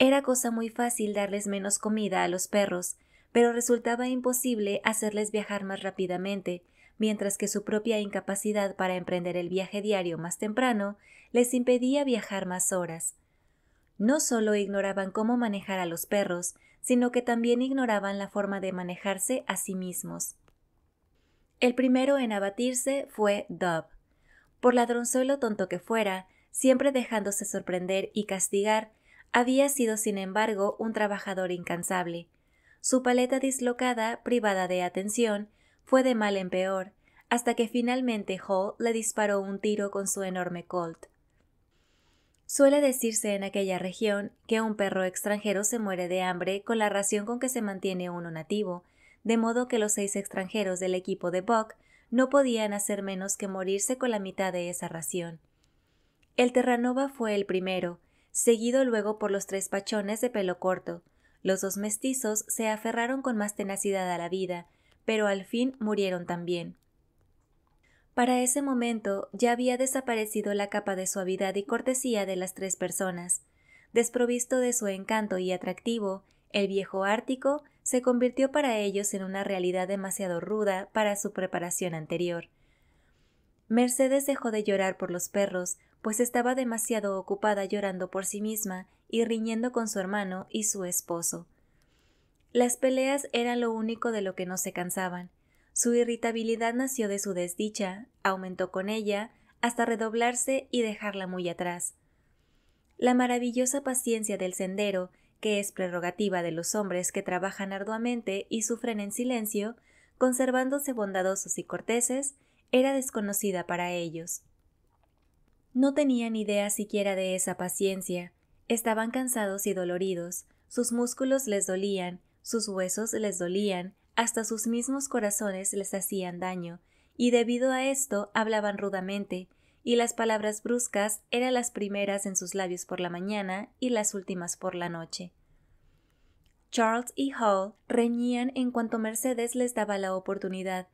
Era cosa muy fácil darles menos comida a los perros, pero resultaba imposible hacerles viajar más rápidamente, mientras que su propia incapacidad para emprender el viaje diario más temprano les impedía viajar más horas. No solo ignoraban cómo manejar a los perros, sino que también ignoraban la forma de manejarse a sí mismos. El primero en abatirse fue Dub. Por ladronzuelo tonto que fuera, siempre dejándose sorprender y castigar, había sido sin embargo un trabajador incansable. Su paleta dislocada, privada de atención, fue de mal en peor, hasta que finalmente Hall le disparó un tiro con su enorme colt. Suele decirse en aquella región que un perro extranjero se muere de hambre con la ración con que se mantiene uno nativo, de modo que los seis extranjeros del equipo de Buck no podían hacer menos que morirse con la mitad de esa ración. El Terranova fue el primero, seguido luego por los tres pachones de pelo corto. Los dos mestizos se aferraron con más tenacidad a la vida, pero al fin murieron también. Para ese momento ya había desaparecido la capa de suavidad y cortesía de las tres personas. Desprovisto de su encanto y atractivo, el viejo ártico se convirtió para ellos en una realidad demasiado ruda para su preparación anterior. Mercedes dejó de llorar por los perros, pues estaba demasiado ocupada llorando por sí misma y riñendo con su hermano y su esposo. Las peleas eran lo único de lo que no se cansaban. Su irritabilidad nació de su desdicha, aumentó con ella, hasta redoblarse y dejarla muy atrás. La maravillosa paciencia del sendero que es prerrogativa de los hombres que trabajan arduamente y sufren en silencio, conservándose bondadosos y corteses, era desconocida para ellos. No tenían idea siquiera de esa paciencia, estaban cansados y doloridos, sus músculos les dolían, sus huesos les dolían, hasta sus mismos corazones les hacían daño, y debido a esto hablaban rudamente, y las palabras bruscas eran las primeras en sus labios por la mañana y las últimas por la noche. Charles y Hall reñían en cuanto Mercedes les daba la oportunidad.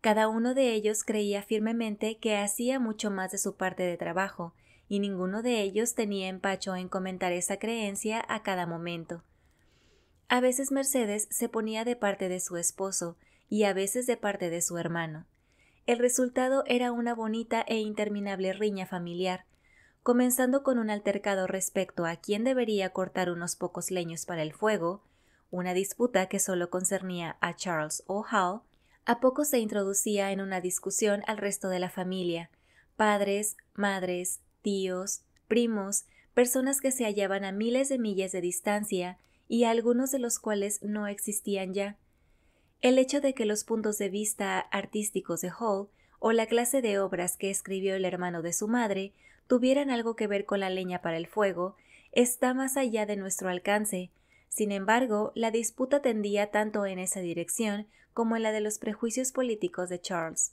Cada uno de ellos creía firmemente que hacía mucho más de su parte de trabajo, y ninguno de ellos tenía empacho en comentar esa creencia a cada momento. A veces Mercedes se ponía de parte de su esposo y a veces de parte de su hermano. El resultado era una bonita e interminable riña familiar, comenzando con un altercado respecto a quién debería cortar unos pocos leños para el fuego, una disputa que solo concernía a Charles o O'Hall, a poco se introducía en una discusión al resto de la familia, padres, madres, tíos, primos, personas que se hallaban a miles de millas de distancia y algunos de los cuales no existían ya, el hecho de que los puntos de vista artísticos de Hall o la clase de obras que escribió el hermano de su madre tuvieran algo que ver con la leña para el fuego está más allá de nuestro alcance. Sin embargo, la disputa tendía tanto en esa dirección como en la de los prejuicios políticos de Charles.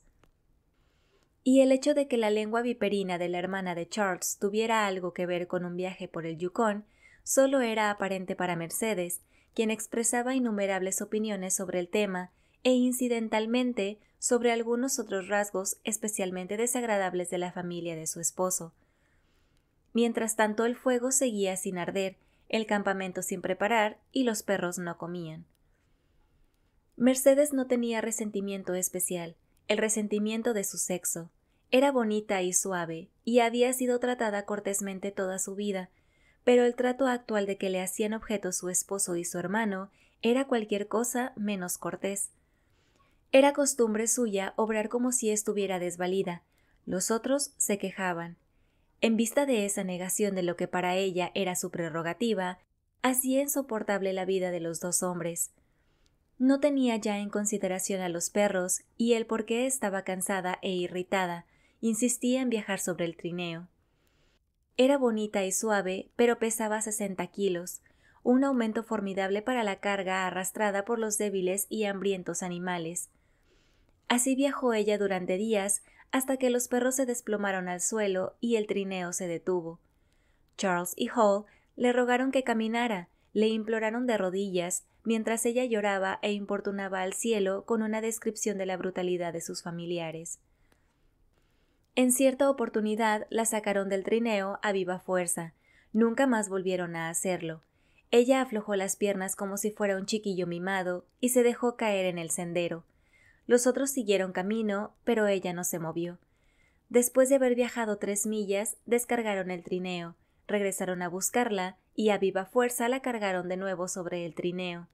Y el hecho de que la lengua viperina de la hermana de Charles tuviera algo que ver con un viaje por el Yukon solo era aparente para Mercedes, quien expresaba innumerables opiniones sobre el tema e incidentalmente sobre algunos otros rasgos especialmente desagradables de la familia de su esposo. Mientras tanto el fuego seguía sin arder, el campamento sin preparar y los perros no comían. Mercedes no tenía resentimiento especial, el resentimiento de su sexo. Era bonita y suave, y había sido tratada cortésmente toda su vida, pero el trato actual de que le hacían objeto su esposo y su hermano era cualquier cosa menos cortés. Era costumbre suya obrar como si estuviera desvalida. Los otros se quejaban. En vista de esa negación de lo que para ella era su prerrogativa, hacía insoportable la vida de los dos hombres. No tenía ya en consideración a los perros y el por qué estaba cansada e irritada, insistía en viajar sobre el trineo. Era bonita y suave, pero pesaba 60 kilos, un aumento formidable para la carga arrastrada por los débiles y hambrientos animales. Así viajó ella durante días hasta que los perros se desplomaron al suelo y el trineo se detuvo. Charles y Hall le rogaron que caminara, le imploraron de rodillas, mientras ella lloraba e importunaba al cielo con una descripción de la brutalidad de sus familiares. En cierta oportunidad la sacaron del trineo a viva fuerza. Nunca más volvieron a hacerlo. Ella aflojó las piernas como si fuera un chiquillo mimado y se dejó caer en el sendero. Los otros siguieron camino, pero ella no se movió. Después de haber viajado tres millas, descargaron el trineo, regresaron a buscarla y a viva fuerza la cargaron de nuevo sobre el trineo.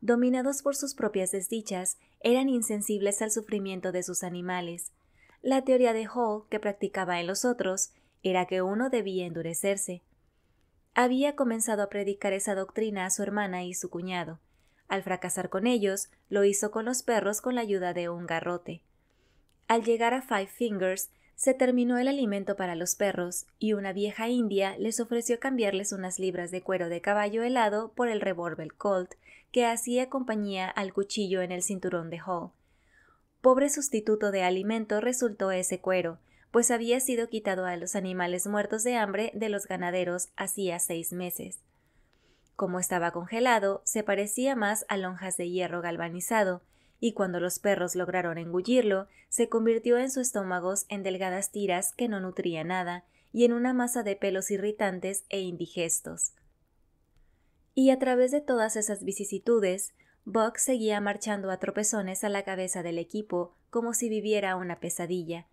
Dominados por sus propias desdichas, eran insensibles al sufrimiento de sus animales. La teoría de Hall que practicaba en los otros era que uno debía endurecerse. Había comenzado a predicar esa doctrina a su hermana y su cuñado. Al fracasar con ellos, lo hizo con los perros con la ayuda de un garrote. Al llegar a Five Fingers, se terminó el alimento para los perros, y una vieja india les ofreció cambiarles unas libras de cuero de caballo helado por el revólver Colt, que hacía compañía al cuchillo en el cinturón de Hall. Pobre sustituto de alimento resultó ese cuero, pues había sido quitado a los animales muertos de hambre de los ganaderos hacía seis meses. Como estaba congelado, se parecía más a lonjas de hierro galvanizado, y cuando los perros lograron engullirlo, se convirtió en sus estómagos en delgadas tiras que no nutría nada, y en una masa de pelos irritantes e indigestos. Y a través de todas esas vicisitudes, Buck seguía marchando a tropezones a la cabeza del equipo como si viviera una pesadilla.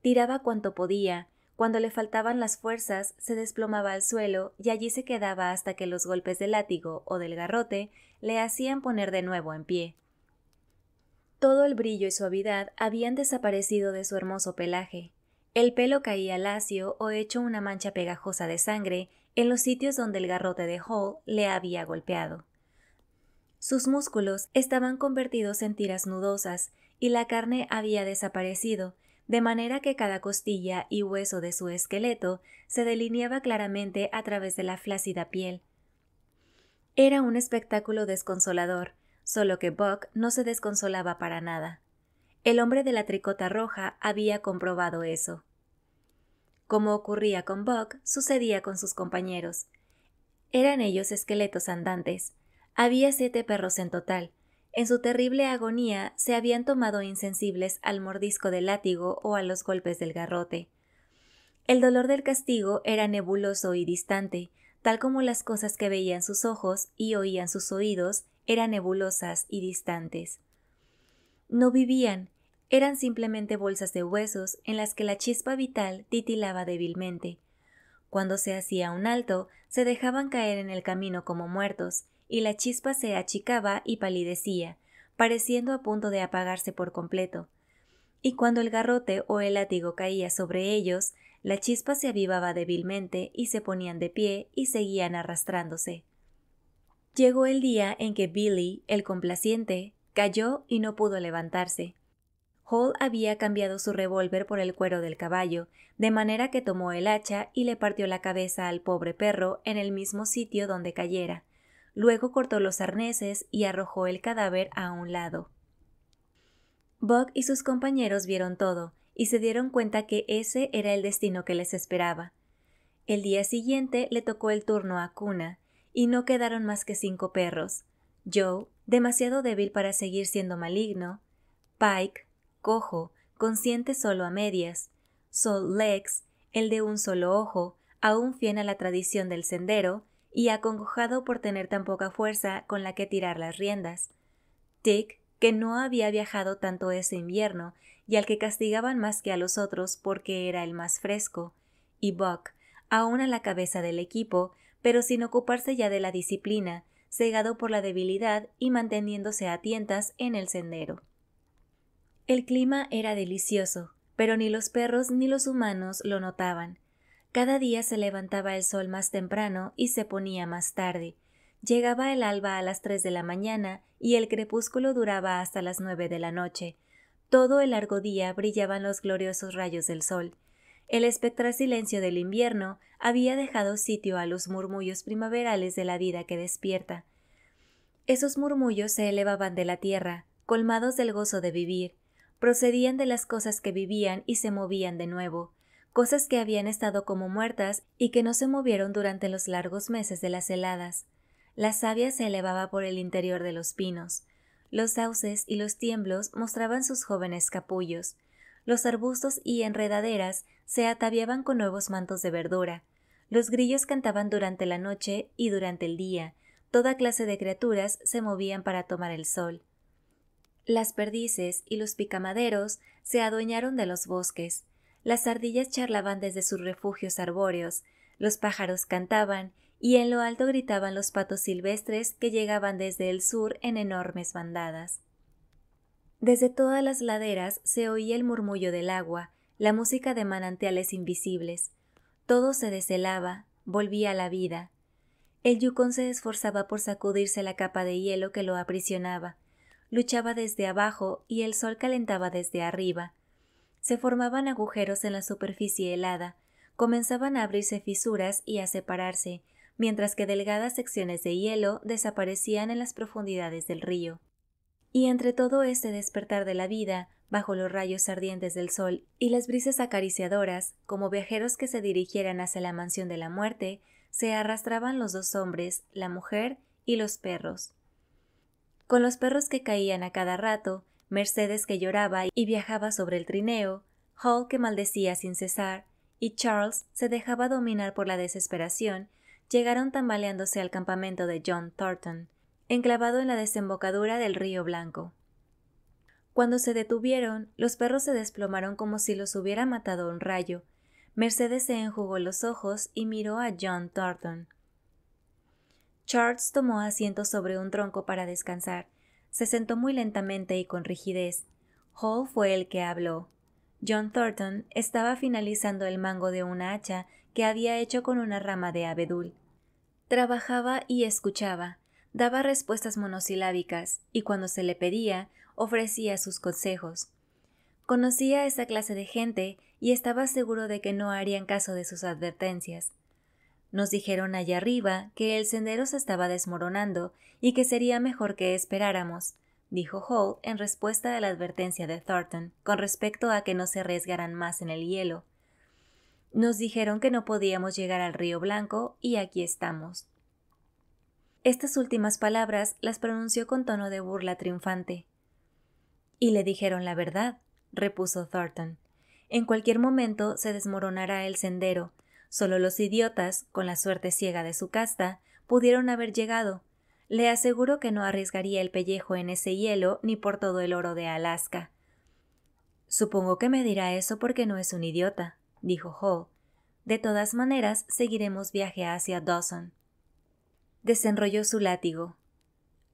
Tiraba cuanto podía, cuando le faltaban las fuerzas se desplomaba al suelo y allí se quedaba hasta que los golpes del látigo o del garrote le hacían poner de nuevo en pie. Todo el brillo y suavidad habían desaparecido de su hermoso pelaje. El pelo caía lacio o hecho una mancha pegajosa de sangre en los sitios donde el garrote de Hall le había golpeado. Sus músculos estaban convertidos en tiras nudosas y la carne había desaparecido, de manera que cada costilla y hueso de su esqueleto se delineaba claramente a través de la flácida piel. Era un espectáculo desconsolador, solo que Buck no se desconsolaba para nada. El hombre de la tricota roja había comprobado eso. Como ocurría con Buck, sucedía con sus compañeros. Eran ellos esqueletos andantes, había siete perros en total. En su terrible agonía se habían tomado insensibles al mordisco del látigo o a los golpes del garrote. El dolor del castigo era nebuloso y distante, tal como las cosas que veían sus ojos y oían sus oídos eran nebulosas y distantes. No vivían, eran simplemente bolsas de huesos en las que la chispa vital titilaba débilmente. Cuando se hacía un alto, se dejaban caer en el camino como muertos, y la chispa se achicaba y palidecía, pareciendo a punto de apagarse por completo. Y cuando el garrote o el látigo caía sobre ellos, la chispa se avivaba débilmente y se ponían de pie y seguían arrastrándose. Llegó el día en que Billy, el complaciente, cayó y no pudo levantarse. Hall había cambiado su revólver por el cuero del caballo, de manera que tomó el hacha y le partió la cabeza al pobre perro en el mismo sitio donde cayera, Luego cortó los arneses y arrojó el cadáver a un lado. Buck y sus compañeros vieron todo y se dieron cuenta que ese era el destino que les esperaba. El día siguiente le tocó el turno a Cuna y no quedaron más que cinco perros. Joe, demasiado débil para seguir siendo maligno, Pike, cojo, consciente solo a medias, Sol Lex, el de un solo ojo, aún fiel a la tradición del sendero, y acongojado por tener tan poca fuerza con la que tirar las riendas. Dick, que no había viajado tanto ese invierno y al que castigaban más que a los otros porque era el más fresco, y Buck, aún a la cabeza del equipo, pero sin ocuparse ya de la disciplina, cegado por la debilidad y manteniéndose a tientas en el sendero. El clima era delicioso, pero ni los perros ni los humanos lo notaban. Cada día se levantaba el sol más temprano y se ponía más tarde. Llegaba el alba a las tres de la mañana y el crepúsculo duraba hasta las nueve de la noche. Todo el largo día brillaban los gloriosos rayos del sol. El espectral silencio del invierno había dejado sitio a los murmullos primaverales de la vida que despierta. Esos murmullos se elevaban de la tierra, colmados del gozo de vivir, procedían de las cosas que vivían y se movían de nuevo cosas que habían estado como muertas y que no se movieron durante los largos meses de las heladas. La savia se elevaba por el interior de los pinos. Los sauces y los tiemblos mostraban sus jóvenes capullos. Los arbustos y enredaderas se ataviaban con nuevos mantos de verdura. Los grillos cantaban durante la noche y durante el día. Toda clase de criaturas se movían para tomar el sol. Las perdices y los picamaderos se adueñaron de los bosques las ardillas charlaban desde sus refugios arbóreos, los pájaros cantaban y en lo alto gritaban los patos silvestres que llegaban desde el sur en enormes bandadas. Desde todas las laderas se oía el murmullo del agua, la música de manantiales invisibles. Todo se deshelaba, volvía a la vida. El yucón se esforzaba por sacudirse la capa de hielo que lo aprisionaba. Luchaba desde abajo y el sol calentaba desde arriba se formaban agujeros en la superficie helada, comenzaban a abrirse fisuras y a separarse, mientras que delgadas secciones de hielo desaparecían en las profundidades del río. Y entre todo este despertar de la vida, bajo los rayos ardientes del sol y las brisas acariciadoras, como viajeros que se dirigieran hacia la mansión de la muerte, se arrastraban los dos hombres, la mujer y los perros. Con los perros que caían a cada rato, Mercedes que lloraba y viajaba sobre el trineo, Hall que maldecía sin cesar, y Charles se dejaba dominar por la desesperación, llegaron tambaleándose al campamento de John Thornton, enclavado en la desembocadura del río Blanco. Cuando se detuvieron, los perros se desplomaron como si los hubiera matado un rayo. Mercedes se enjugó los ojos y miró a John Thornton. Charles tomó asiento sobre un tronco para descansar, se sentó muy lentamente y con rigidez. Hall fue el que habló. John Thornton estaba finalizando el mango de una hacha que había hecho con una rama de abedul. Trabajaba y escuchaba, daba respuestas monosilábicas y cuando se le pedía, ofrecía sus consejos. Conocía a esa clase de gente y estaba seguro de que no harían caso de sus advertencias. Nos dijeron allá arriba que el sendero se estaba desmoronando y que sería mejor que esperáramos, dijo Hall en respuesta a la advertencia de Thornton con respecto a que no se arriesgaran más en el hielo. Nos dijeron que no podíamos llegar al río Blanco y aquí estamos. Estas últimas palabras las pronunció con tono de burla triunfante. Y le dijeron la verdad, repuso Thornton. En cualquier momento se desmoronará el sendero, Solo los idiotas, con la suerte ciega de su casta, pudieron haber llegado. Le aseguro que no arriesgaría el pellejo en ese hielo ni por todo el oro de Alaska. Supongo que me dirá eso porque no es un idiota, dijo Hall. De todas maneras, seguiremos viaje hacia Dawson. Desenrolló su látigo.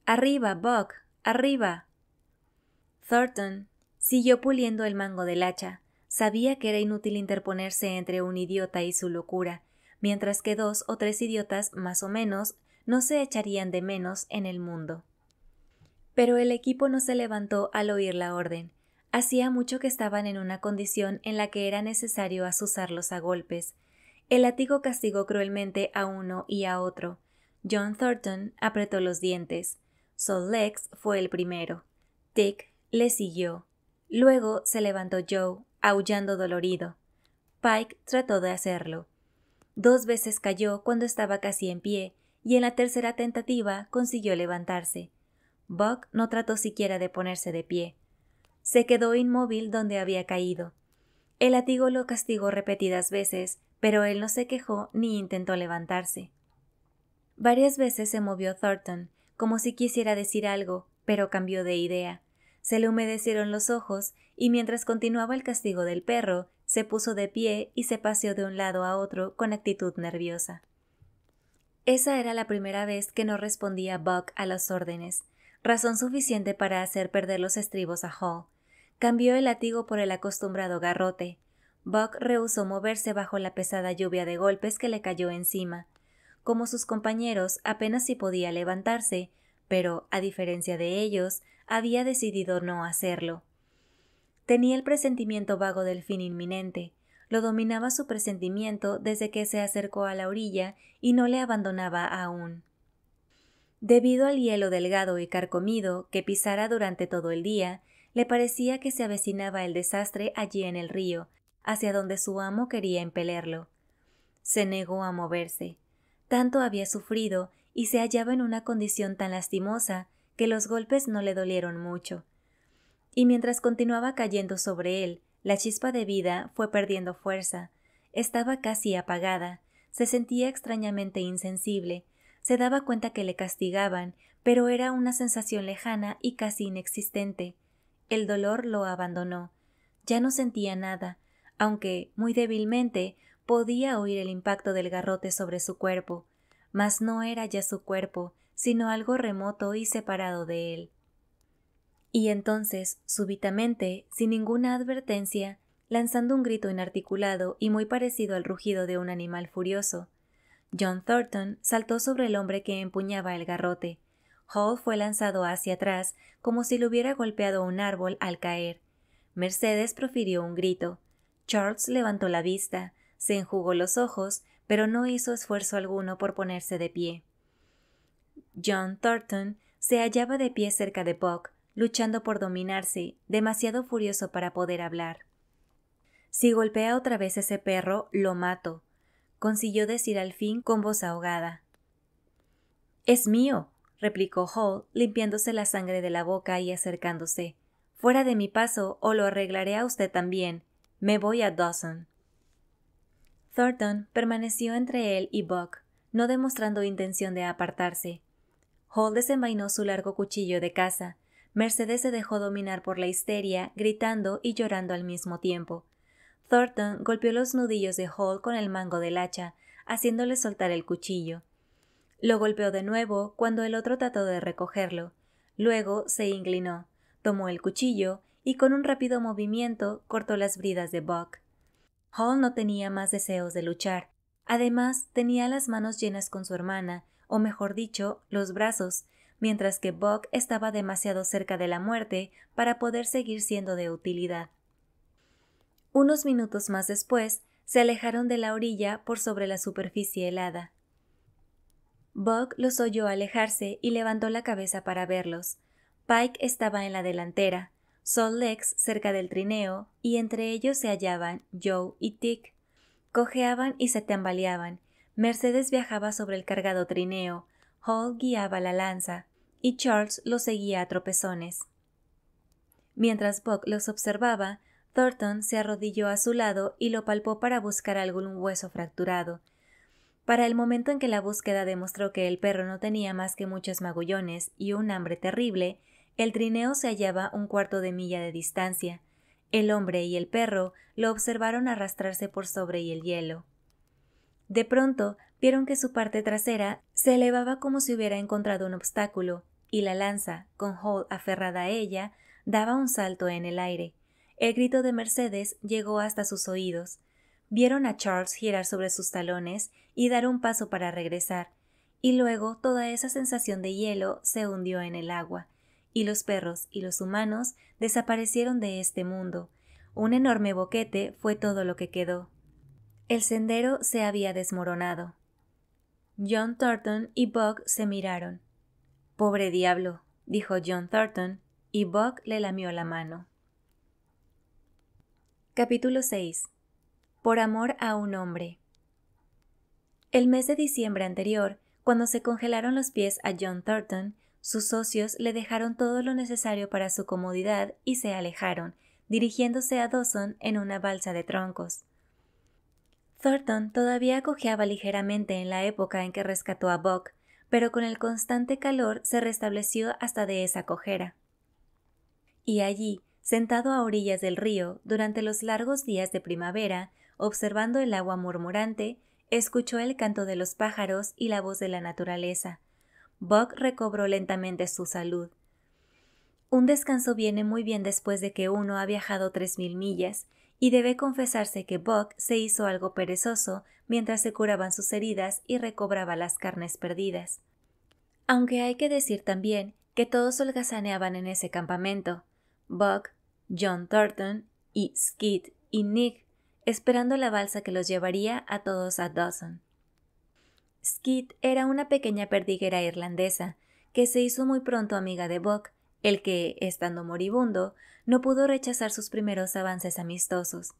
Arriba, Buck, arriba. Thornton siguió puliendo el mango del hacha. Sabía que era inútil interponerse entre un idiota y su locura, mientras que dos o tres idiotas más o menos no se echarían de menos en el mundo. Pero el equipo no se levantó al oír la orden. Hacía mucho que estaban en una condición en la que era necesario azuzarlos a golpes. El látigo castigó cruelmente a uno y a otro. John Thornton apretó los dientes. Sol Lex fue el primero. Dick le siguió. Luego se levantó Joe, aullando dolorido. Pike trató de hacerlo. Dos veces cayó cuando estaba casi en pie, y en la tercera tentativa consiguió levantarse. Buck no trató siquiera de ponerse de pie. Se quedó inmóvil donde había caído. El latigo lo castigó repetidas veces, pero él no se quejó ni intentó levantarse. Varias veces se movió Thornton, como si quisiera decir algo, pero cambió de idea se le humedecieron los ojos y mientras continuaba el castigo del perro, se puso de pie y se paseó de un lado a otro con actitud nerviosa. Esa era la primera vez que no respondía Buck a las órdenes, razón suficiente para hacer perder los estribos a Hall. Cambió el látigo por el acostumbrado garrote. Buck rehusó moverse bajo la pesada lluvia de golpes que le cayó encima. Como sus compañeros, apenas si podía levantarse, pero, a diferencia de ellos, había decidido no hacerlo. Tenía el presentimiento vago del fin inminente, lo dominaba su presentimiento desde que se acercó a la orilla y no le abandonaba aún. Debido al hielo delgado y carcomido que pisara durante todo el día, le parecía que se avecinaba el desastre allí en el río, hacia donde su amo quería empelerlo. Se negó a moverse. Tanto había sufrido y se hallaba en una condición tan lastimosa que los golpes no le dolieron mucho. Y mientras continuaba cayendo sobre él, la chispa de vida fue perdiendo fuerza. Estaba casi apagada, se sentía extrañamente insensible, se daba cuenta que le castigaban, pero era una sensación lejana y casi inexistente. El dolor lo abandonó. Ya no sentía nada, aunque, muy débilmente, podía oír el impacto del garrote sobre su cuerpo. Mas no era ya su cuerpo, sino algo remoto y separado de él. Y entonces, súbitamente, sin ninguna advertencia, lanzando un grito inarticulado y muy parecido al rugido de un animal furioso, John Thornton saltó sobre el hombre que empuñaba el garrote. Hall fue lanzado hacia atrás como si le hubiera golpeado un árbol al caer. Mercedes profirió un grito. Charles levantó la vista, se enjugó los ojos, pero no hizo esfuerzo alguno por ponerse de pie. John Thornton se hallaba de pie cerca de Buck, luchando por dominarse, demasiado furioso para poder hablar. Si golpea otra vez ese perro, lo mato, consiguió decir al fin con voz ahogada. Es mío, replicó Hall, limpiándose la sangre de la boca y acercándose. Fuera de mi paso, o lo arreglaré a usted también. Me voy a Dawson. Thornton permaneció entre él y Buck, no demostrando intención de apartarse, Hall desenvainó su largo cuchillo de caza. Mercedes se dejó dominar por la histeria, gritando y llorando al mismo tiempo. Thornton golpeó los nudillos de Hall con el mango del hacha, haciéndole soltar el cuchillo. Lo golpeó de nuevo cuando el otro trató de recogerlo. Luego se inclinó, tomó el cuchillo y con un rápido movimiento cortó las bridas de Buck. Hall no tenía más deseos de luchar. Además, tenía las manos llenas con su hermana o mejor dicho, los brazos, mientras que Buck estaba demasiado cerca de la muerte para poder seguir siendo de utilidad. Unos minutos más después, se alejaron de la orilla por sobre la superficie helada. Buck los oyó alejarse y levantó la cabeza para verlos. Pike estaba en la delantera, Sol Lex cerca del trineo, y entre ellos se hallaban Joe y Tick. Cojeaban y se tambaleaban, Mercedes viajaba sobre el cargado trineo, Hall guiaba la lanza y Charles lo seguía a tropezones. Mientras Buck los observaba, Thornton se arrodilló a su lado y lo palpó para buscar algún hueso fracturado. Para el momento en que la búsqueda demostró que el perro no tenía más que muchos magullones y un hambre terrible, el trineo se hallaba un cuarto de milla de distancia. El hombre y el perro lo observaron arrastrarse por sobre y el hielo. De pronto, vieron que su parte trasera se elevaba como si hubiera encontrado un obstáculo, y la lanza, con Hall aferrada a ella, daba un salto en el aire. El grito de Mercedes llegó hasta sus oídos. Vieron a Charles girar sobre sus talones y dar un paso para regresar, y luego toda esa sensación de hielo se hundió en el agua, y los perros y los humanos desaparecieron de este mundo. Un enorme boquete fue todo lo que quedó. El sendero se había desmoronado. John Thornton y Buck se miraron. Pobre diablo, dijo John Thornton, y Buck le lamió la mano. Capítulo 6. Por amor a un hombre. El mes de diciembre anterior, cuando se congelaron los pies a John Thornton, sus socios le dejaron todo lo necesario para su comodidad y se alejaron, dirigiéndose a Dawson en una balsa de troncos. Thornton todavía cojeaba ligeramente en la época en que rescató a Buck, pero con el constante calor se restableció hasta de esa cojera. Y allí, sentado a orillas del río, durante los largos días de primavera, observando el agua murmurante, escuchó el canto de los pájaros y la voz de la naturaleza. Buck recobró lentamente su salud. Un descanso viene muy bien después de que uno ha viajado tres mil millas, y debe confesarse que Buck se hizo algo perezoso mientras se curaban sus heridas y recobraba las carnes perdidas. Aunque hay que decir también que todos holgazaneaban en ese campamento, Buck, John Thornton y Skid y Nick, esperando la balsa que los llevaría a todos a Dawson. Skid era una pequeña perdiguera irlandesa que se hizo muy pronto amiga de Buck el que, estando moribundo, no pudo rechazar sus primeros avances amistosos.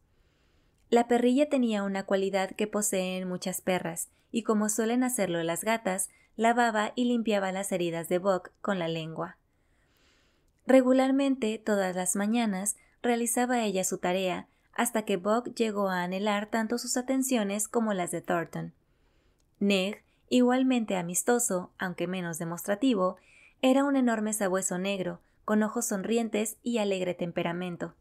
La perrilla tenía una cualidad que poseen muchas perras, y como suelen hacerlo las gatas, lavaba y limpiaba las heridas de Buck con la lengua. Regularmente, todas las mañanas, realizaba ella su tarea, hasta que Buck llegó a anhelar tanto sus atenciones como las de Thornton. Neg, igualmente amistoso, aunque menos demostrativo, era un enorme sabueso negro, con ojos sonrientes y alegre temperamento.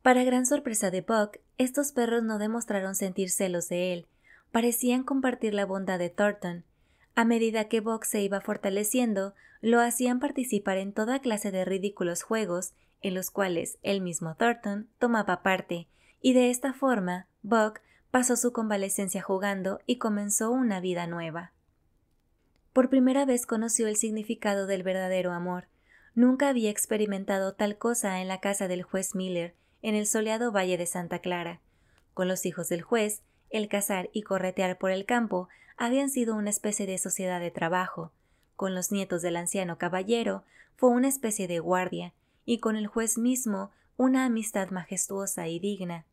Para gran sorpresa de Buck, estos perros no demostraron sentir celos de él, parecían compartir la bondad de Thornton. A medida que Buck se iba fortaleciendo, lo hacían participar en toda clase de ridículos juegos, en los cuales el mismo Thornton tomaba parte, y de esta forma, Buck pasó su convalecencia jugando y comenzó una vida nueva. Por primera vez conoció el significado del verdadero amor. Nunca había experimentado tal cosa en la casa del juez Miller, en el soleado valle de Santa Clara. Con los hijos del juez, el cazar y corretear por el campo habían sido una especie de sociedad de trabajo. Con los nietos del anciano caballero fue una especie de guardia, y con el juez mismo una amistad majestuosa y digna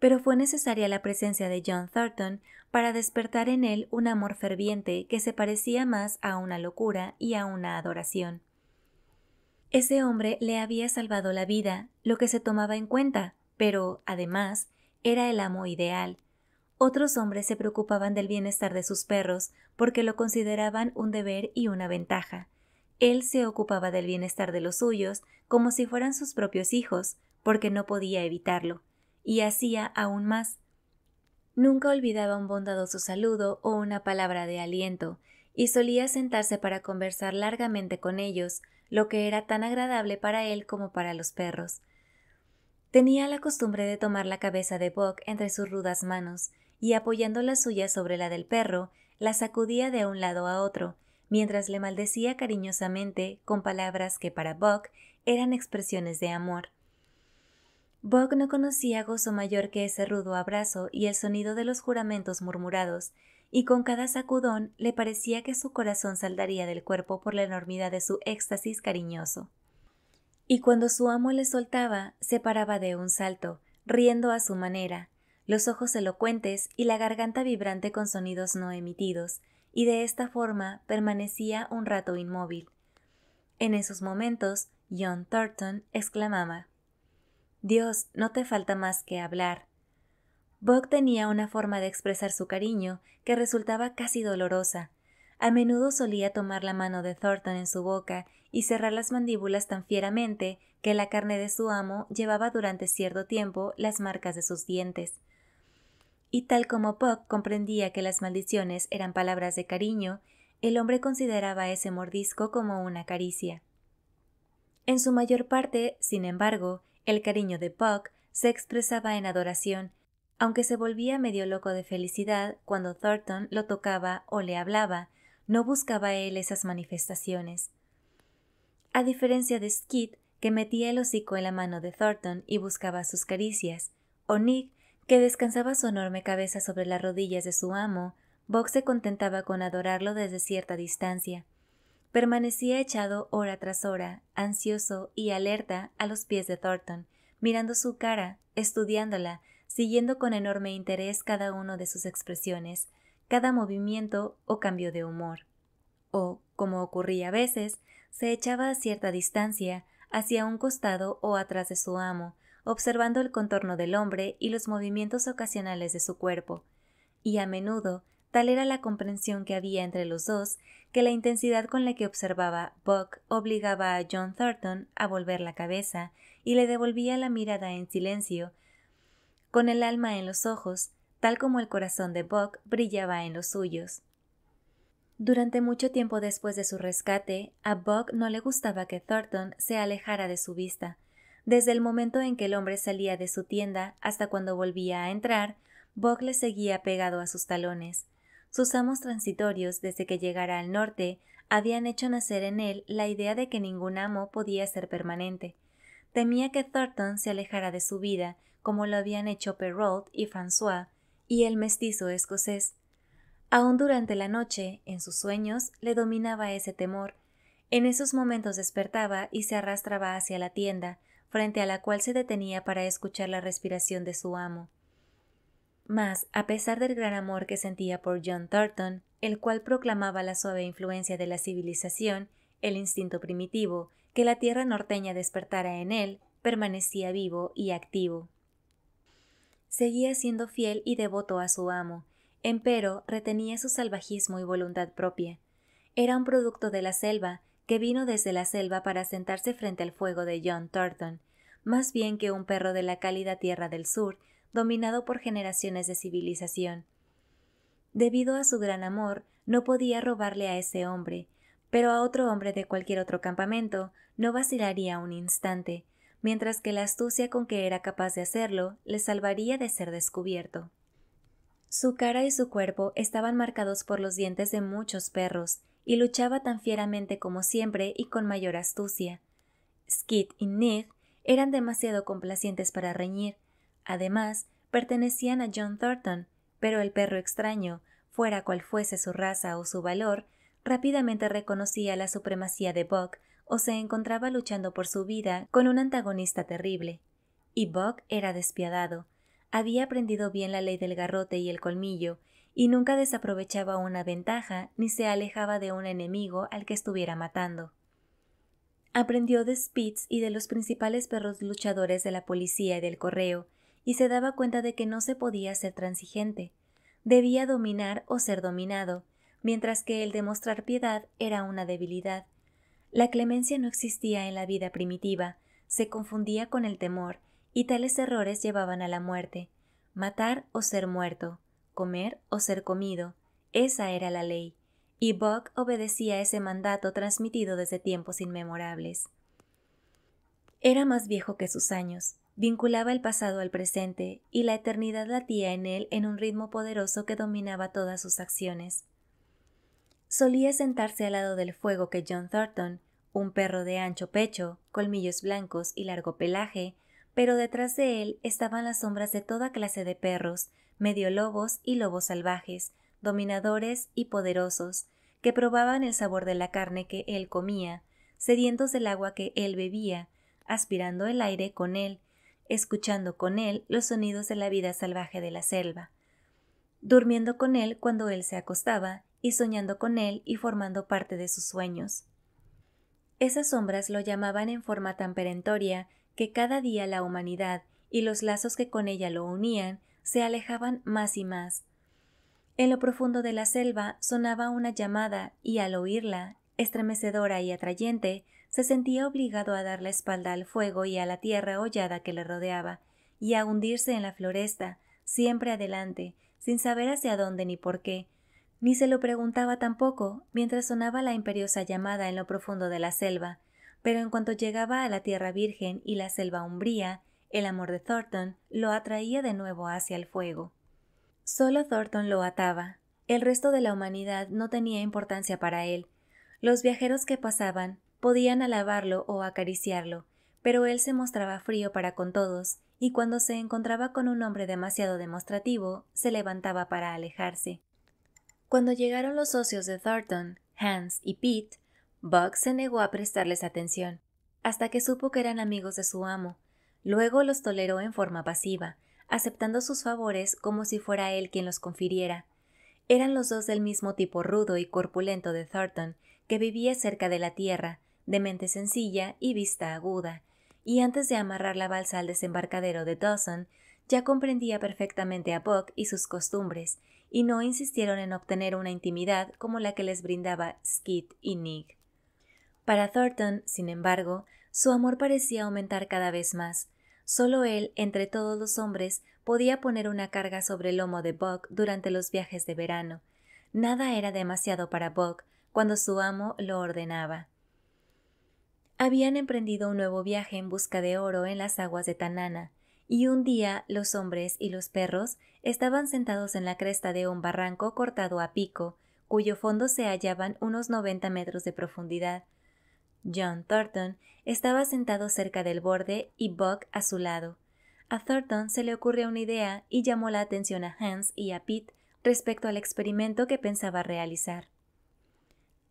pero fue necesaria la presencia de John Thornton para despertar en él un amor ferviente que se parecía más a una locura y a una adoración. Ese hombre le había salvado la vida, lo que se tomaba en cuenta, pero, además, era el amo ideal. Otros hombres se preocupaban del bienestar de sus perros porque lo consideraban un deber y una ventaja. Él se ocupaba del bienestar de los suyos como si fueran sus propios hijos, porque no podía evitarlo y hacía aún más. Nunca olvidaba un bondadoso saludo o una palabra de aliento, y solía sentarse para conversar largamente con ellos, lo que era tan agradable para él como para los perros. Tenía la costumbre de tomar la cabeza de Buck entre sus rudas manos y apoyando la suya sobre la del perro, la sacudía de un lado a otro, mientras le maldecía cariñosamente con palabras que para Buck eran expresiones de amor. Bog no conocía gozo mayor que ese rudo abrazo y el sonido de los juramentos murmurados, y con cada sacudón le parecía que su corazón saldaría del cuerpo por la enormidad de su éxtasis cariñoso. Y cuando su amo le soltaba, se paraba de un salto, riendo a su manera, los ojos elocuentes y la garganta vibrante con sonidos no emitidos, y de esta forma permanecía un rato inmóvil. En esos momentos, John Thornton exclamaba Dios, no te falta más que hablar. Buck tenía una forma de expresar su cariño que resultaba casi dolorosa. A menudo solía tomar la mano de Thornton en su boca y cerrar las mandíbulas tan fieramente que la carne de su amo llevaba durante cierto tiempo las marcas de sus dientes. Y tal como Buck comprendía que las maldiciones eran palabras de cariño, el hombre consideraba ese mordisco como una caricia. En su mayor parte, sin embargo, el cariño de Puck se expresaba en adoración, aunque se volvía medio loco de felicidad cuando Thornton lo tocaba o le hablaba, no buscaba él esas manifestaciones. A diferencia de Skid, que metía el hocico en la mano de Thornton y buscaba sus caricias, o Nick, que descansaba su enorme cabeza sobre las rodillas de su amo, Buck se contentaba con adorarlo desde cierta distancia. Permanecía echado hora tras hora, ansioso y alerta a los pies de Thornton, mirando su cara, estudiándola, siguiendo con enorme interés cada uno de sus expresiones, cada movimiento o cambio de humor. O, como ocurría a veces, se echaba a cierta distancia, hacia un costado o atrás de su amo, observando el contorno del hombre y los movimientos ocasionales de su cuerpo, y a menudo Tal era la comprensión que había entre los dos que la intensidad con la que observaba Buck obligaba a John Thornton a volver la cabeza y le devolvía la mirada en silencio, con el alma en los ojos, tal como el corazón de Buck brillaba en los suyos. Durante mucho tiempo después de su rescate, a Buck no le gustaba que Thornton se alejara de su vista. Desde el momento en que el hombre salía de su tienda hasta cuando volvía a entrar, Buck le seguía pegado a sus talones. Sus amos transitorios, desde que llegara al norte, habían hecho nacer en él la idea de que ningún amo podía ser permanente. Temía que Thornton se alejara de su vida, como lo habían hecho Perrault y François, y el mestizo escocés. Aún durante la noche, en sus sueños, le dominaba ese temor. En esos momentos despertaba y se arrastraba hacia la tienda, frente a la cual se detenía para escuchar la respiración de su amo. Mas, a pesar del gran amor que sentía por John Thornton, el cual proclamaba la suave influencia de la civilización, el instinto primitivo, que la tierra norteña despertara en él, permanecía vivo y activo. Seguía siendo fiel y devoto a su amo, empero retenía su salvajismo y voluntad propia. Era un producto de la selva, que vino desde la selva para sentarse frente al fuego de John Thornton, más bien que un perro de la cálida tierra del sur, dominado por generaciones de civilización. Debido a su gran amor, no podía robarle a ese hombre, pero a otro hombre de cualquier otro campamento no vacilaría un instante, mientras que la astucia con que era capaz de hacerlo le salvaría de ser descubierto. Su cara y su cuerpo estaban marcados por los dientes de muchos perros, y luchaba tan fieramente como siempre y con mayor astucia. Skid y Nig eran demasiado complacientes para reñir, Además, pertenecían a John Thornton, pero el perro extraño, fuera cual fuese su raza o su valor, rápidamente reconocía la supremacía de Buck o se encontraba luchando por su vida con un antagonista terrible. Y Buck era despiadado. Había aprendido bien la ley del garrote y el colmillo, y nunca desaprovechaba una ventaja ni se alejaba de un enemigo al que estuviera matando. Aprendió de Spitz y de los principales perros luchadores de la policía y del correo, y se daba cuenta de que no se podía ser transigente. Debía dominar o ser dominado, mientras que el demostrar piedad era una debilidad. La clemencia no existía en la vida primitiva, se confundía con el temor, y tales errores llevaban a la muerte. Matar o ser muerto, comer o ser comido, esa era la ley, y Buck obedecía ese mandato transmitido desde tiempos inmemorables. Era más viejo que sus años, Vinculaba el pasado al presente y la eternidad latía en él en un ritmo poderoso que dominaba todas sus acciones. Solía sentarse al lado del fuego que John Thornton, un perro de ancho pecho, colmillos blancos y largo pelaje, pero detrás de él estaban las sombras de toda clase de perros, medio lobos y lobos salvajes, dominadores y poderosos, que probaban el sabor de la carne que él comía, sedientos del agua que él bebía, aspirando el aire con él escuchando con él los sonidos de la vida salvaje de la selva, durmiendo con él cuando él se acostaba y soñando con él y formando parte de sus sueños. Esas sombras lo llamaban en forma tan perentoria que cada día la humanidad y los lazos que con ella lo unían se alejaban más y más. En lo profundo de la selva sonaba una llamada y al oírla, estremecedora y atrayente, se sentía obligado a dar la espalda al fuego y a la tierra hollada que le rodeaba, y a hundirse en la floresta, siempre adelante, sin saber hacia dónde ni por qué, ni se lo preguntaba tampoco, mientras sonaba la imperiosa llamada en lo profundo de la selva, pero en cuanto llegaba a la tierra virgen y la selva umbría, el amor de Thornton lo atraía de nuevo hacia el fuego. Solo Thornton lo ataba. El resto de la humanidad no tenía importancia para él. Los viajeros que pasaban, podían alabarlo o acariciarlo, pero él se mostraba frío para con todos, y cuando se encontraba con un hombre demasiado demostrativo, se levantaba para alejarse. Cuando llegaron los socios de Thornton, Hans y Pete, Buck se negó a prestarles atención, hasta que supo que eran amigos de su amo. Luego los toleró en forma pasiva, aceptando sus favores como si fuera él quien los confiriera. Eran los dos del mismo tipo rudo y corpulento de Thornton, que vivía cerca de la tierra, de mente sencilla y vista aguda, y antes de amarrar la balsa al desembarcadero de Dawson, ya comprendía perfectamente a Buck y sus costumbres, y no insistieron en obtener una intimidad como la que les brindaba Skid y Nick. Para Thornton, sin embargo, su amor parecía aumentar cada vez más. Solo él, entre todos los hombres, podía poner una carga sobre el lomo de Buck durante los viajes de verano. Nada era demasiado para Buck cuando su amo lo ordenaba habían emprendido un nuevo viaje en busca de oro en las aguas de Tanana, y un día los hombres y los perros estaban sentados en la cresta de un barranco cortado a pico, cuyo fondo se hallaban unos 90 metros de profundidad. John Thornton estaba sentado cerca del borde y Buck a su lado. A Thornton se le ocurrió una idea y llamó la atención a Hans y a Pete respecto al experimento que pensaba realizar.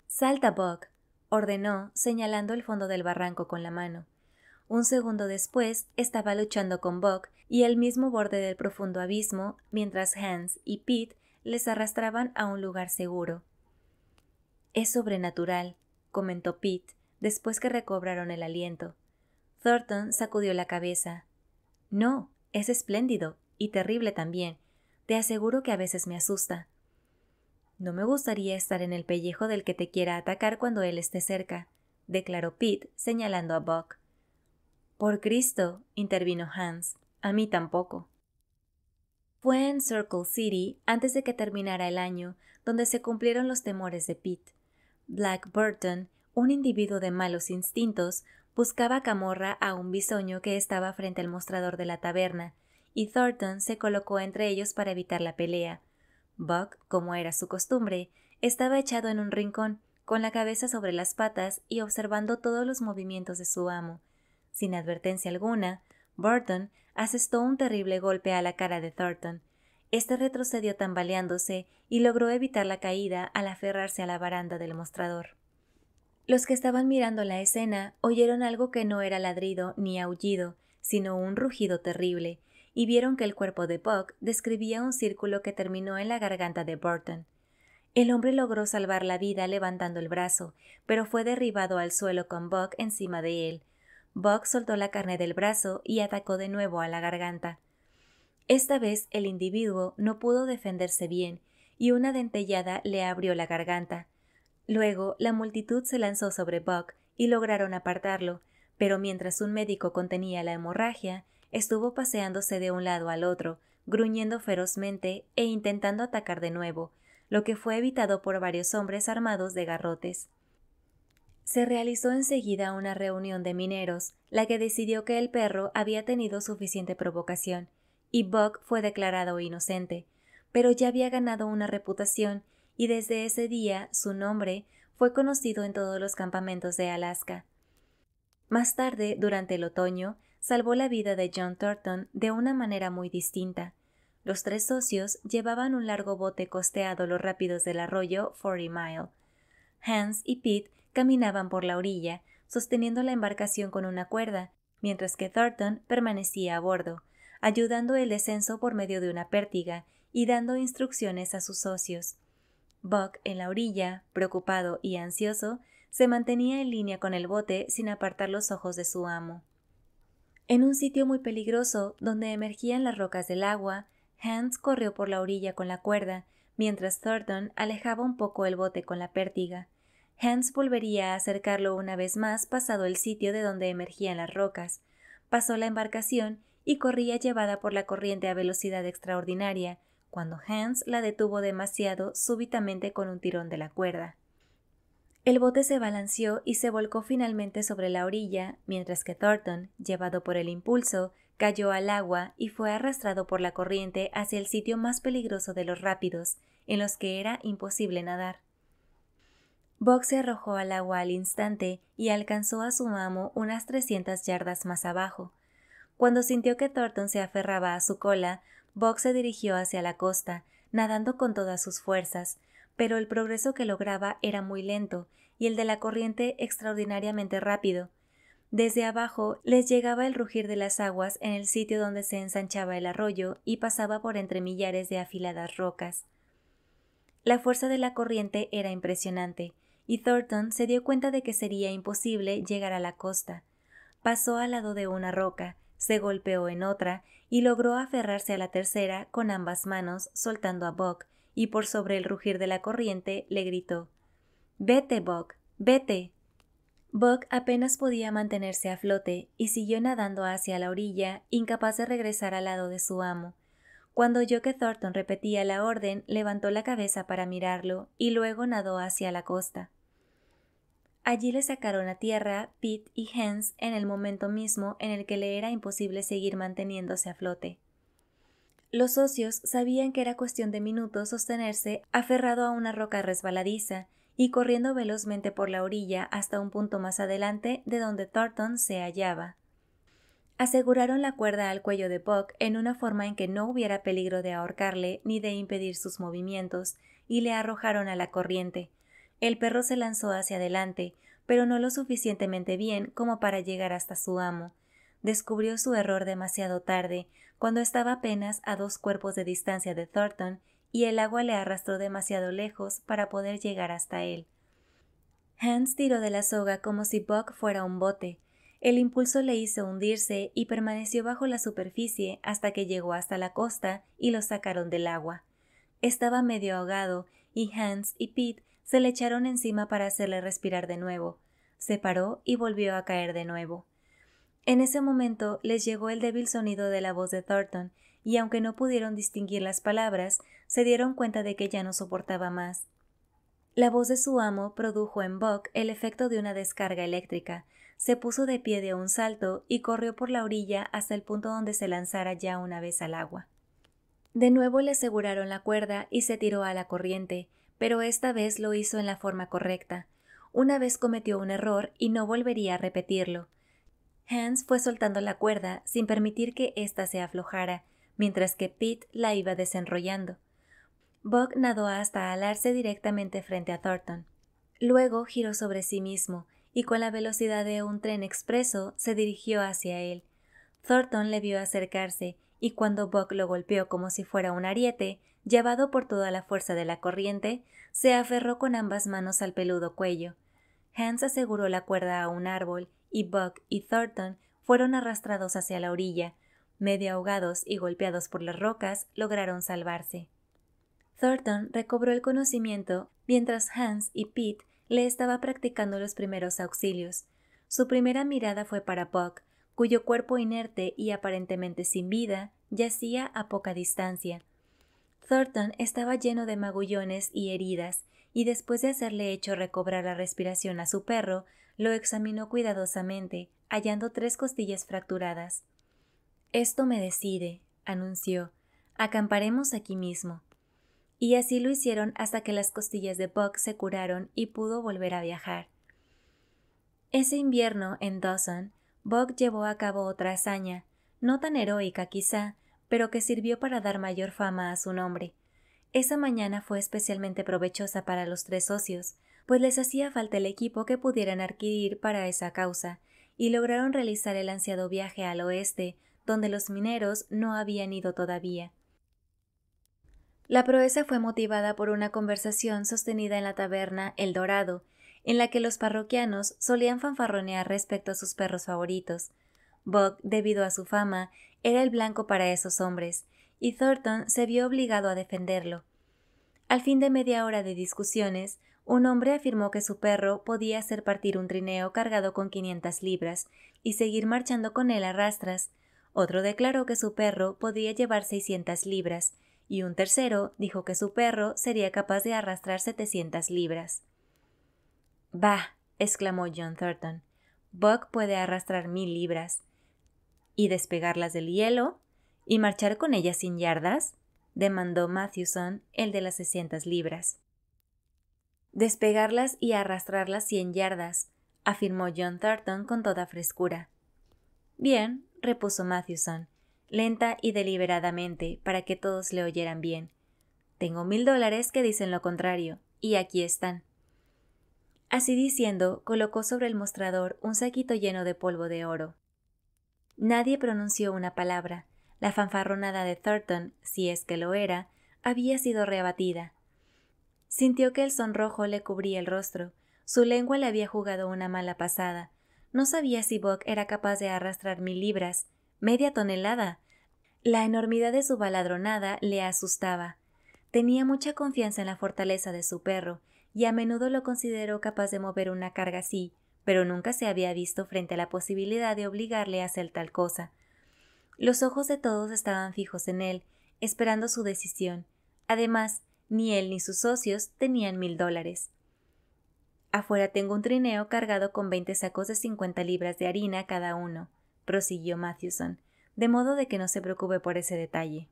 Salta, Buck, ordenó, señalando el fondo del barranco con la mano. Un segundo después estaba luchando con Buck y el mismo borde del profundo abismo, mientras Hans y Pete les arrastraban a un lugar seguro. Es sobrenatural, comentó Pete, después que recobraron el aliento. Thornton sacudió la cabeza. No, es espléndido, y terrible también. Te aseguro que a veces me asusta. No me gustaría estar en el pellejo del que te quiera atacar cuando él esté cerca, declaró Pete, señalando a Buck. Por Cristo, intervino Hans, a mí tampoco. Fue en Circle City, antes de que terminara el año, donde se cumplieron los temores de Pete. Black Burton, un individuo de malos instintos, buscaba camorra a un bisoño que estaba frente al mostrador de la taberna, y Thornton se colocó entre ellos para evitar la pelea, Buck, como era su costumbre, estaba echado en un rincón, con la cabeza sobre las patas y observando todos los movimientos de su amo. Sin advertencia alguna, Burton asestó un terrible golpe a la cara de Thornton. Este retrocedió tambaleándose y logró evitar la caída al aferrarse a la baranda del mostrador. Los que estaban mirando la escena oyeron algo que no era ladrido ni aullido, sino un rugido terrible, y vieron que el cuerpo de Buck describía un círculo que terminó en la garganta de Burton. El hombre logró salvar la vida levantando el brazo, pero fue derribado al suelo con Buck encima de él. Buck soltó la carne del brazo y atacó de nuevo a la garganta. Esta vez el individuo no pudo defenderse bien, y una dentellada le abrió la garganta. Luego la multitud se lanzó sobre Buck y lograron apartarlo, pero mientras un médico contenía la hemorragia, estuvo paseándose de un lado al otro, gruñendo ferozmente e intentando atacar de nuevo, lo que fue evitado por varios hombres armados de garrotes. Se realizó enseguida una reunión de mineros, la que decidió que el perro había tenido suficiente provocación, y Buck fue declarado inocente, pero ya había ganado una reputación y desde ese día su nombre fue conocido en todos los campamentos de Alaska. Más tarde, durante el otoño, salvó la vida de John Thornton de una manera muy distinta. Los tres socios llevaban un largo bote costeado los rápidos del arroyo Forty Mile. Hans y Pete caminaban por la orilla, sosteniendo la embarcación con una cuerda, mientras que Thornton permanecía a bordo, ayudando el descenso por medio de una pértiga y dando instrucciones a sus socios. Buck, en la orilla, preocupado y ansioso, se mantenía en línea con el bote sin apartar los ojos de su amo. En un sitio muy peligroso, donde emergían las rocas del agua, Hans corrió por la orilla con la cuerda, mientras Thornton alejaba un poco el bote con la pértiga. Hans volvería a acercarlo una vez más pasado el sitio de donde emergían las rocas. Pasó la embarcación y corría llevada por la corriente a velocidad extraordinaria, cuando Hans la detuvo demasiado súbitamente con un tirón de la cuerda. El bote se balanceó y se volcó finalmente sobre la orilla, mientras que Thornton, llevado por el impulso, cayó al agua y fue arrastrado por la corriente hacia el sitio más peligroso de los rápidos, en los que era imposible nadar. Box se arrojó al agua al instante y alcanzó a su amo unas 300 yardas más abajo. Cuando sintió que Thornton se aferraba a su cola, Box se dirigió hacia la costa, nadando con todas sus fuerzas, pero el progreso que lograba era muy lento y el de la corriente extraordinariamente rápido. Desde abajo les llegaba el rugir de las aguas en el sitio donde se ensanchaba el arroyo y pasaba por entre millares de afiladas rocas. La fuerza de la corriente era impresionante, y Thornton se dio cuenta de que sería imposible llegar a la costa. Pasó al lado de una roca, se golpeó en otra, y logró aferrarse a la tercera con ambas manos, soltando a Buck, y por sobre el rugir de la corriente le gritó Vete, Buck, vete. Buck apenas podía mantenerse a flote y siguió nadando hacia la orilla, incapaz de regresar al lado de su amo. Cuando oyó que Thornton repetía la orden, levantó la cabeza para mirarlo y luego nadó hacia la costa. Allí le sacaron a tierra Pete y Hens en el momento mismo en el que le era imposible seguir manteniéndose a flote. Los socios sabían que era cuestión de minutos sostenerse aferrado a una roca resbaladiza y corriendo velozmente por la orilla hasta un punto más adelante de donde Thornton se hallaba. Aseguraron la cuerda al cuello de Buck en una forma en que no hubiera peligro de ahorcarle ni de impedir sus movimientos, y le arrojaron a la corriente. El perro se lanzó hacia adelante, pero no lo suficientemente bien como para llegar hasta su amo. Descubrió su error demasiado tarde, cuando estaba apenas a dos cuerpos de distancia de Thornton y el agua le arrastró demasiado lejos para poder llegar hasta él. Hans tiró de la soga como si Buck fuera un bote. El impulso le hizo hundirse y permaneció bajo la superficie hasta que llegó hasta la costa y lo sacaron del agua. Estaba medio ahogado y Hans y Pete se le echaron encima para hacerle respirar de nuevo. Se paró y volvió a caer de nuevo. En ese momento les llegó el débil sonido de la voz de Thornton, y aunque no pudieron distinguir las palabras, se dieron cuenta de que ya no soportaba más. La voz de su amo produjo en Buck el efecto de una descarga eléctrica. Se puso de pie de un salto y corrió por la orilla hasta el punto donde se lanzara ya una vez al agua. De nuevo le aseguraron la cuerda y se tiró a la corriente, pero esta vez lo hizo en la forma correcta. Una vez cometió un error y no volvería a repetirlo. Hans fue soltando la cuerda sin permitir que ésta se aflojara, mientras que Pete la iba desenrollando. Buck nadó hasta alarse directamente frente a Thornton. Luego giró sobre sí mismo y con la velocidad de un tren expreso se dirigió hacia él. Thornton le vio acercarse y cuando Buck lo golpeó como si fuera un ariete, llevado por toda la fuerza de la corriente, se aferró con ambas manos al peludo cuello. Hans aseguró la cuerda a un árbol y Buck y Thornton fueron arrastrados hacia la orilla. Medio ahogados y golpeados por las rocas, lograron salvarse. Thornton recobró el conocimiento mientras Hans y Pete le estaba practicando los primeros auxilios. Su primera mirada fue para Buck, cuyo cuerpo inerte y aparentemente sin vida yacía a poca distancia. Thornton estaba lleno de magullones y heridas, y después de hacerle hecho recobrar la respiración a su perro, lo examinó cuidadosamente, hallando tres costillas fracturadas. Esto me decide, anunció. Acamparemos aquí mismo. Y así lo hicieron hasta que las costillas de Buck se curaron y pudo volver a viajar. Ese invierno, en Dawson, Buck llevó a cabo otra hazaña, no tan heroica quizá, pero que sirvió para dar mayor fama a su nombre. Esa mañana fue especialmente provechosa para los tres socios, pues les hacía falta el equipo que pudieran adquirir para esa causa, y lograron realizar el ansiado viaje al oeste, donde los mineros no habían ido todavía. La proeza fue motivada por una conversación sostenida en la taberna El Dorado, en la que los parroquianos solían fanfarronear respecto a sus perros favoritos. Buck, debido a su fama, era el blanco para esos hombres, y Thornton se vio obligado a defenderlo. Al fin de media hora de discusiones, un hombre afirmó que su perro podía hacer partir un trineo cargado con 500 libras y seguir marchando con él a rastras. Otro declaró que su perro podía llevar 600 libras y un tercero dijo que su perro sería capaz de arrastrar 700 libras. Bah, exclamó John Thornton. Buck puede arrastrar mil libras. ¿Y despegarlas del hielo? ¿Y marchar con ellas sin yardas? demandó Matthewson, el de las 600 libras. Despegarlas y arrastrarlas cien yardas, afirmó John Thornton con toda frescura. Bien, repuso Matthewson, lenta y deliberadamente, para que todos le oyeran bien. Tengo mil dólares que dicen lo contrario, y aquí están. Así diciendo, colocó sobre el mostrador un saquito lleno de polvo de oro. Nadie pronunció una palabra. La fanfarronada de Thornton, si es que lo era, había sido reabatida. Sintió que el sonrojo le cubría el rostro. Su lengua le había jugado una mala pasada. No sabía si Buck era capaz de arrastrar mil libras, media tonelada. La enormidad de su baladronada le asustaba. Tenía mucha confianza en la fortaleza de su perro, y a menudo lo consideró capaz de mover una carga así, pero nunca se había visto frente a la posibilidad de obligarle a hacer tal cosa. Los ojos de todos estaban fijos en él, esperando su decisión. Además, ni él ni sus socios tenían mil dólares. Afuera tengo un trineo cargado con veinte sacos de cincuenta libras de harina cada uno, prosiguió Mathewson, de modo de que no se preocupe por ese detalle.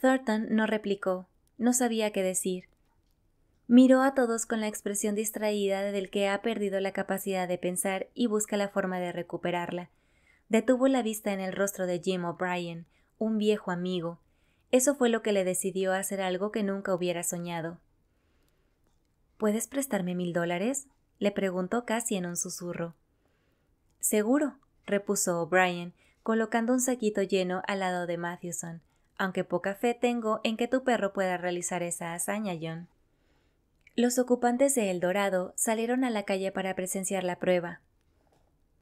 Thornton no replicó, no sabía qué decir. Miró a todos con la expresión distraída del que ha perdido la capacidad de pensar y busca la forma de recuperarla. Detuvo la vista en el rostro de Jim O'Brien, un viejo amigo, eso fue lo que le decidió hacer algo que nunca hubiera soñado. ¿Puedes prestarme mil dólares? le preguntó casi en un susurro. Seguro, repuso O'Brien, colocando un saquito lleno al lado de Matthewson, aunque poca fe tengo en que tu perro pueda realizar esa hazaña, John. Los ocupantes de El Dorado salieron a la calle para presenciar la prueba.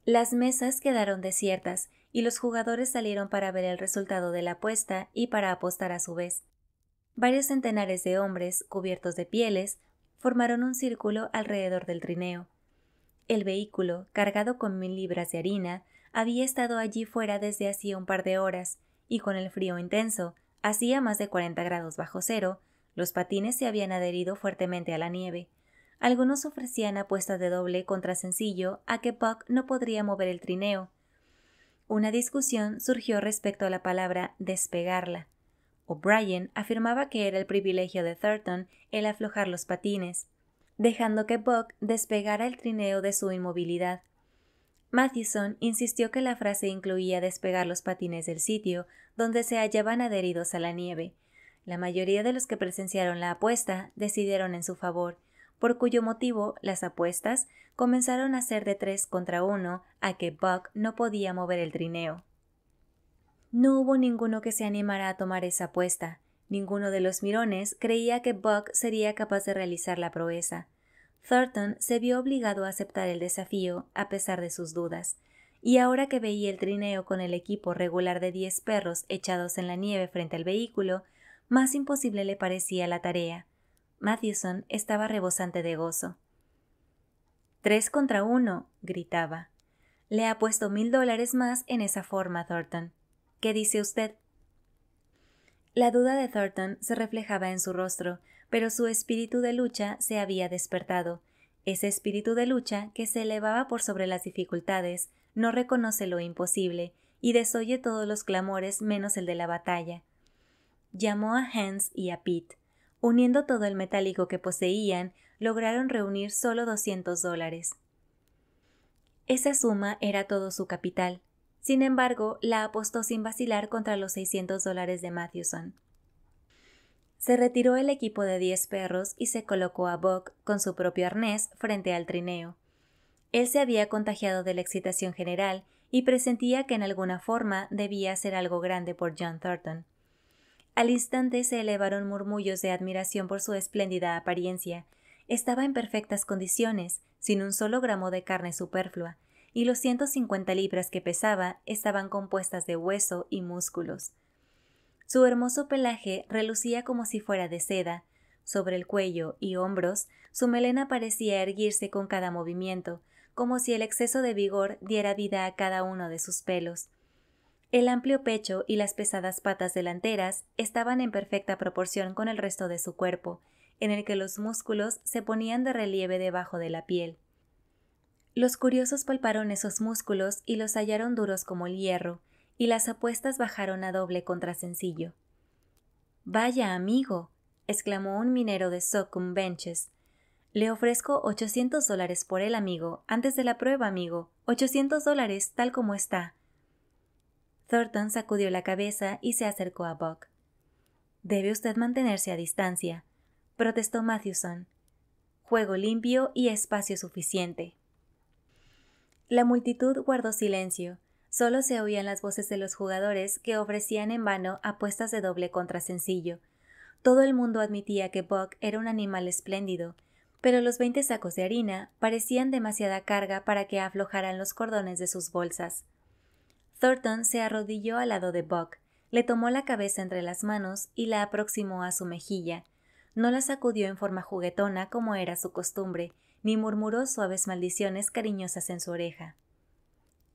Las mesas quedaron desiertas y los jugadores salieron para ver el resultado de la apuesta y para apostar a su vez. Varios centenares de hombres, cubiertos de pieles, formaron un círculo alrededor del trineo. El vehículo, cargado con mil libras de harina, había estado allí fuera desde hacía un par de horas, y con el frío intenso, hacía más de 40 grados bajo cero, los patines se habían adherido fuertemente a la nieve. Algunos ofrecían apuestas de doble contra sencillo a que Buck no podría mover el trineo. Una discusión surgió respecto a la palabra despegarla. O'Brien afirmaba que era el privilegio de Thurton el aflojar los patines, dejando que Buck despegara el trineo de su inmovilidad. Matheson insistió que la frase incluía despegar los patines del sitio donde se hallaban adheridos a la nieve. La mayoría de los que presenciaron la apuesta decidieron en su favor, por cuyo motivo las apuestas comenzaron a ser de tres contra uno a que Buck no podía mover el trineo. No hubo ninguno que se animara a tomar esa apuesta. Ninguno de los mirones creía que Buck sería capaz de realizar la proeza. Thornton se vio obligado a aceptar el desafío, a pesar de sus dudas, y ahora que veía el trineo con el equipo regular de diez perros echados en la nieve frente al vehículo, más imposible le parecía la tarea. Matthewson estaba rebosante de gozo. Tres contra uno, gritaba. Le ha puesto mil dólares más en esa forma, Thornton. ¿Qué dice usted? La duda de Thornton se reflejaba en su rostro, pero su espíritu de lucha se había despertado. Ese espíritu de lucha que se elevaba por sobre las dificultades, no reconoce lo imposible y desoye todos los clamores menos el de la batalla. Llamó a Hans y a Pete. Uniendo todo el metálico que poseían, lograron reunir solo 200 dólares. Esa suma era todo su capital. Sin embargo, la apostó sin vacilar contra los 600 dólares de Matthewson. Se retiró el equipo de 10 perros y se colocó a Buck con su propio arnés frente al trineo. Él se había contagiado de la excitación general y presentía que en alguna forma debía hacer algo grande por John Thornton. Al instante se elevaron murmullos de admiración por su espléndida apariencia. Estaba en perfectas condiciones, sin un solo gramo de carne superflua, y los ciento cincuenta libras que pesaba estaban compuestas de hueso y músculos. Su hermoso pelaje relucía como si fuera de seda. Sobre el cuello y hombros, su melena parecía erguirse con cada movimiento, como si el exceso de vigor diera vida a cada uno de sus pelos. El amplio pecho y las pesadas patas delanteras estaban en perfecta proporción con el resto de su cuerpo, en el que los músculos se ponían de relieve debajo de la piel. Los curiosos palparon esos músculos y los hallaron duros como el hierro, y las apuestas bajaron a doble contra sencillo. Vaya amigo, exclamó un minero de Socum Benches. Le ofrezco 800 dólares por el amigo, antes de la prueba, amigo. Ochocientos dólares, tal como está. Thornton sacudió la cabeza y se acercó a Buck. Debe usted mantenerse a distancia, protestó Matthewson. Juego limpio y espacio suficiente. La multitud guardó silencio. Solo se oían las voces de los jugadores que ofrecían en vano apuestas de doble contra sencillo. Todo el mundo admitía que Buck era un animal espléndido, pero los veinte sacos de harina parecían demasiada carga para que aflojaran los cordones de sus bolsas. Thornton se arrodilló al lado de Buck, le tomó la cabeza entre las manos y la aproximó a su mejilla. No la sacudió en forma juguetona como era su costumbre, ni murmuró suaves maldiciones cariñosas en su oreja.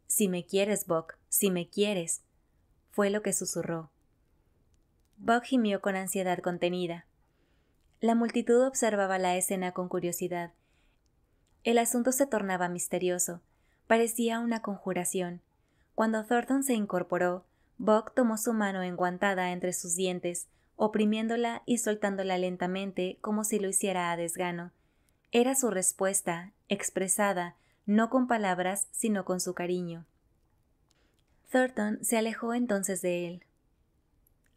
Si me quieres, Buck, si me quieres, fue lo que susurró. Buck gimió con ansiedad contenida. La multitud observaba la escena con curiosidad. El asunto se tornaba misterioso. Parecía una conjuración. Cuando Thornton se incorporó, Buck tomó su mano enguantada entre sus dientes, oprimiéndola y soltándola lentamente como si lo hiciera a desgano. Era su respuesta, expresada, no con palabras, sino con su cariño. Thornton se alejó entonces de él.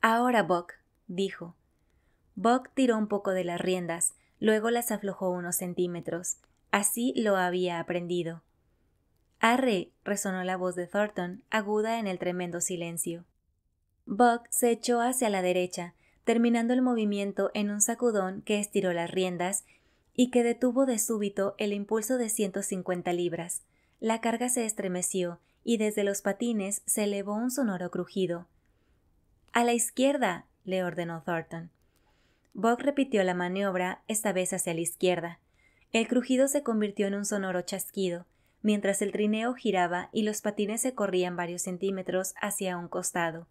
Ahora, Buck, dijo. Buck tiró un poco de las riendas, luego las aflojó unos centímetros. Así lo había aprendido. Arre, resonó la voz de Thornton, aguda en el tremendo silencio. Buck se echó hacia la derecha, terminando el movimiento en un sacudón que estiró las riendas y que detuvo de súbito el impulso de 150 libras. La carga se estremeció y desde los patines se elevó un sonoro crujido. A la izquierda, le ordenó Thornton. Buck repitió la maniobra, esta vez hacia la izquierda. El crujido se convirtió en un sonoro chasquido, mientras el trineo giraba y los patines se corrían varios centímetros hacia un costado.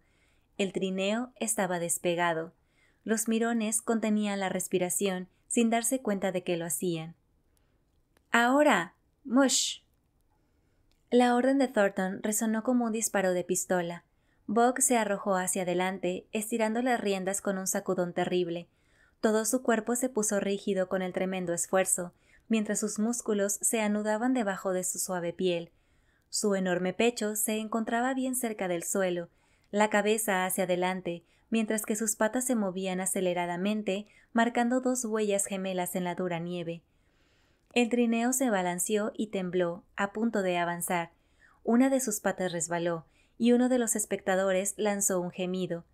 El trineo estaba despegado. Los mirones contenían la respiración sin darse cuenta de que lo hacían. Ahora. Mush. La orden de Thornton resonó como un disparo de pistola. Bog se arrojó hacia adelante, estirando las riendas con un sacudón terrible. Todo su cuerpo se puso rígido con el tremendo esfuerzo, mientras sus músculos se anudaban debajo de su suave piel. Su enorme pecho se encontraba bien cerca del suelo, la cabeza hacia adelante, mientras que sus patas se movían aceleradamente, marcando dos huellas gemelas en la dura nieve. El trineo se balanceó y tembló, a punto de avanzar. Una de sus patas resbaló, y uno de los espectadores lanzó un gemido.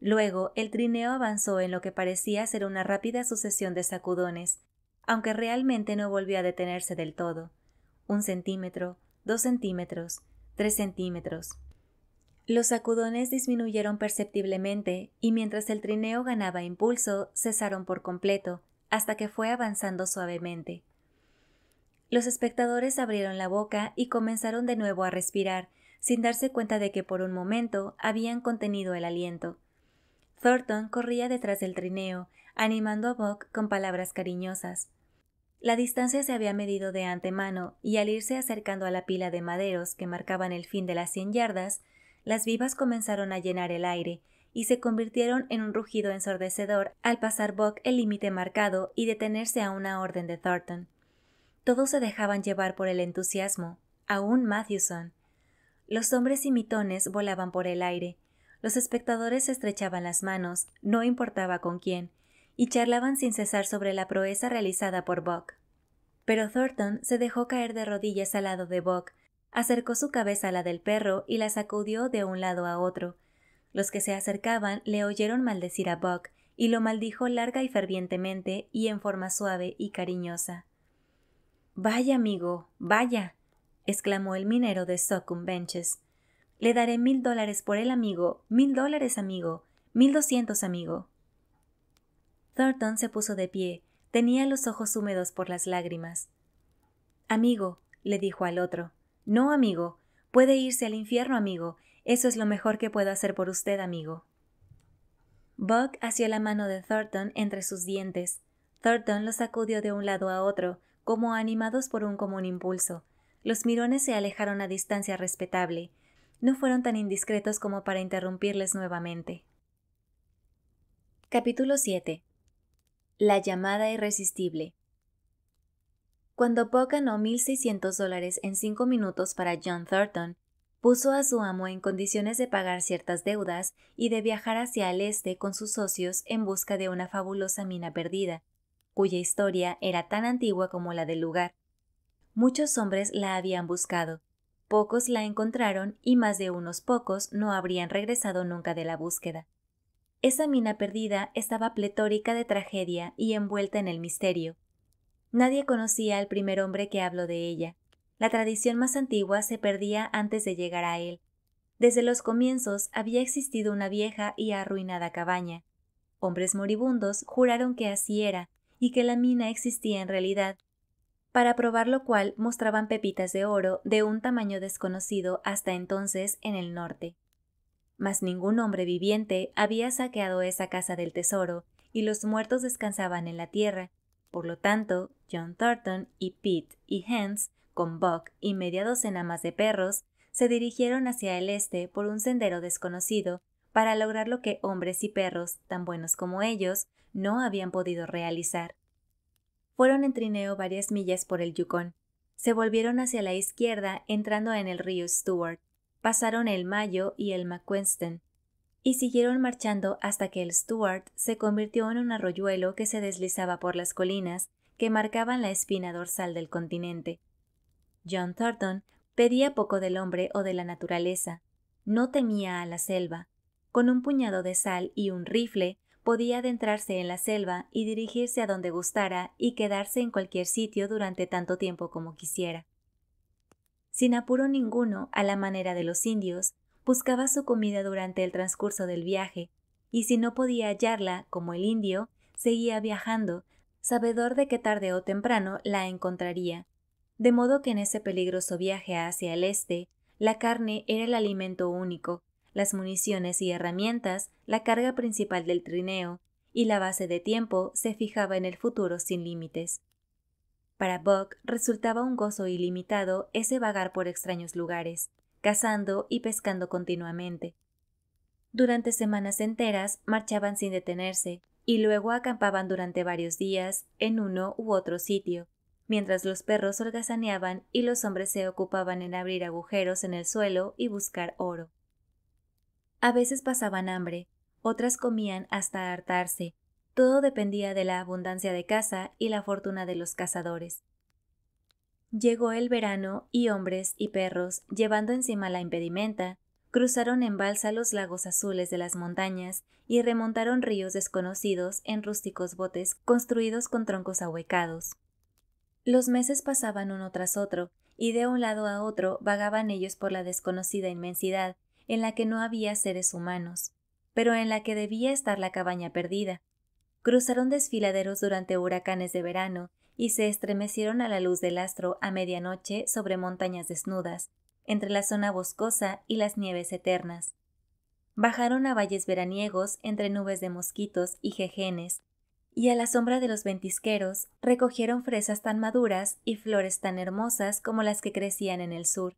Luego el trineo avanzó en lo que parecía ser una rápida sucesión de sacudones, aunque realmente no volvió a detenerse del todo. Un centímetro, dos centímetros, tres centímetros. Los sacudones disminuyeron perceptiblemente y mientras el trineo ganaba impulso, cesaron por completo, hasta que fue avanzando suavemente. Los espectadores abrieron la boca y comenzaron de nuevo a respirar, sin darse cuenta de que por un momento habían contenido el aliento. Thornton corría detrás del trineo, animando a Buck con palabras cariñosas. La distancia se había medido de antemano y al irse acercando a la pila de maderos que marcaban el fin de las cien yardas, las vivas comenzaron a llenar el aire y se convirtieron en un rugido ensordecedor al pasar Buck el límite marcado y detenerse a una orden de Thornton. Todos se dejaban llevar por el entusiasmo, aún Matthewson. Los hombres y mitones volaban por el aire. Los espectadores estrechaban las manos, no importaba con quién, y charlaban sin cesar sobre la proeza realizada por Buck. Pero Thornton se dejó caer de rodillas al lado de Buck, acercó su cabeza a la del perro y la sacudió de un lado a otro. Los que se acercaban le oyeron maldecir a Buck, y lo maldijo larga y fervientemente y en forma suave y cariñosa. Vaya, amigo, vaya, exclamó el minero de Socum Benches. Le daré mil dólares por el amigo, mil dólares, amigo, mil doscientos, amigo. Thornton se puso de pie, tenía los ojos húmedos por las lágrimas. Amigo, le dijo al otro. No, amigo. Puede irse al infierno, amigo. Eso es lo mejor que puedo hacer por usted, amigo. Buck asió la mano de Thornton entre sus dientes. Thornton los sacudió de un lado a otro, como animados por un común impulso. Los mirones se alejaron a distancia respetable. No fueron tan indiscretos como para interrumpirles nuevamente. Capítulo 7. La llamada irresistible. Cuando Poe ganó 1.600 dólares en cinco minutos para John Thornton, puso a su amo en condiciones de pagar ciertas deudas y de viajar hacia el este con sus socios en busca de una fabulosa mina perdida, cuya historia era tan antigua como la del lugar. Muchos hombres la habían buscado, pocos la encontraron y más de unos pocos no habrían regresado nunca de la búsqueda. Esa mina perdida estaba pletórica de tragedia y envuelta en el misterio. Nadie conocía al primer hombre que habló de ella. La tradición más antigua se perdía antes de llegar a él. Desde los comienzos había existido una vieja y arruinada cabaña. Hombres moribundos juraron que así era y que la mina existía en realidad, para probar lo cual mostraban pepitas de oro de un tamaño desconocido hasta entonces en el norte. Mas ningún hombre viviente había saqueado esa casa del tesoro, y los muertos descansaban en la tierra. Por lo tanto, John Thornton y Pete y Hens, con Buck y media docena más de perros, se dirigieron hacia el este por un sendero desconocido para lograr lo que hombres y perros, tan buenos como ellos, no habían podido realizar. Fueron en trineo varias millas por el Yukon. Se volvieron hacia la izquierda entrando en el río Stuart pasaron el Mayo y el McQuesten, y siguieron marchando hasta que el Stuart se convirtió en un arroyuelo que se deslizaba por las colinas que marcaban la espina dorsal del continente. John Thornton pedía poco del hombre o de la naturaleza, no temía a la selva. Con un puñado de sal y un rifle, podía adentrarse en la selva y dirigirse a donde gustara y quedarse en cualquier sitio durante tanto tiempo como quisiera sin apuro ninguno, a la manera de los indios, buscaba su comida durante el transcurso del viaje, y si no podía hallarla, como el indio, seguía viajando, sabedor de que tarde o temprano la encontraría. De modo que en ese peligroso viaje hacia el este, la carne era el alimento único, las municiones y herramientas, la carga principal del trineo, y la base de tiempo se fijaba en el futuro sin límites. Para Buck resultaba un gozo ilimitado ese vagar por extraños lugares, cazando y pescando continuamente. Durante semanas enteras marchaban sin detenerse y luego acampaban durante varios días en uno u otro sitio, mientras los perros holgazaneaban y los hombres se ocupaban en abrir agujeros en el suelo y buscar oro. A veces pasaban hambre, otras comían hasta hartarse, todo dependía de la abundancia de caza y la fortuna de los cazadores. Llegó el verano y hombres y perros, llevando encima la impedimenta, cruzaron en balsa los lagos azules de las montañas y remontaron ríos desconocidos en rústicos botes construidos con troncos ahuecados. Los meses pasaban uno tras otro, y de un lado a otro vagaban ellos por la desconocida inmensidad en la que no había seres humanos, pero en la que debía estar la cabaña perdida, cruzaron desfiladeros durante huracanes de verano y se estremecieron a la luz del astro a medianoche sobre montañas desnudas, entre la zona boscosa y las nieves eternas. Bajaron a valles veraniegos entre nubes de mosquitos y jejenes, y a la sombra de los ventisqueros recogieron fresas tan maduras y flores tan hermosas como las que crecían en el sur.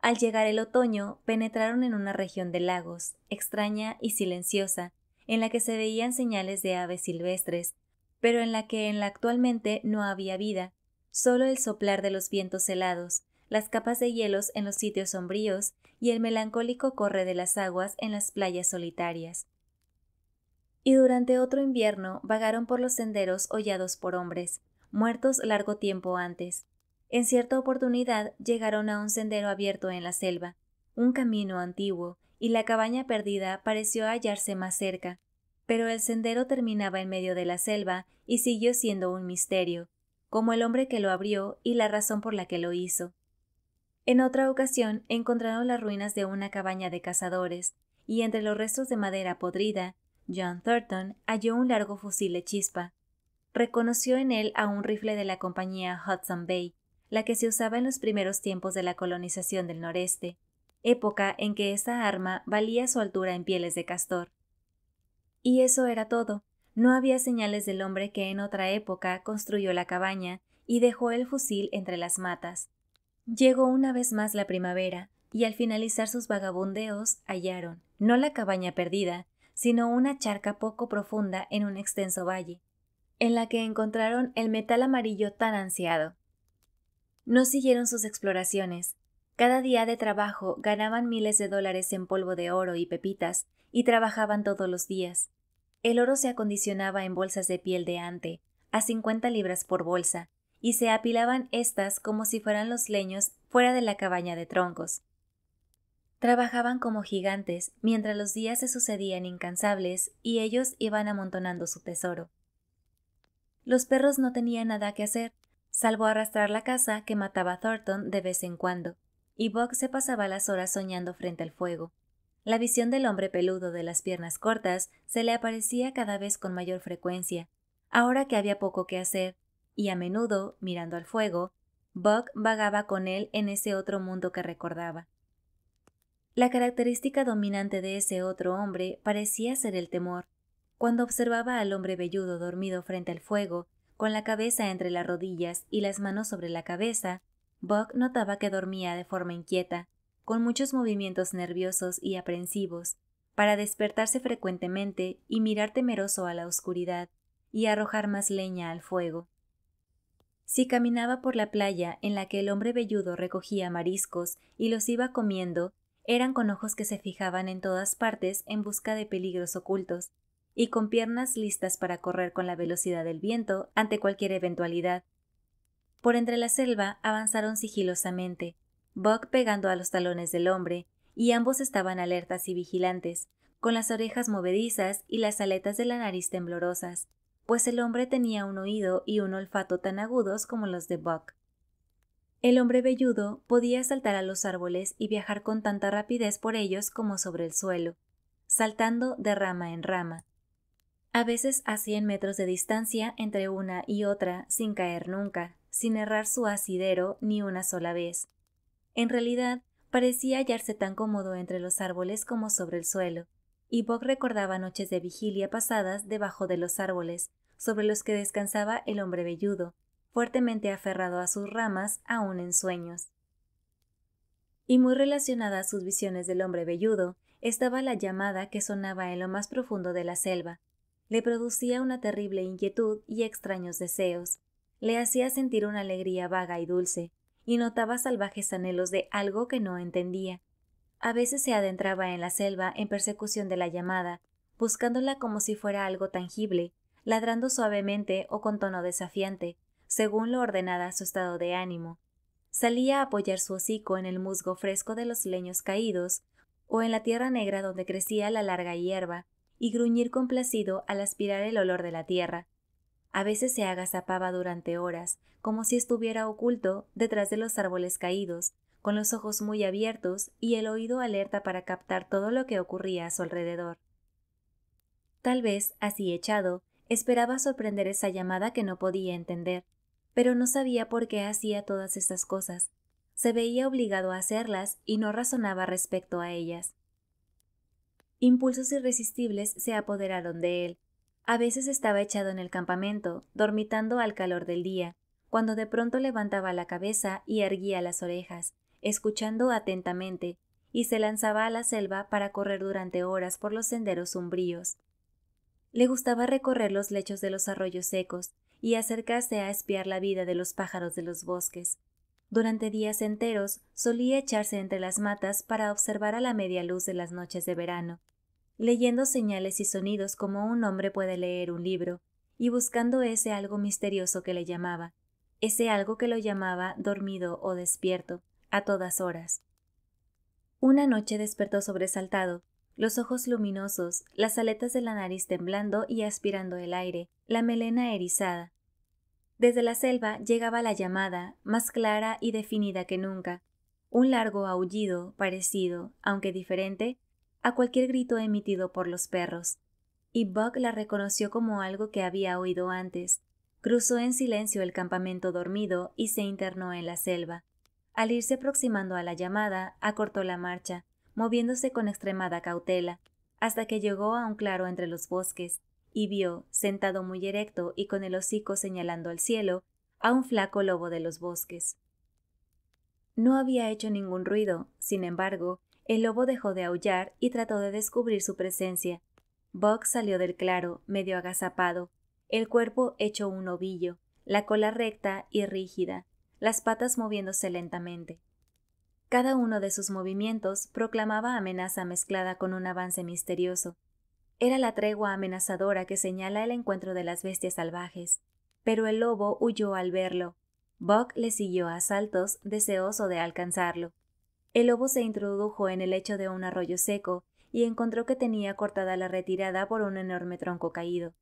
Al llegar el otoño, penetraron en una región de lagos, extraña y silenciosa, en la que se veían señales de aves silvestres, pero en la que en la actualmente no había vida, solo el soplar de los vientos helados, las capas de hielos en los sitios sombríos y el melancólico corre de las aguas en las playas solitarias. Y durante otro invierno vagaron por los senderos hollados por hombres, muertos largo tiempo antes. En cierta oportunidad llegaron a un sendero abierto en la selva, un camino antiguo, y la cabaña perdida pareció hallarse más cerca, pero el sendero terminaba en medio de la selva y siguió siendo un misterio, como el hombre que lo abrió y la razón por la que lo hizo. En otra ocasión encontraron las ruinas de una cabaña de cazadores, y entre los restos de madera podrida, John Thornton halló un largo fusil de chispa. Reconoció en él a un rifle de la compañía Hudson Bay, la que se usaba en los primeros tiempos de la colonización del noreste, época en que esa arma valía su altura en pieles de castor. Y eso era todo. No había señales del hombre que en otra época construyó la cabaña y dejó el fusil entre las matas. Llegó una vez más la primavera, y al finalizar sus vagabundeos hallaron, no la cabaña perdida, sino una charca poco profunda en un extenso valle, en la que encontraron el metal amarillo tan ansiado. No siguieron sus exploraciones, cada día de trabajo ganaban miles de dólares en polvo de oro y pepitas, y trabajaban todos los días. El oro se acondicionaba en bolsas de piel de ante, a 50 libras por bolsa, y se apilaban estas como si fueran los leños fuera de la cabaña de troncos. Trabajaban como gigantes mientras los días se sucedían incansables y ellos iban amontonando su tesoro. Los perros no tenían nada que hacer, salvo arrastrar la casa que mataba Thornton de vez en cuando y Buck se pasaba las horas soñando frente al fuego. La visión del hombre peludo de las piernas cortas se le aparecía cada vez con mayor frecuencia, ahora que había poco que hacer, y a menudo, mirando al fuego, Buck vagaba con él en ese otro mundo que recordaba. La característica dominante de ese otro hombre parecía ser el temor. Cuando observaba al hombre velludo dormido frente al fuego, con la cabeza entre las rodillas y las manos sobre la cabeza, Buck notaba que dormía de forma inquieta, con muchos movimientos nerviosos y aprensivos, para despertarse frecuentemente y mirar temeroso a la oscuridad y arrojar más leña al fuego. Si caminaba por la playa en la que el hombre velludo recogía mariscos y los iba comiendo, eran con ojos que se fijaban en todas partes en busca de peligros ocultos, y con piernas listas para correr con la velocidad del viento ante cualquier eventualidad, por entre la selva avanzaron sigilosamente, Buck pegando a los talones del hombre, y ambos estaban alertas y vigilantes, con las orejas movedizas y las aletas de la nariz temblorosas, pues el hombre tenía un oído y un olfato tan agudos como los de Buck. El hombre velludo podía saltar a los árboles y viajar con tanta rapidez por ellos como sobre el suelo, saltando de rama en rama, a veces a cien metros de distancia entre una y otra sin caer nunca, sin errar su asidero ni una sola vez. En realidad, parecía hallarse tan cómodo entre los árboles como sobre el suelo, y Bob recordaba noches de vigilia pasadas debajo de los árboles, sobre los que descansaba el hombre velludo, fuertemente aferrado a sus ramas aún en sueños. Y muy relacionada a sus visiones del hombre velludo estaba la llamada que sonaba en lo más profundo de la selva. Le producía una terrible inquietud y extraños deseos le hacía sentir una alegría vaga y dulce, y notaba salvajes anhelos de algo que no entendía. A veces se adentraba en la selva en persecución de la llamada, buscándola como si fuera algo tangible, ladrando suavemente o con tono desafiante, según lo ordenada su estado de ánimo. Salía a apoyar su hocico en el musgo fresco de los leños caídos, o en la tierra negra donde crecía la larga hierba, y gruñir complacido al aspirar el olor de la tierra, a veces se agazapaba durante horas, como si estuviera oculto detrás de los árboles caídos, con los ojos muy abiertos y el oído alerta para captar todo lo que ocurría a su alrededor. Tal vez, así echado, esperaba sorprender esa llamada que no podía entender, pero no sabía por qué hacía todas estas cosas. Se veía obligado a hacerlas y no razonaba respecto a ellas. Impulsos irresistibles se apoderaron de él, a veces estaba echado en el campamento, dormitando al calor del día, cuando de pronto levantaba la cabeza y erguía las orejas, escuchando atentamente, y se lanzaba a la selva para correr durante horas por los senderos umbríos. Le gustaba recorrer los lechos de los arroyos secos y acercarse a espiar la vida de los pájaros de los bosques. Durante días enteros solía echarse entre las matas para observar a la media luz de las noches de verano, leyendo señales y sonidos como un hombre puede leer un libro, y buscando ese algo misterioso que le llamaba, ese algo que lo llamaba dormido o despierto, a todas horas. Una noche despertó sobresaltado, los ojos luminosos, las aletas de la nariz temblando y aspirando el aire, la melena erizada. Desde la selva llegaba la llamada, más clara y definida que nunca, un largo aullido, parecido, aunque diferente, a cualquier grito emitido por los perros, y Buck la reconoció como algo que había oído antes. Cruzó en silencio el campamento dormido y se internó en la selva. Al irse aproximando a la llamada, acortó la marcha, moviéndose con extremada cautela, hasta que llegó a un claro entre los bosques, y vio, sentado muy erecto y con el hocico señalando al cielo, a un flaco lobo de los bosques. No había hecho ningún ruido, sin embargo, el lobo dejó de aullar y trató de descubrir su presencia. Buck salió del claro, medio agazapado, el cuerpo hecho un ovillo, la cola recta y rígida, las patas moviéndose lentamente. Cada uno de sus movimientos proclamaba amenaza mezclada con un avance misterioso. Era la tregua amenazadora que señala el encuentro de las bestias salvajes, pero el lobo huyó al verlo. Buck le siguió a saltos, deseoso de alcanzarlo. El lobo se introdujo en el lecho de un arroyo seco y encontró que tenía cortada la retirada por un enorme tronco caído.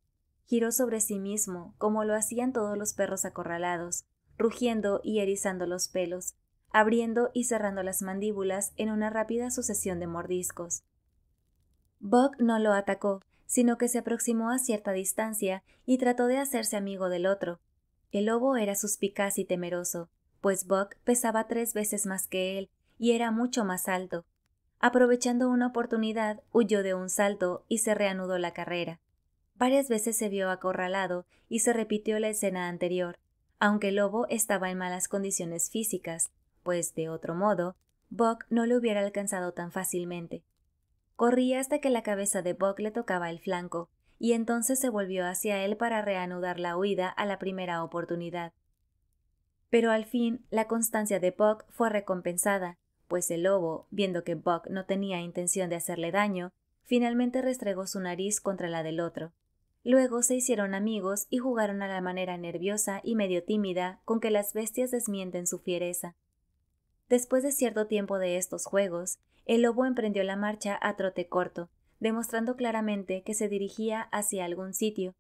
Giró sobre sí mismo, como lo hacían todos los perros acorralados, rugiendo y erizando los pelos, abriendo y cerrando las mandíbulas en una rápida sucesión de mordiscos. Buck no lo atacó, sino que se aproximó a cierta distancia y trató de hacerse amigo del otro. El lobo era suspicaz y temeroso, pues Buck pesaba tres veces más que él y era mucho más alto. Aprovechando una oportunidad, huyó de un salto y se reanudó la carrera. Varias veces se vio acorralado y se repitió la escena anterior, aunque Lobo estaba en malas condiciones físicas, pues de otro modo, Buck no le hubiera alcanzado tan fácilmente. Corría hasta que la cabeza de Buck le tocaba el flanco, y entonces se volvió hacia él para reanudar la huida a la primera oportunidad. Pero al fin, la constancia de Buck fue recompensada, pues el lobo, viendo que Buck no tenía intención de hacerle daño, finalmente restregó su nariz contra la del otro. Luego se hicieron amigos y jugaron a la manera nerviosa y medio tímida con que las bestias desmienten su fiereza. Después de cierto tiempo de estos juegos, el lobo emprendió la marcha a trote corto, demostrando claramente que se dirigía hacia algún sitio.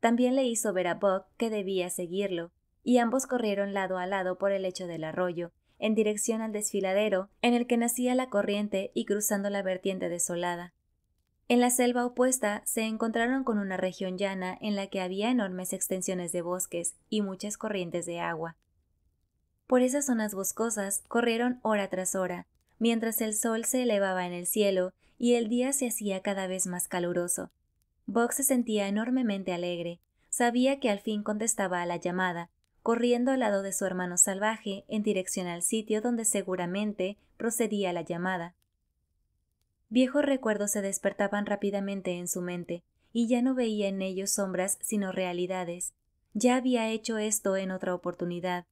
También le hizo ver a Buck que debía seguirlo, y ambos corrieron lado a lado por el lecho del arroyo, en dirección al desfiladero en el que nacía la corriente y cruzando la vertiente desolada. En la selva opuesta se encontraron con una región llana en la que había enormes extensiones de bosques y muchas corrientes de agua. Por esas zonas boscosas corrieron hora tras hora, mientras el sol se elevaba en el cielo y el día se hacía cada vez más caluroso. Box se sentía enormemente alegre, sabía que al fin contestaba a la llamada, corriendo al lado de su hermano salvaje en dirección al sitio donde seguramente procedía la llamada. Viejos recuerdos se despertaban rápidamente en su mente, y ya no veía en ellos sombras sino realidades. Ya había hecho esto en otra oportunidad.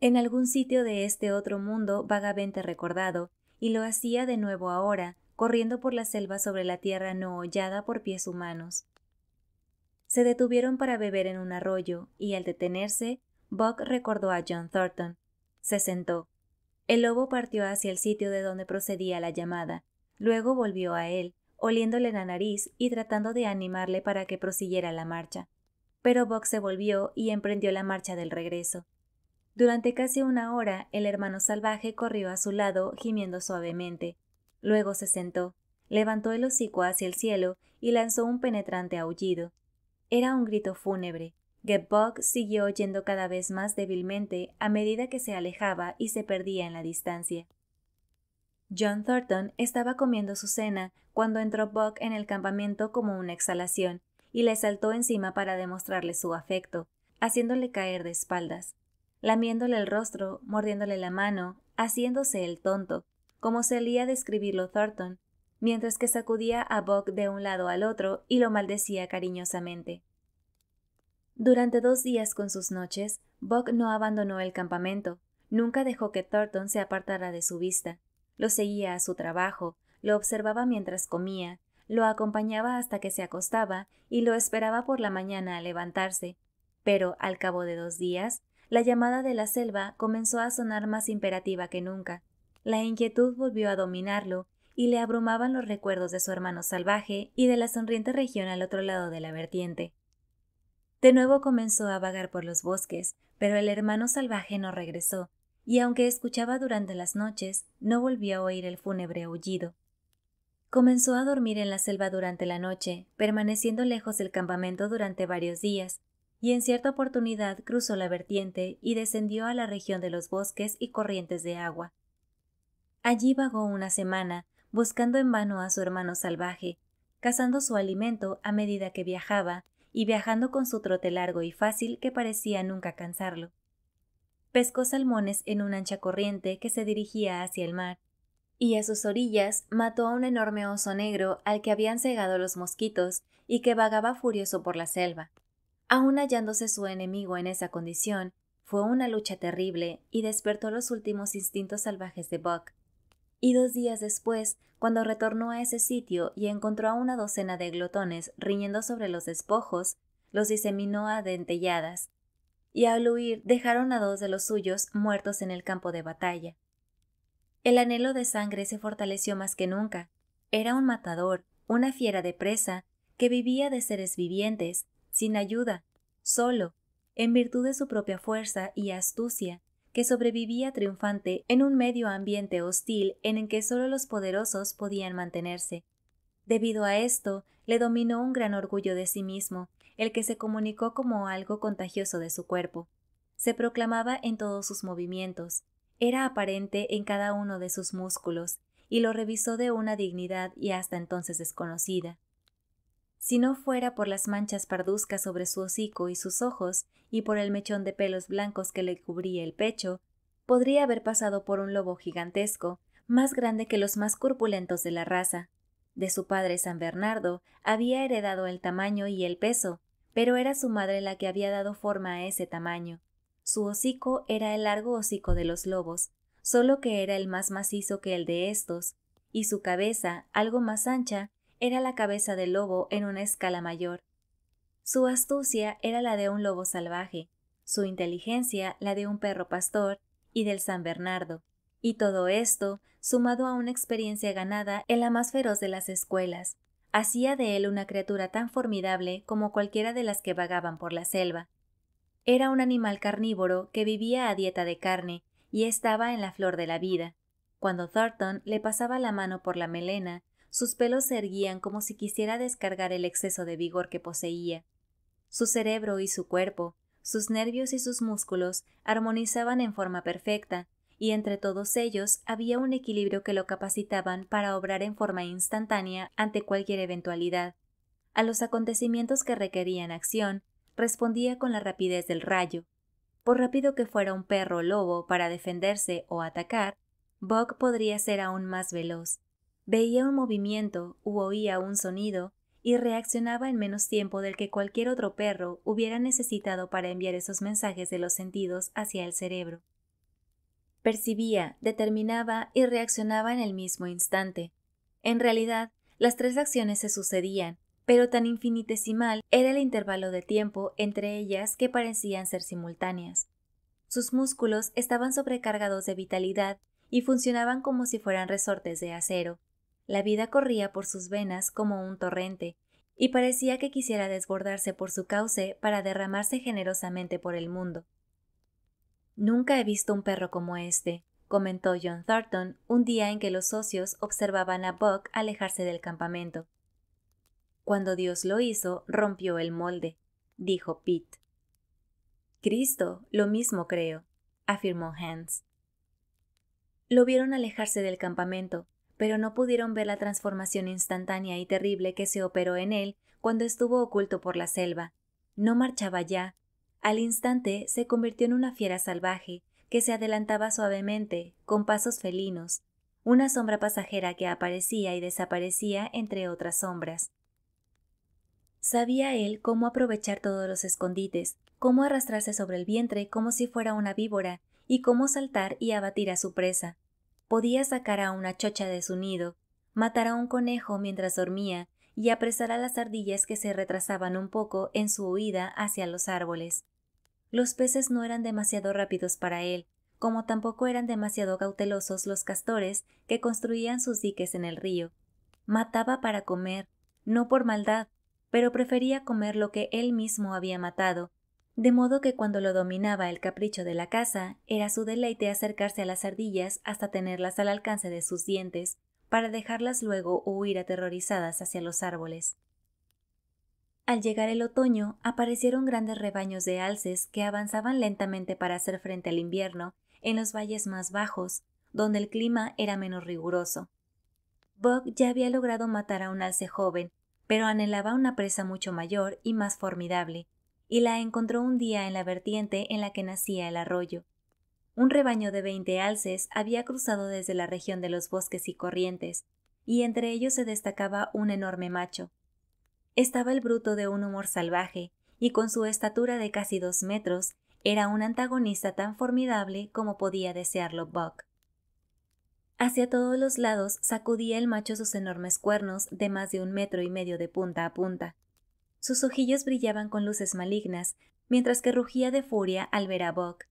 En algún sitio de este otro mundo vagamente recordado, y lo hacía de nuevo ahora, corriendo por la selva sobre la tierra no hollada por pies humanos se detuvieron para beber en un arroyo y al detenerse, Buck recordó a John Thornton. Se sentó. El lobo partió hacia el sitio de donde procedía la llamada. Luego volvió a él, oliéndole la nariz y tratando de animarle para que prosiguiera la marcha. Pero Buck se volvió y emprendió la marcha del regreso. Durante casi una hora, el hermano salvaje corrió a su lado, gimiendo suavemente. Luego se sentó, levantó el hocico hacia el cielo y lanzó un penetrante aullido. Era un grito fúnebre. Buck siguió oyendo cada vez más débilmente a medida que se alejaba y se perdía en la distancia. John Thornton estaba comiendo su cena cuando entró Buck en el campamento como una exhalación y le saltó encima para demostrarle su afecto, haciéndole caer de espaldas, lamiéndole el rostro, mordiéndole la mano, haciéndose el tonto, como se de describirlo Thornton, mientras que sacudía a Buck de un lado al otro y lo maldecía cariñosamente. Durante dos días con sus noches, Buck no abandonó el campamento, nunca dejó que Thornton se apartara de su vista. Lo seguía a su trabajo, lo observaba mientras comía, lo acompañaba hasta que se acostaba y lo esperaba por la mañana a levantarse. Pero, al cabo de dos días, la llamada de la selva comenzó a sonar más imperativa que nunca. La inquietud volvió a dominarlo y le abrumaban los recuerdos de su hermano salvaje y de la sonriente región al otro lado de la vertiente. De nuevo comenzó a vagar por los bosques, pero el hermano salvaje no regresó, y aunque escuchaba durante las noches, no volvió a oír el fúnebre aullido. Comenzó a dormir en la selva durante la noche, permaneciendo lejos del campamento durante varios días, y en cierta oportunidad cruzó la vertiente y descendió a la región de los bosques y corrientes de agua. Allí vagó una semana, buscando en vano a su hermano salvaje, cazando su alimento a medida que viajaba y viajando con su trote largo y fácil que parecía nunca cansarlo. Pescó salmones en una ancha corriente que se dirigía hacia el mar, y a sus orillas mató a un enorme oso negro al que habían cegado los mosquitos y que vagaba furioso por la selva. Aun hallándose su enemigo en esa condición, fue una lucha terrible y despertó los últimos instintos salvajes de Buck, y dos días después, cuando retornó a ese sitio y encontró a una docena de glotones riñendo sobre los despojos, los diseminó a dentelladas, y al huir dejaron a dos de los suyos muertos en el campo de batalla. El anhelo de sangre se fortaleció más que nunca. Era un matador, una fiera de presa, que vivía de seres vivientes, sin ayuda, solo, en virtud de su propia fuerza y astucia, que sobrevivía triunfante en un medio ambiente hostil en el que solo los poderosos podían mantenerse. Debido a esto, le dominó un gran orgullo de sí mismo, el que se comunicó como algo contagioso de su cuerpo. Se proclamaba en todos sus movimientos, era aparente en cada uno de sus músculos, y lo revisó de una dignidad y hasta entonces desconocida si no fuera por las manchas parduzcas sobre su hocico y sus ojos y por el mechón de pelos blancos que le cubría el pecho, podría haber pasado por un lobo gigantesco, más grande que los más corpulentos de la raza. De su padre San Bernardo había heredado el tamaño y el peso, pero era su madre la que había dado forma a ese tamaño. Su hocico era el largo hocico de los lobos, solo que era el más macizo que el de estos, y su cabeza, algo más ancha, era la cabeza del lobo en una escala mayor. Su astucia era la de un lobo salvaje, su inteligencia la de un perro pastor y del San Bernardo, y todo esto, sumado a una experiencia ganada en la más feroz de las escuelas, hacía de él una criatura tan formidable como cualquiera de las que vagaban por la selva. Era un animal carnívoro que vivía a dieta de carne y estaba en la flor de la vida. Cuando Thornton le pasaba la mano por la melena, sus pelos se erguían como si quisiera descargar el exceso de vigor que poseía. Su cerebro y su cuerpo, sus nervios y sus músculos armonizaban en forma perfecta, y entre todos ellos había un equilibrio que lo capacitaban para obrar en forma instantánea ante cualquier eventualidad. A los acontecimientos que requerían acción, respondía con la rapidez del rayo. Por rápido que fuera un perro o lobo para defenderse o atacar, Buck podría ser aún más veloz. Veía un movimiento u oía un sonido y reaccionaba en menos tiempo del que cualquier otro perro hubiera necesitado para enviar esos mensajes de los sentidos hacia el cerebro. Percibía, determinaba y reaccionaba en el mismo instante. En realidad, las tres acciones se sucedían, pero tan infinitesimal era el intervalo de tiempo entre ellas que parecían ser simultáneas. Sus músculos estaban sobrecargados de vitalidad y funcionaban como si fueran resortes de acero, la vida corría por sus venas como un torrente, y parecía que quisiera desbordarse por su cauce para derramarse generosamente por el mundo. Nunca he visto un perro como este, comentó John Thornton un día en que los socios observaban a Buck alejarse del campamento. Cuando Dios lo hizo, rompió el molde, dijo Pete. Cristo, lo mismo creo, afirmó Hans. Lo vieron alejarse del campamento, pero no pudieron ver la transformación instantánea y terrible que se operó en él cuando estuvo oculto por la selva. No marchaba ya. Al instante se convirtió en una fiera salvaje, que se adelantaba suavemente, con pasos felinos, una sombra pasajera que aparecía y desaparecía entre otras sombras. Sabía él cómo aprovechar todos los escondites, cómo arrastrarse sobre el vientre como si fuera una víbora, y cómo saltar y abatir a su presa, podía sacar a una chocha de su nido, matar a un conejo mientras dormía y apresar a las ardillas que se retrasaban un poco en su huida hacia los árboles. Los peces no eran demasiado rápidos para él, como tampoco eran demasiado cautelosos los castores que construían sus diques en el río. Mataba para comer, no por maldad, pero prefería comer lo que él mismo había matado, de modo que cuando lo dominaba el capricho de la casa, era su deleite acercarse a las ardillas hasta tenerlas al alcance de sus dientes, para dejarlas luego huir aterrorizadas hacia los árboles. Al llegar el otoño, aparecieron grandes rebaños de alces que avanzaban lentamente para hacer frente al invierno en los valles más bajos, donde el clima era menos riguroso. Bog ya había logrado matar a un alce joven, pero anhelaba una presa mucho mayor y más formidable, y la encontró un día en la vertiente en la que nacía el arroyo. Un rebaño de veinte alces había cruzado desde la región de los bosques y corrientes, y entre ellos se destacaba un enorme macho. Estaba el bruto de un humor salvaje, y con su estatura de casi dos metros, era un antagonista tan formidable como podía desearlo Buck. Hacia todos los lados sacudía el macho sus enormes cuernos de más de un metro y medio de punta a punta, sus ojillos brillaban con luces malignas, mientras que rugía de furia al ver a Buck.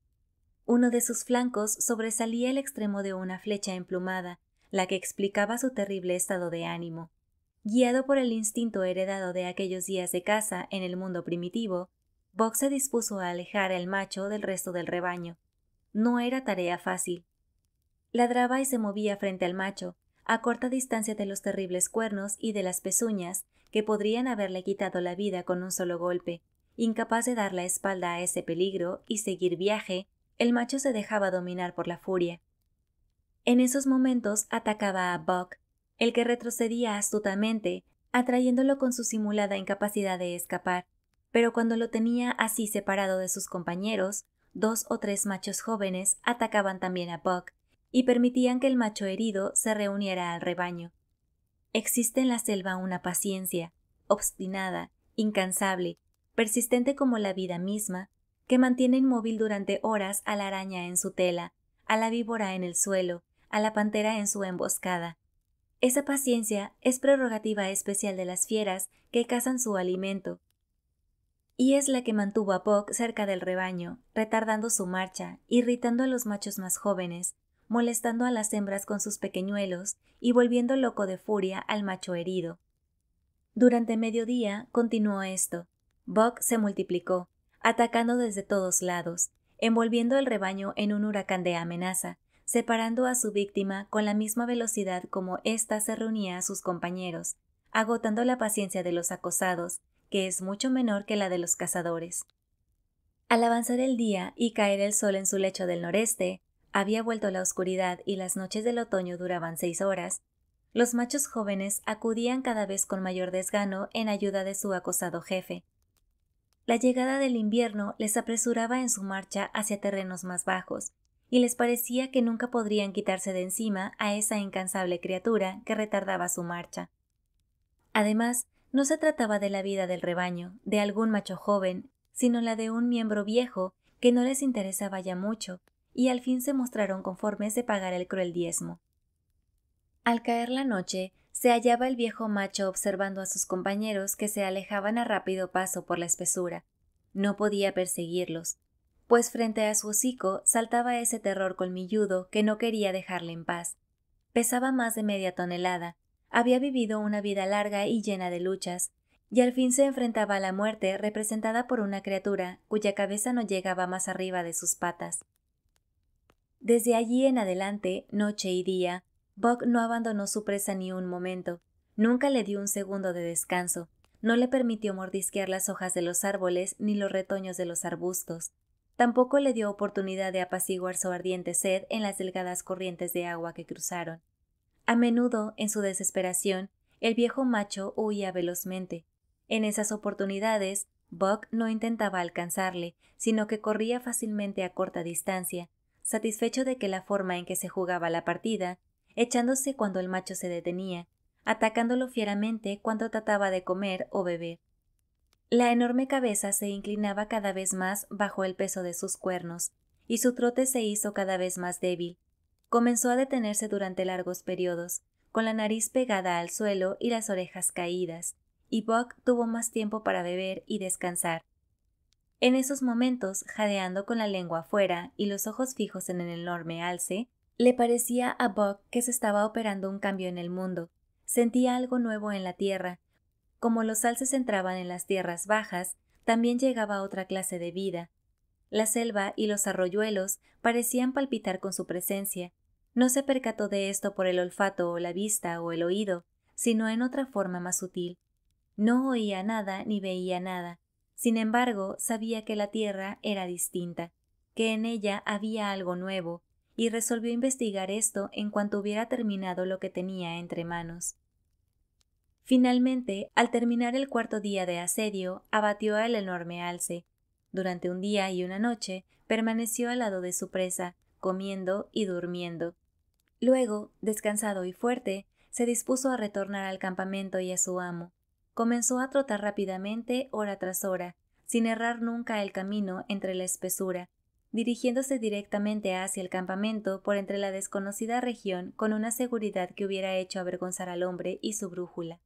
Uno de sus flancos sobresalía el extremo de una flecha emplumada, la que explicaba su terrible estado de ánimo. Guiado por el instinto heredado de aquellos días de caza en el mundo primitivo, Buck se dispuso a alejar al macho del resto del rebaño. No era tarea fácil. Ladraba y se movía frente al macho, a corta distancia de los terribles cuernos y de las pezuñas que podrían haberle quitado la vida con un solo golpe. Incapaz de dar la espalda a ese peligro y seguir viaje, el macho se dejaba dominar por la furia. En esos momentos atacaba a Buck, el que retrocedía astutamente, atrayéndolo con su simulada incapacidad de escapar, pero cuando lo tenía así separado de sus compañeros, dos o tres machos jóvenes atacaban también a Buck y permitían que el macho herido se reuniera al rebaño. Existe en la selva una paciencia, obstinada, incansable, persistente como la vida misma, que mantiene inmóvil durante horas a la araña en su tela, a la víbora en el suelo, a la pantera en su emboscada. Esa paciencia es prerrogativa especial de las fieras que cazan su alimento, y es la que mantuvo a Puck cerca del rebaño, retardando su marcha, irritando a los machos más jóvenes, molestando a las hembras con sus pequeñuelos y volviendo loco de furia al macho herido. Durante mediodía continuó esto. Buck se multiplicó, atacando desde todos lados, envolviendo el rebaño en un huracán de amenaza, separando a su víctima con la misma velocidad como ésta se reunía a sus compañeros, agotando la paciencia de los acosados, que es mucho menor que la de los cazadores. Al avanzar el día y caer el sol en su lecho del noreste, había vuelto la oscuridad y las noches del otoño duraban seis horas. Los machos jóvenes acudían cada vez con mayor desgano en ayuda de su acosado jefe. La llegada del invierno les apresuraba en su marcha hacia terrenos más bajos, y les parecía que nunca podrían quitarse de encima a esa incansable criatura que retardaba su marcha. Además, no se trataba de la vida del rebaño, de algún macho joven, sino la de un miembro viejo que no les interesaba ya mucho y al fin se mostraron conformes de pagar el cruel diezmo. Al caer la noche, se hallaba el viejo macho observando a sus compañeros que se alejaban a rápido paso por la espesura. No podía perseguirlos, pues frente a su hocico saltaba ese terror colmilludo que no quería dejarle en paz. Pesaba más de media tonelada, había vivido una vida larga y llena de luchas, y al fin se enfrentaba a la muerte representada por una criatura cuya cabeza no llegaba más arriba de sus patas. Desde allí en adelante, noche y día, Buck no abandonó su presa ni un momento, nunca le dio un segundo de descanso, no le permitió mordisquear las hojas de los árboles ni los retoños de los arbustos, tampoco le dio oportunidad de apaciguar su ardiente sed en las delgadas corrientes de agua que cruzaron. A menudo, en su desesperación, el viejo macho huía velozmente. En esas oportunidades, Buck no intentaba alcanzarle, sino que corría fácilmente a corta distancia, satisfecho de que la forma en que se jugaba la partida, echándose cuando el macho se detenía, atacándolo fieramente cuando trataba de comer o beber. La enorme cabeza se inclinaba cada vez más bajo el peso de sus cuernos, y su trote se hizo cada vez más débil. Comenzó a detenerse durante largos periodos, con la nariz pegada al suelo y las orejas caídas, y Buck tuvo más tiempo para beber y descansar, en esos momentos, jadeando con la lengua afuera y los ojos fijos en el enorme alce, le parecía a Buck que se estaba operando un cambio en el mundo. Sentía algo nuevo en la tierra. Como los alces entraban en las tierras bajas, también llegaba otra clase de vida. La selva y los arroyuelos parecían palpitar con su presencia. No se percató de esto por el olfato o la vista o el oído, sino en otra forma más sutil. No oía nada ni veía nada, sin embargo, sabía que la Tierra era distinta, que en ella había algo nuevo, y resolvió investigar esto en cuanto hubiera terminado lo que tenía entre manos. Finalmente, al terminar el cuarto día de asedio, abatió al enorme alce. Durante un día y una noche permaneció al lado de su presa, comiendo y durmiendo. Luego, descansado y fuerte, se dispuso a retornar al campamento y a su amo. Comenzó a trotar rápidamente hora tras hora, sin errar nunca el camino entre la espesura, dirigiéndose directamente hacia el campamento por entre la desconocida región con una seguridad que hubiera hecho avergonzar al hombre y su brújula.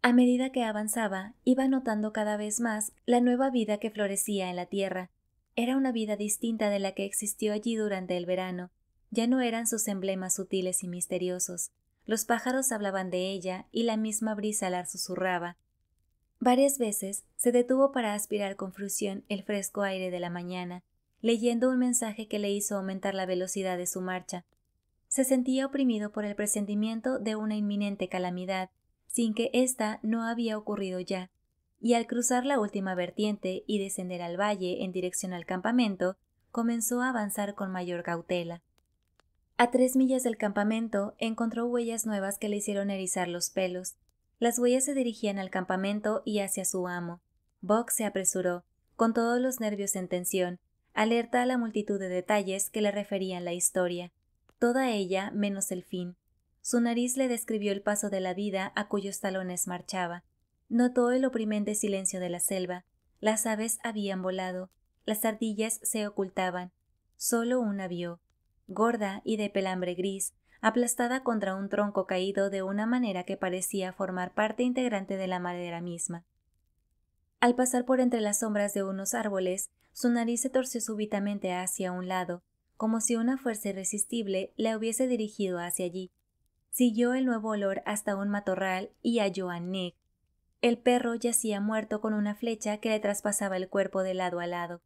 A medida que avanzaba, iba notando cada vez más la nueva vida que florecía en la tierra. Era una vida distinta de la que existió allí durante el verano. Ya no eran sus emblemas sutiles y misteriosos, los pájaros hablaban de ella y la misma brisa la susurraba. Varias veces se detuvo para aspirar con frusión el fresco aire de la mañana, leyendo un mensaje que le hizo aumentar la velocidad de su marcha. Se sentía oprimido por el presentimiento de una inminente calamidad, sin que ésta no había ocurrido ya, y al cruzar la última vertiente y descender al valle en dirección al campamento, comenzó a avanzar con mayor cautela. A tres millas del campamento encontró huellas nuevas que le hicieron erizar los pelos. Las huellas se dirigían al campamento y hacia su amo. Buck se apresuró, con todos los nervios en tensión, alerta a la multitud de detalles que le referían la historia, toda ella menos el fin. Su nariz le describió el paso de la vida a cuyos talones marchaba. Notó el oprimente silencio de la selva. Las aves habían volado, las ardillas se ocultaban. Solo una vio, gorda y de pelambre gris, aplastada contra un tronco caído de una manera que parecía formar parte integrante de la madera misma. Al pasar por entre las sombras de unos árboles, su nariz se torció súbitamente hacia un lado, como si una fuerza irresistible la hubiese dirigido hacia allí. Siguió el nuevo olor hasta un matorral y halló a Nick. El perro yacía muerto con una flecha que le traspasaba el cuerpo de lado a lado.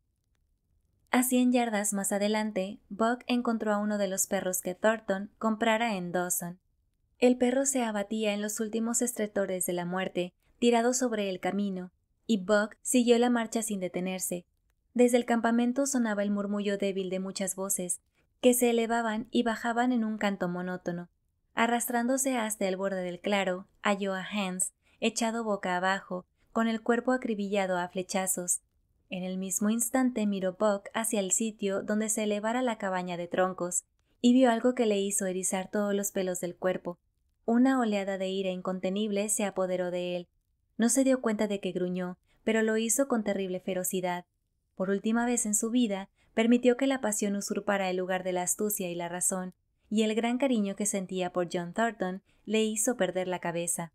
A cien yardas más adelante, Buck encontró a uno de los perros que Thornton comprara en Dawson. El perro se abatía en los últimos estretores de la muerte, tirado sobre el camino, y Buck siguió la marcha sin detenerse. Desde el campamento sonaba el murmullo débil de muchas voces, que se elevaban y bajaban en un canto monótono. Arrastrándose hasta el borde del claro, halló a Hans, echado boca abajo, con el cuerpo acribillado a flechazos, en el mismo instante miró Buck hacia el sitio donde se elevara la cabaña de troncos y vio algo que le hizo erizar todos los pelos del cuerpo. Una oleada de ira incontenible se apoderó de él. No se dio cuenta de que gruñó, pero lo hizo con terrible ferocidad. Por última vez en su vida, permitió que la pasión usurpara el lugar de la astucia y la razón, y el gran cariño que sentía por John Thornton le hizo perder la cabeza.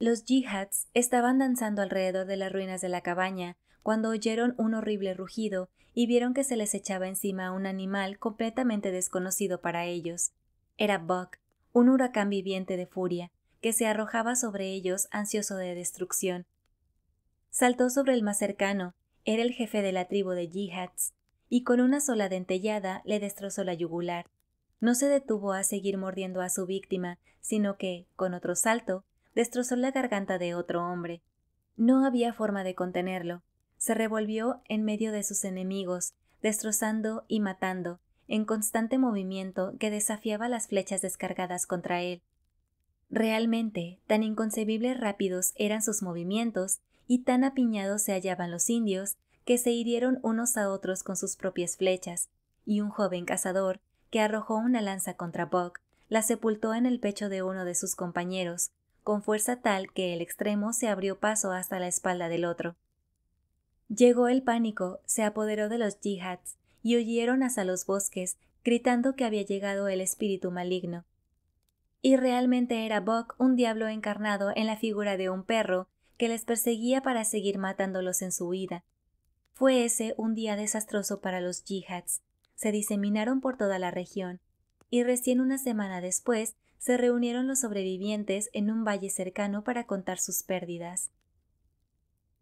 Los jihads estaban danzando alrededor de las ruinas de la cabaña cuando oyeron un horrible rugido y vieron que se les echaba encima un animal completamente desconocido para ellos. Era Buck, un huracán viviente de furia, que se arrojaba sobre ellos ansioso de destrucción. Saltó sobre el más cercano, era el jefe de la tribu de jihads, y con una sola dentellada le destrozó la yugular. No se detuvo a seguir mordiendo a su víctima, sino que, con otro salto, destrozó la garganta de otro hombre. No había forma de contenerlo. Se revolvió en medio de sus enemigos, destrozando y matando, en constante movimiento que desafiaba las flechas descargadas contra él. Realmente, tan inconcebibles rápidos eran sus movimientos y tan apiñados se hallaban los indios que se hirieron unos a otros con sus propias flechas, y un joven cazador, que arrojó una lanza contra Buck, la sepultó en el pecho de uno de sus compañeros, con fuerza tal que el extremo se abrió paso hasta la espalda del otro. Llegó el pánico, se apoderó de los yihads y huyeron hasta los bosques, gritando que había llegado el espíritu maligno. Y realmente era Buck un diablo encarnado en la figura de un perro que les perseguía para seguir matándolos en su huida. Fue ese un día desastroso para los yihads. Se diseminaron por toda la región, y recién una semana después se reunieron los sobrevivientes en un valle cercano para contar sus pérdidas.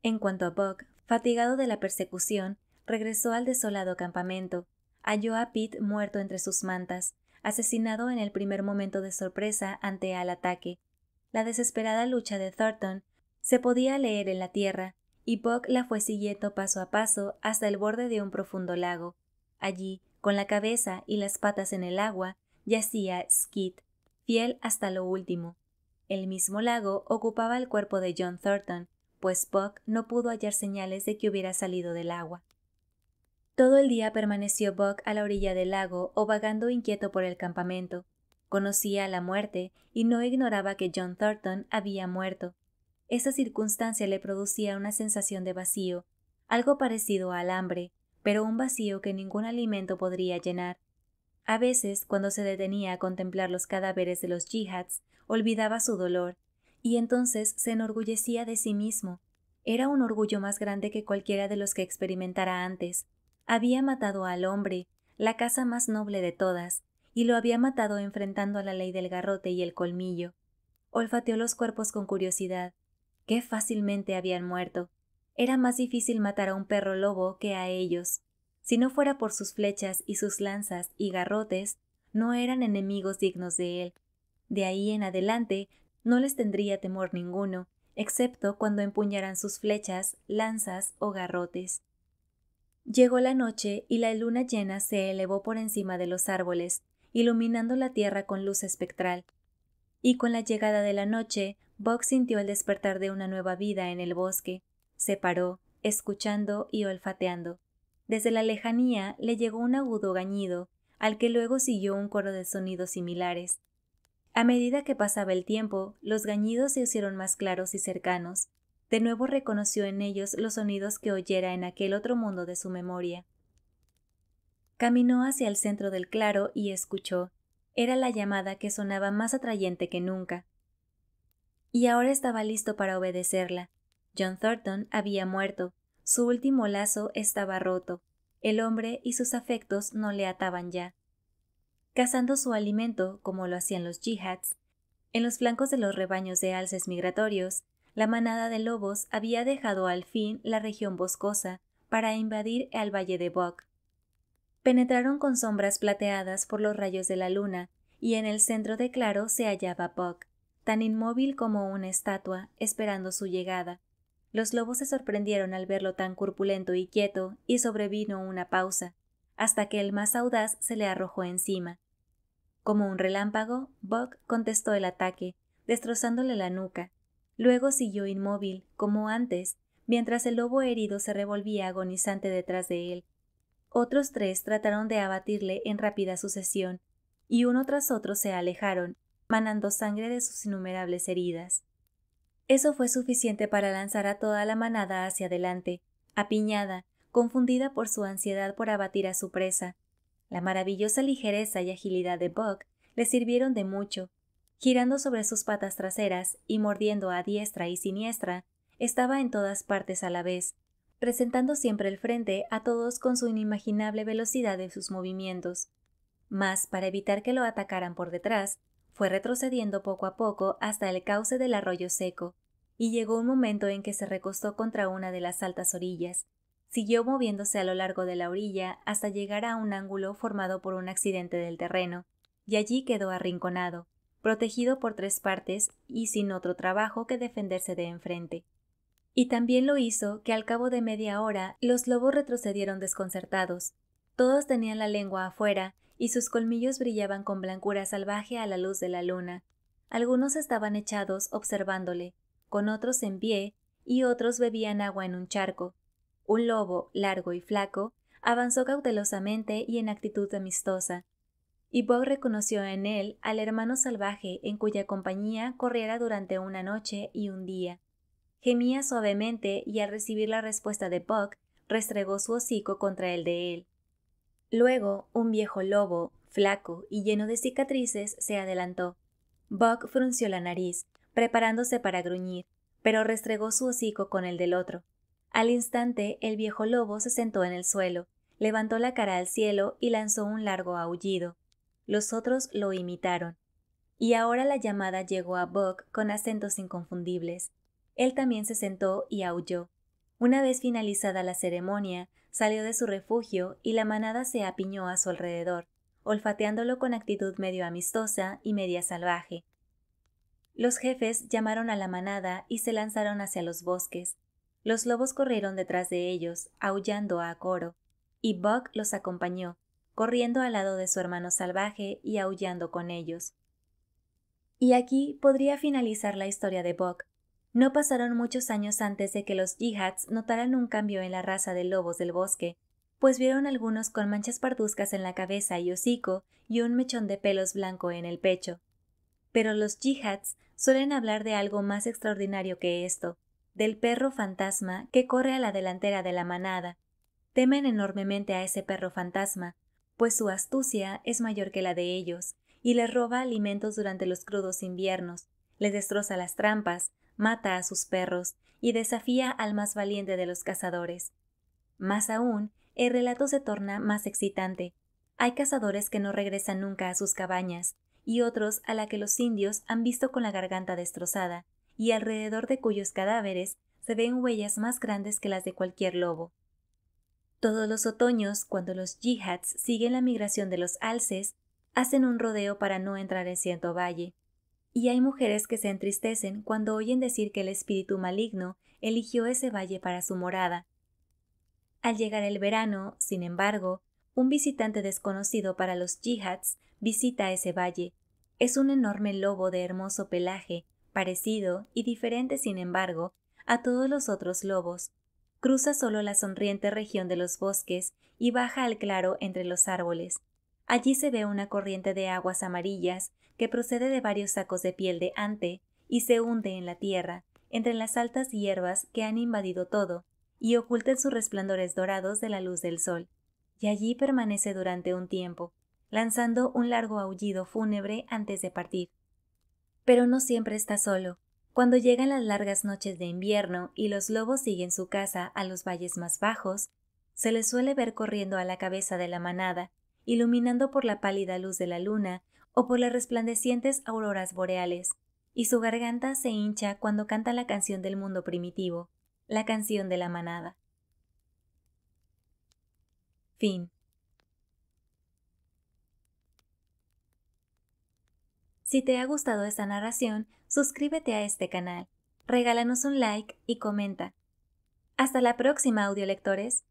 En cuanto a Buck, fatigado de la persecución, regresó al desolado campamento, halló a Pete muerto entre sus mantas, asesinado en el primer momento de sorpresa ante al ataque. La desesperada lucha de Thornton se podía leer en la tierra, y Buck la fue siguiendo paso a paso hasta el borde de un profundo lago. Allí, con la cabeza y las patas en el agua, yacía Skid, fiel hasta lo último. El mismo lago ocupaba el cuerpo de John Thornton, pues Buck no pudo hallar señales de que hubiera salido del agua. Todo el día permaneció Buck a la orilla del lago o vagando inquieto por el campamento. Conocía la muerte y no ignoraba que John Thornton había muerto. Esa circunstancia le producía una sensación de vacío, algo parecido al hambre, pero un vacío que ningún alimento podría llenar. A veces, cuando se detenía a contemplar los cadáveres de los jihads, olvidaba su dolor, y entonces se enorgullecía de sí mismo. Era un orgullo más grande que cualquiera de los que experimentara antes. Había matado al hombre, la casa más noble de todas, y lo había matado enfrentando a la ley del garrote y el colmillo. Olfateó los cuerpos con curiosidad. Qué fácilmente habían muerto. Era más difícil matar a un perro lobo que a ellos. Si no fuera por sus flechas y sus lanzas y garrotes, no eran enemigos dignos de él. De ahí en adelante no les tendría temor ninguno, excepto cuando empuñaran sus flechas, lanzas o garrotes. Llegó la noche y la luna llena se elevó por encima de los árboles, iluminando la tierra con luz espectral. Y con la llegada de la noche, Buck sintió el despertar de una nueva vida en el bosque. Se paró, escuchando y olfateando. Desde la lejanía le llegó un agudo gañido, al que luego siguió un coro de sonidos similares. A medida que pasaba el tiempo, los gañidos se hicieron más claros y cercanos. De nuevo reconoció en ellos los sonidos que oyera en aquel otro mundo de su memoria. Caminó hacia el centro del claro y escuchó. Era la llamada que sonaba más atrayente que nunca. Y ahora estaba listo para obedecerla. John Thornton había muerto, su último lazo estaba roto. El hombre y sus afectos no le ataban ya. Cazando su alimento, como lo hacían los jihads, en los flancos de los rebaños de alces migratorios, la manada de lobos había dejado al fin la región boscosa para invadir el valle de Bok. Penetraron con sombras plateadas por los rayos de la luna, y en el centro de claro se hallaba Bok, tan inmóvil como una estatua, esperando su llegada. Los lobos se sorprendieron al verlo tan corpulento y quieto, y sobrevino una pausa, hasta que el más audaz se le arrojó encima. Como un relámpago, Buck contestó el ataque, destrozándole la nuca. Luego siguió inmóvil, como antes, mientras el lobo herido se revolvía agonizante detrás de él. Otros tres trataron de abatirle en rápida sucesión, y uno tras otro se alejaron, manando sangre de sus innumerables heridas. Eso fue suficiente para lanzar a toda la manada hacia adelante, apiñada, confundida por su ansiedad por abatir a su presa. La maravillosa ligereza y agilidad de Buck le sirvieron de mucho. Girando sobre sus patas traseras y mordiendo a diestra y siniestra, estaba en todas partes a la vez, presentando siempre el frente a todos con su inimaginable velocidad de sus movimientos. Mas, para evitar que lo atacaran por detrás, fue retrocediendo poco a poco hasta el cauce del arroyo seco, y llegó un momento en que se recostó contra una de las altas orillas. Siguió moviéndose a lo largo de la orilla hasta llegar a un ángulo formado por un accidente del terreno, y allí quedó arrinconado, protegido por tres partes y sin otro trabajo que defenderse de enfrente. Y también lo hizo que al cabo de media hora los lobos retrocedieron desconcertados. Todos tenían la lengua afuera y sus colmillos brillaban con blancura salvaje a la luz de la luna. Algunos estaban echados observándole, con otros en pie, y otros bebían agua en un charco. Un lobo, largo y flaco, avanzó cautelosamente y en actitud amistosa, y Buck reconoció en él al hermano salvaje en cuya compañía corriera durante una noche y un día. Gemía suavemente y al recibir la respuesta de Buck, restregó su hocico contra el de él. Luego, un viejo lobo, flaco y lleno de cicatrices, se adelantó. Buck frunció la nariz, preparándose para gruñir, pero restregó su hocico con el del otro. Al instante, el viejo lobo se sentó en el suelo, levantó la cara al cielo y lanzó un largo aullido. Los otros lo imitaron. Y ahora la llamada llegó a Buck con acentos inconfundibles. Él también se sentó y aulló. Una vez finalizada la ceremonia, Salió de su refugio y la manada se apiñó a su alrededor, olfateándolo con actitud medio amistosa y media salvaje. Los jefes llamaron a la manada y se lanzaron hacia los bosques. Los lobos corrieron detrás de ellos, aullando a coro, y Buck los acompañó, corriendo al lado de su hermano salvaje y aullando con ellos. Y aquí podría finalizar la historia de Buck, no pasaron muchos años antes de que los yihads notaran un cambio en la raza de lobos del bosque, pues vieron algunos con manchas parduzcas en la cabeza y hocico y un mechón de pelos blanco en el pecho. Pero los yihads suelen hablar de algo más extraordinario que esto, del perro fantasma que corre a la delantera de la manada. Temen enormemente a ese perro fantasma, pues su astucia es mayor que la de ellos, y les roba alimentos durante los crudos inviernos, les destroza las trampas, mata a sus perros y desafía al más valiente de los cazadores. Más aún, el relato se torna más excitante. Hay cazadores que no regresan nunca a sus cabañas, y otros a la que los indios han visto con la garganta destrozada, y alrededor de cuyos cadáveres se ven huellas más grandes que las de cualquier lobo. Todos los otoños, cuando los yihads siguen la migración de los alces, hacen un rodeo para no entrar en cierto valle, y hay mujeres que se entristecen cuando oyen decir que el espíritu maligno eligió ese valle para su morada. Al llegar el verano, sin embargo, un visitante desconocido para los yihats visita ese valle. Es un enorme lobo de hermoso pelaje, parecido y diferente sin embargo a todos los otros lobos. Cruza solo la sonriente región de los bosques y baja al claro entre los árboles. Allí se ve una corriente de aguas amarillas que procede de varios sacos de piel de ante y se hunde en la tierra, entre las altas hierbas que han invadido todo, y en sus resplandores dorados de la luz del sol, y allí permanece durante un tiempo, lanzando un largo aullido fúnebre antes de partir. Pero no siempre está solo. Cuando llegan las largas noches de invierno y los lobos siguen su casa a los valles más bajos, se les suele ver corriendo a la cabeza de la manada, iluminando por la pálida luz de la luna o por las resplandecientes auroras boreales, y su garganta se hincha cuando canta la canción del mundo primitivo, la canción de la manada. Fin. Si te ha gustado esta narración, suscríbete a este canal, regálanos un like y comenta. Hasta la próxima, audiolectores.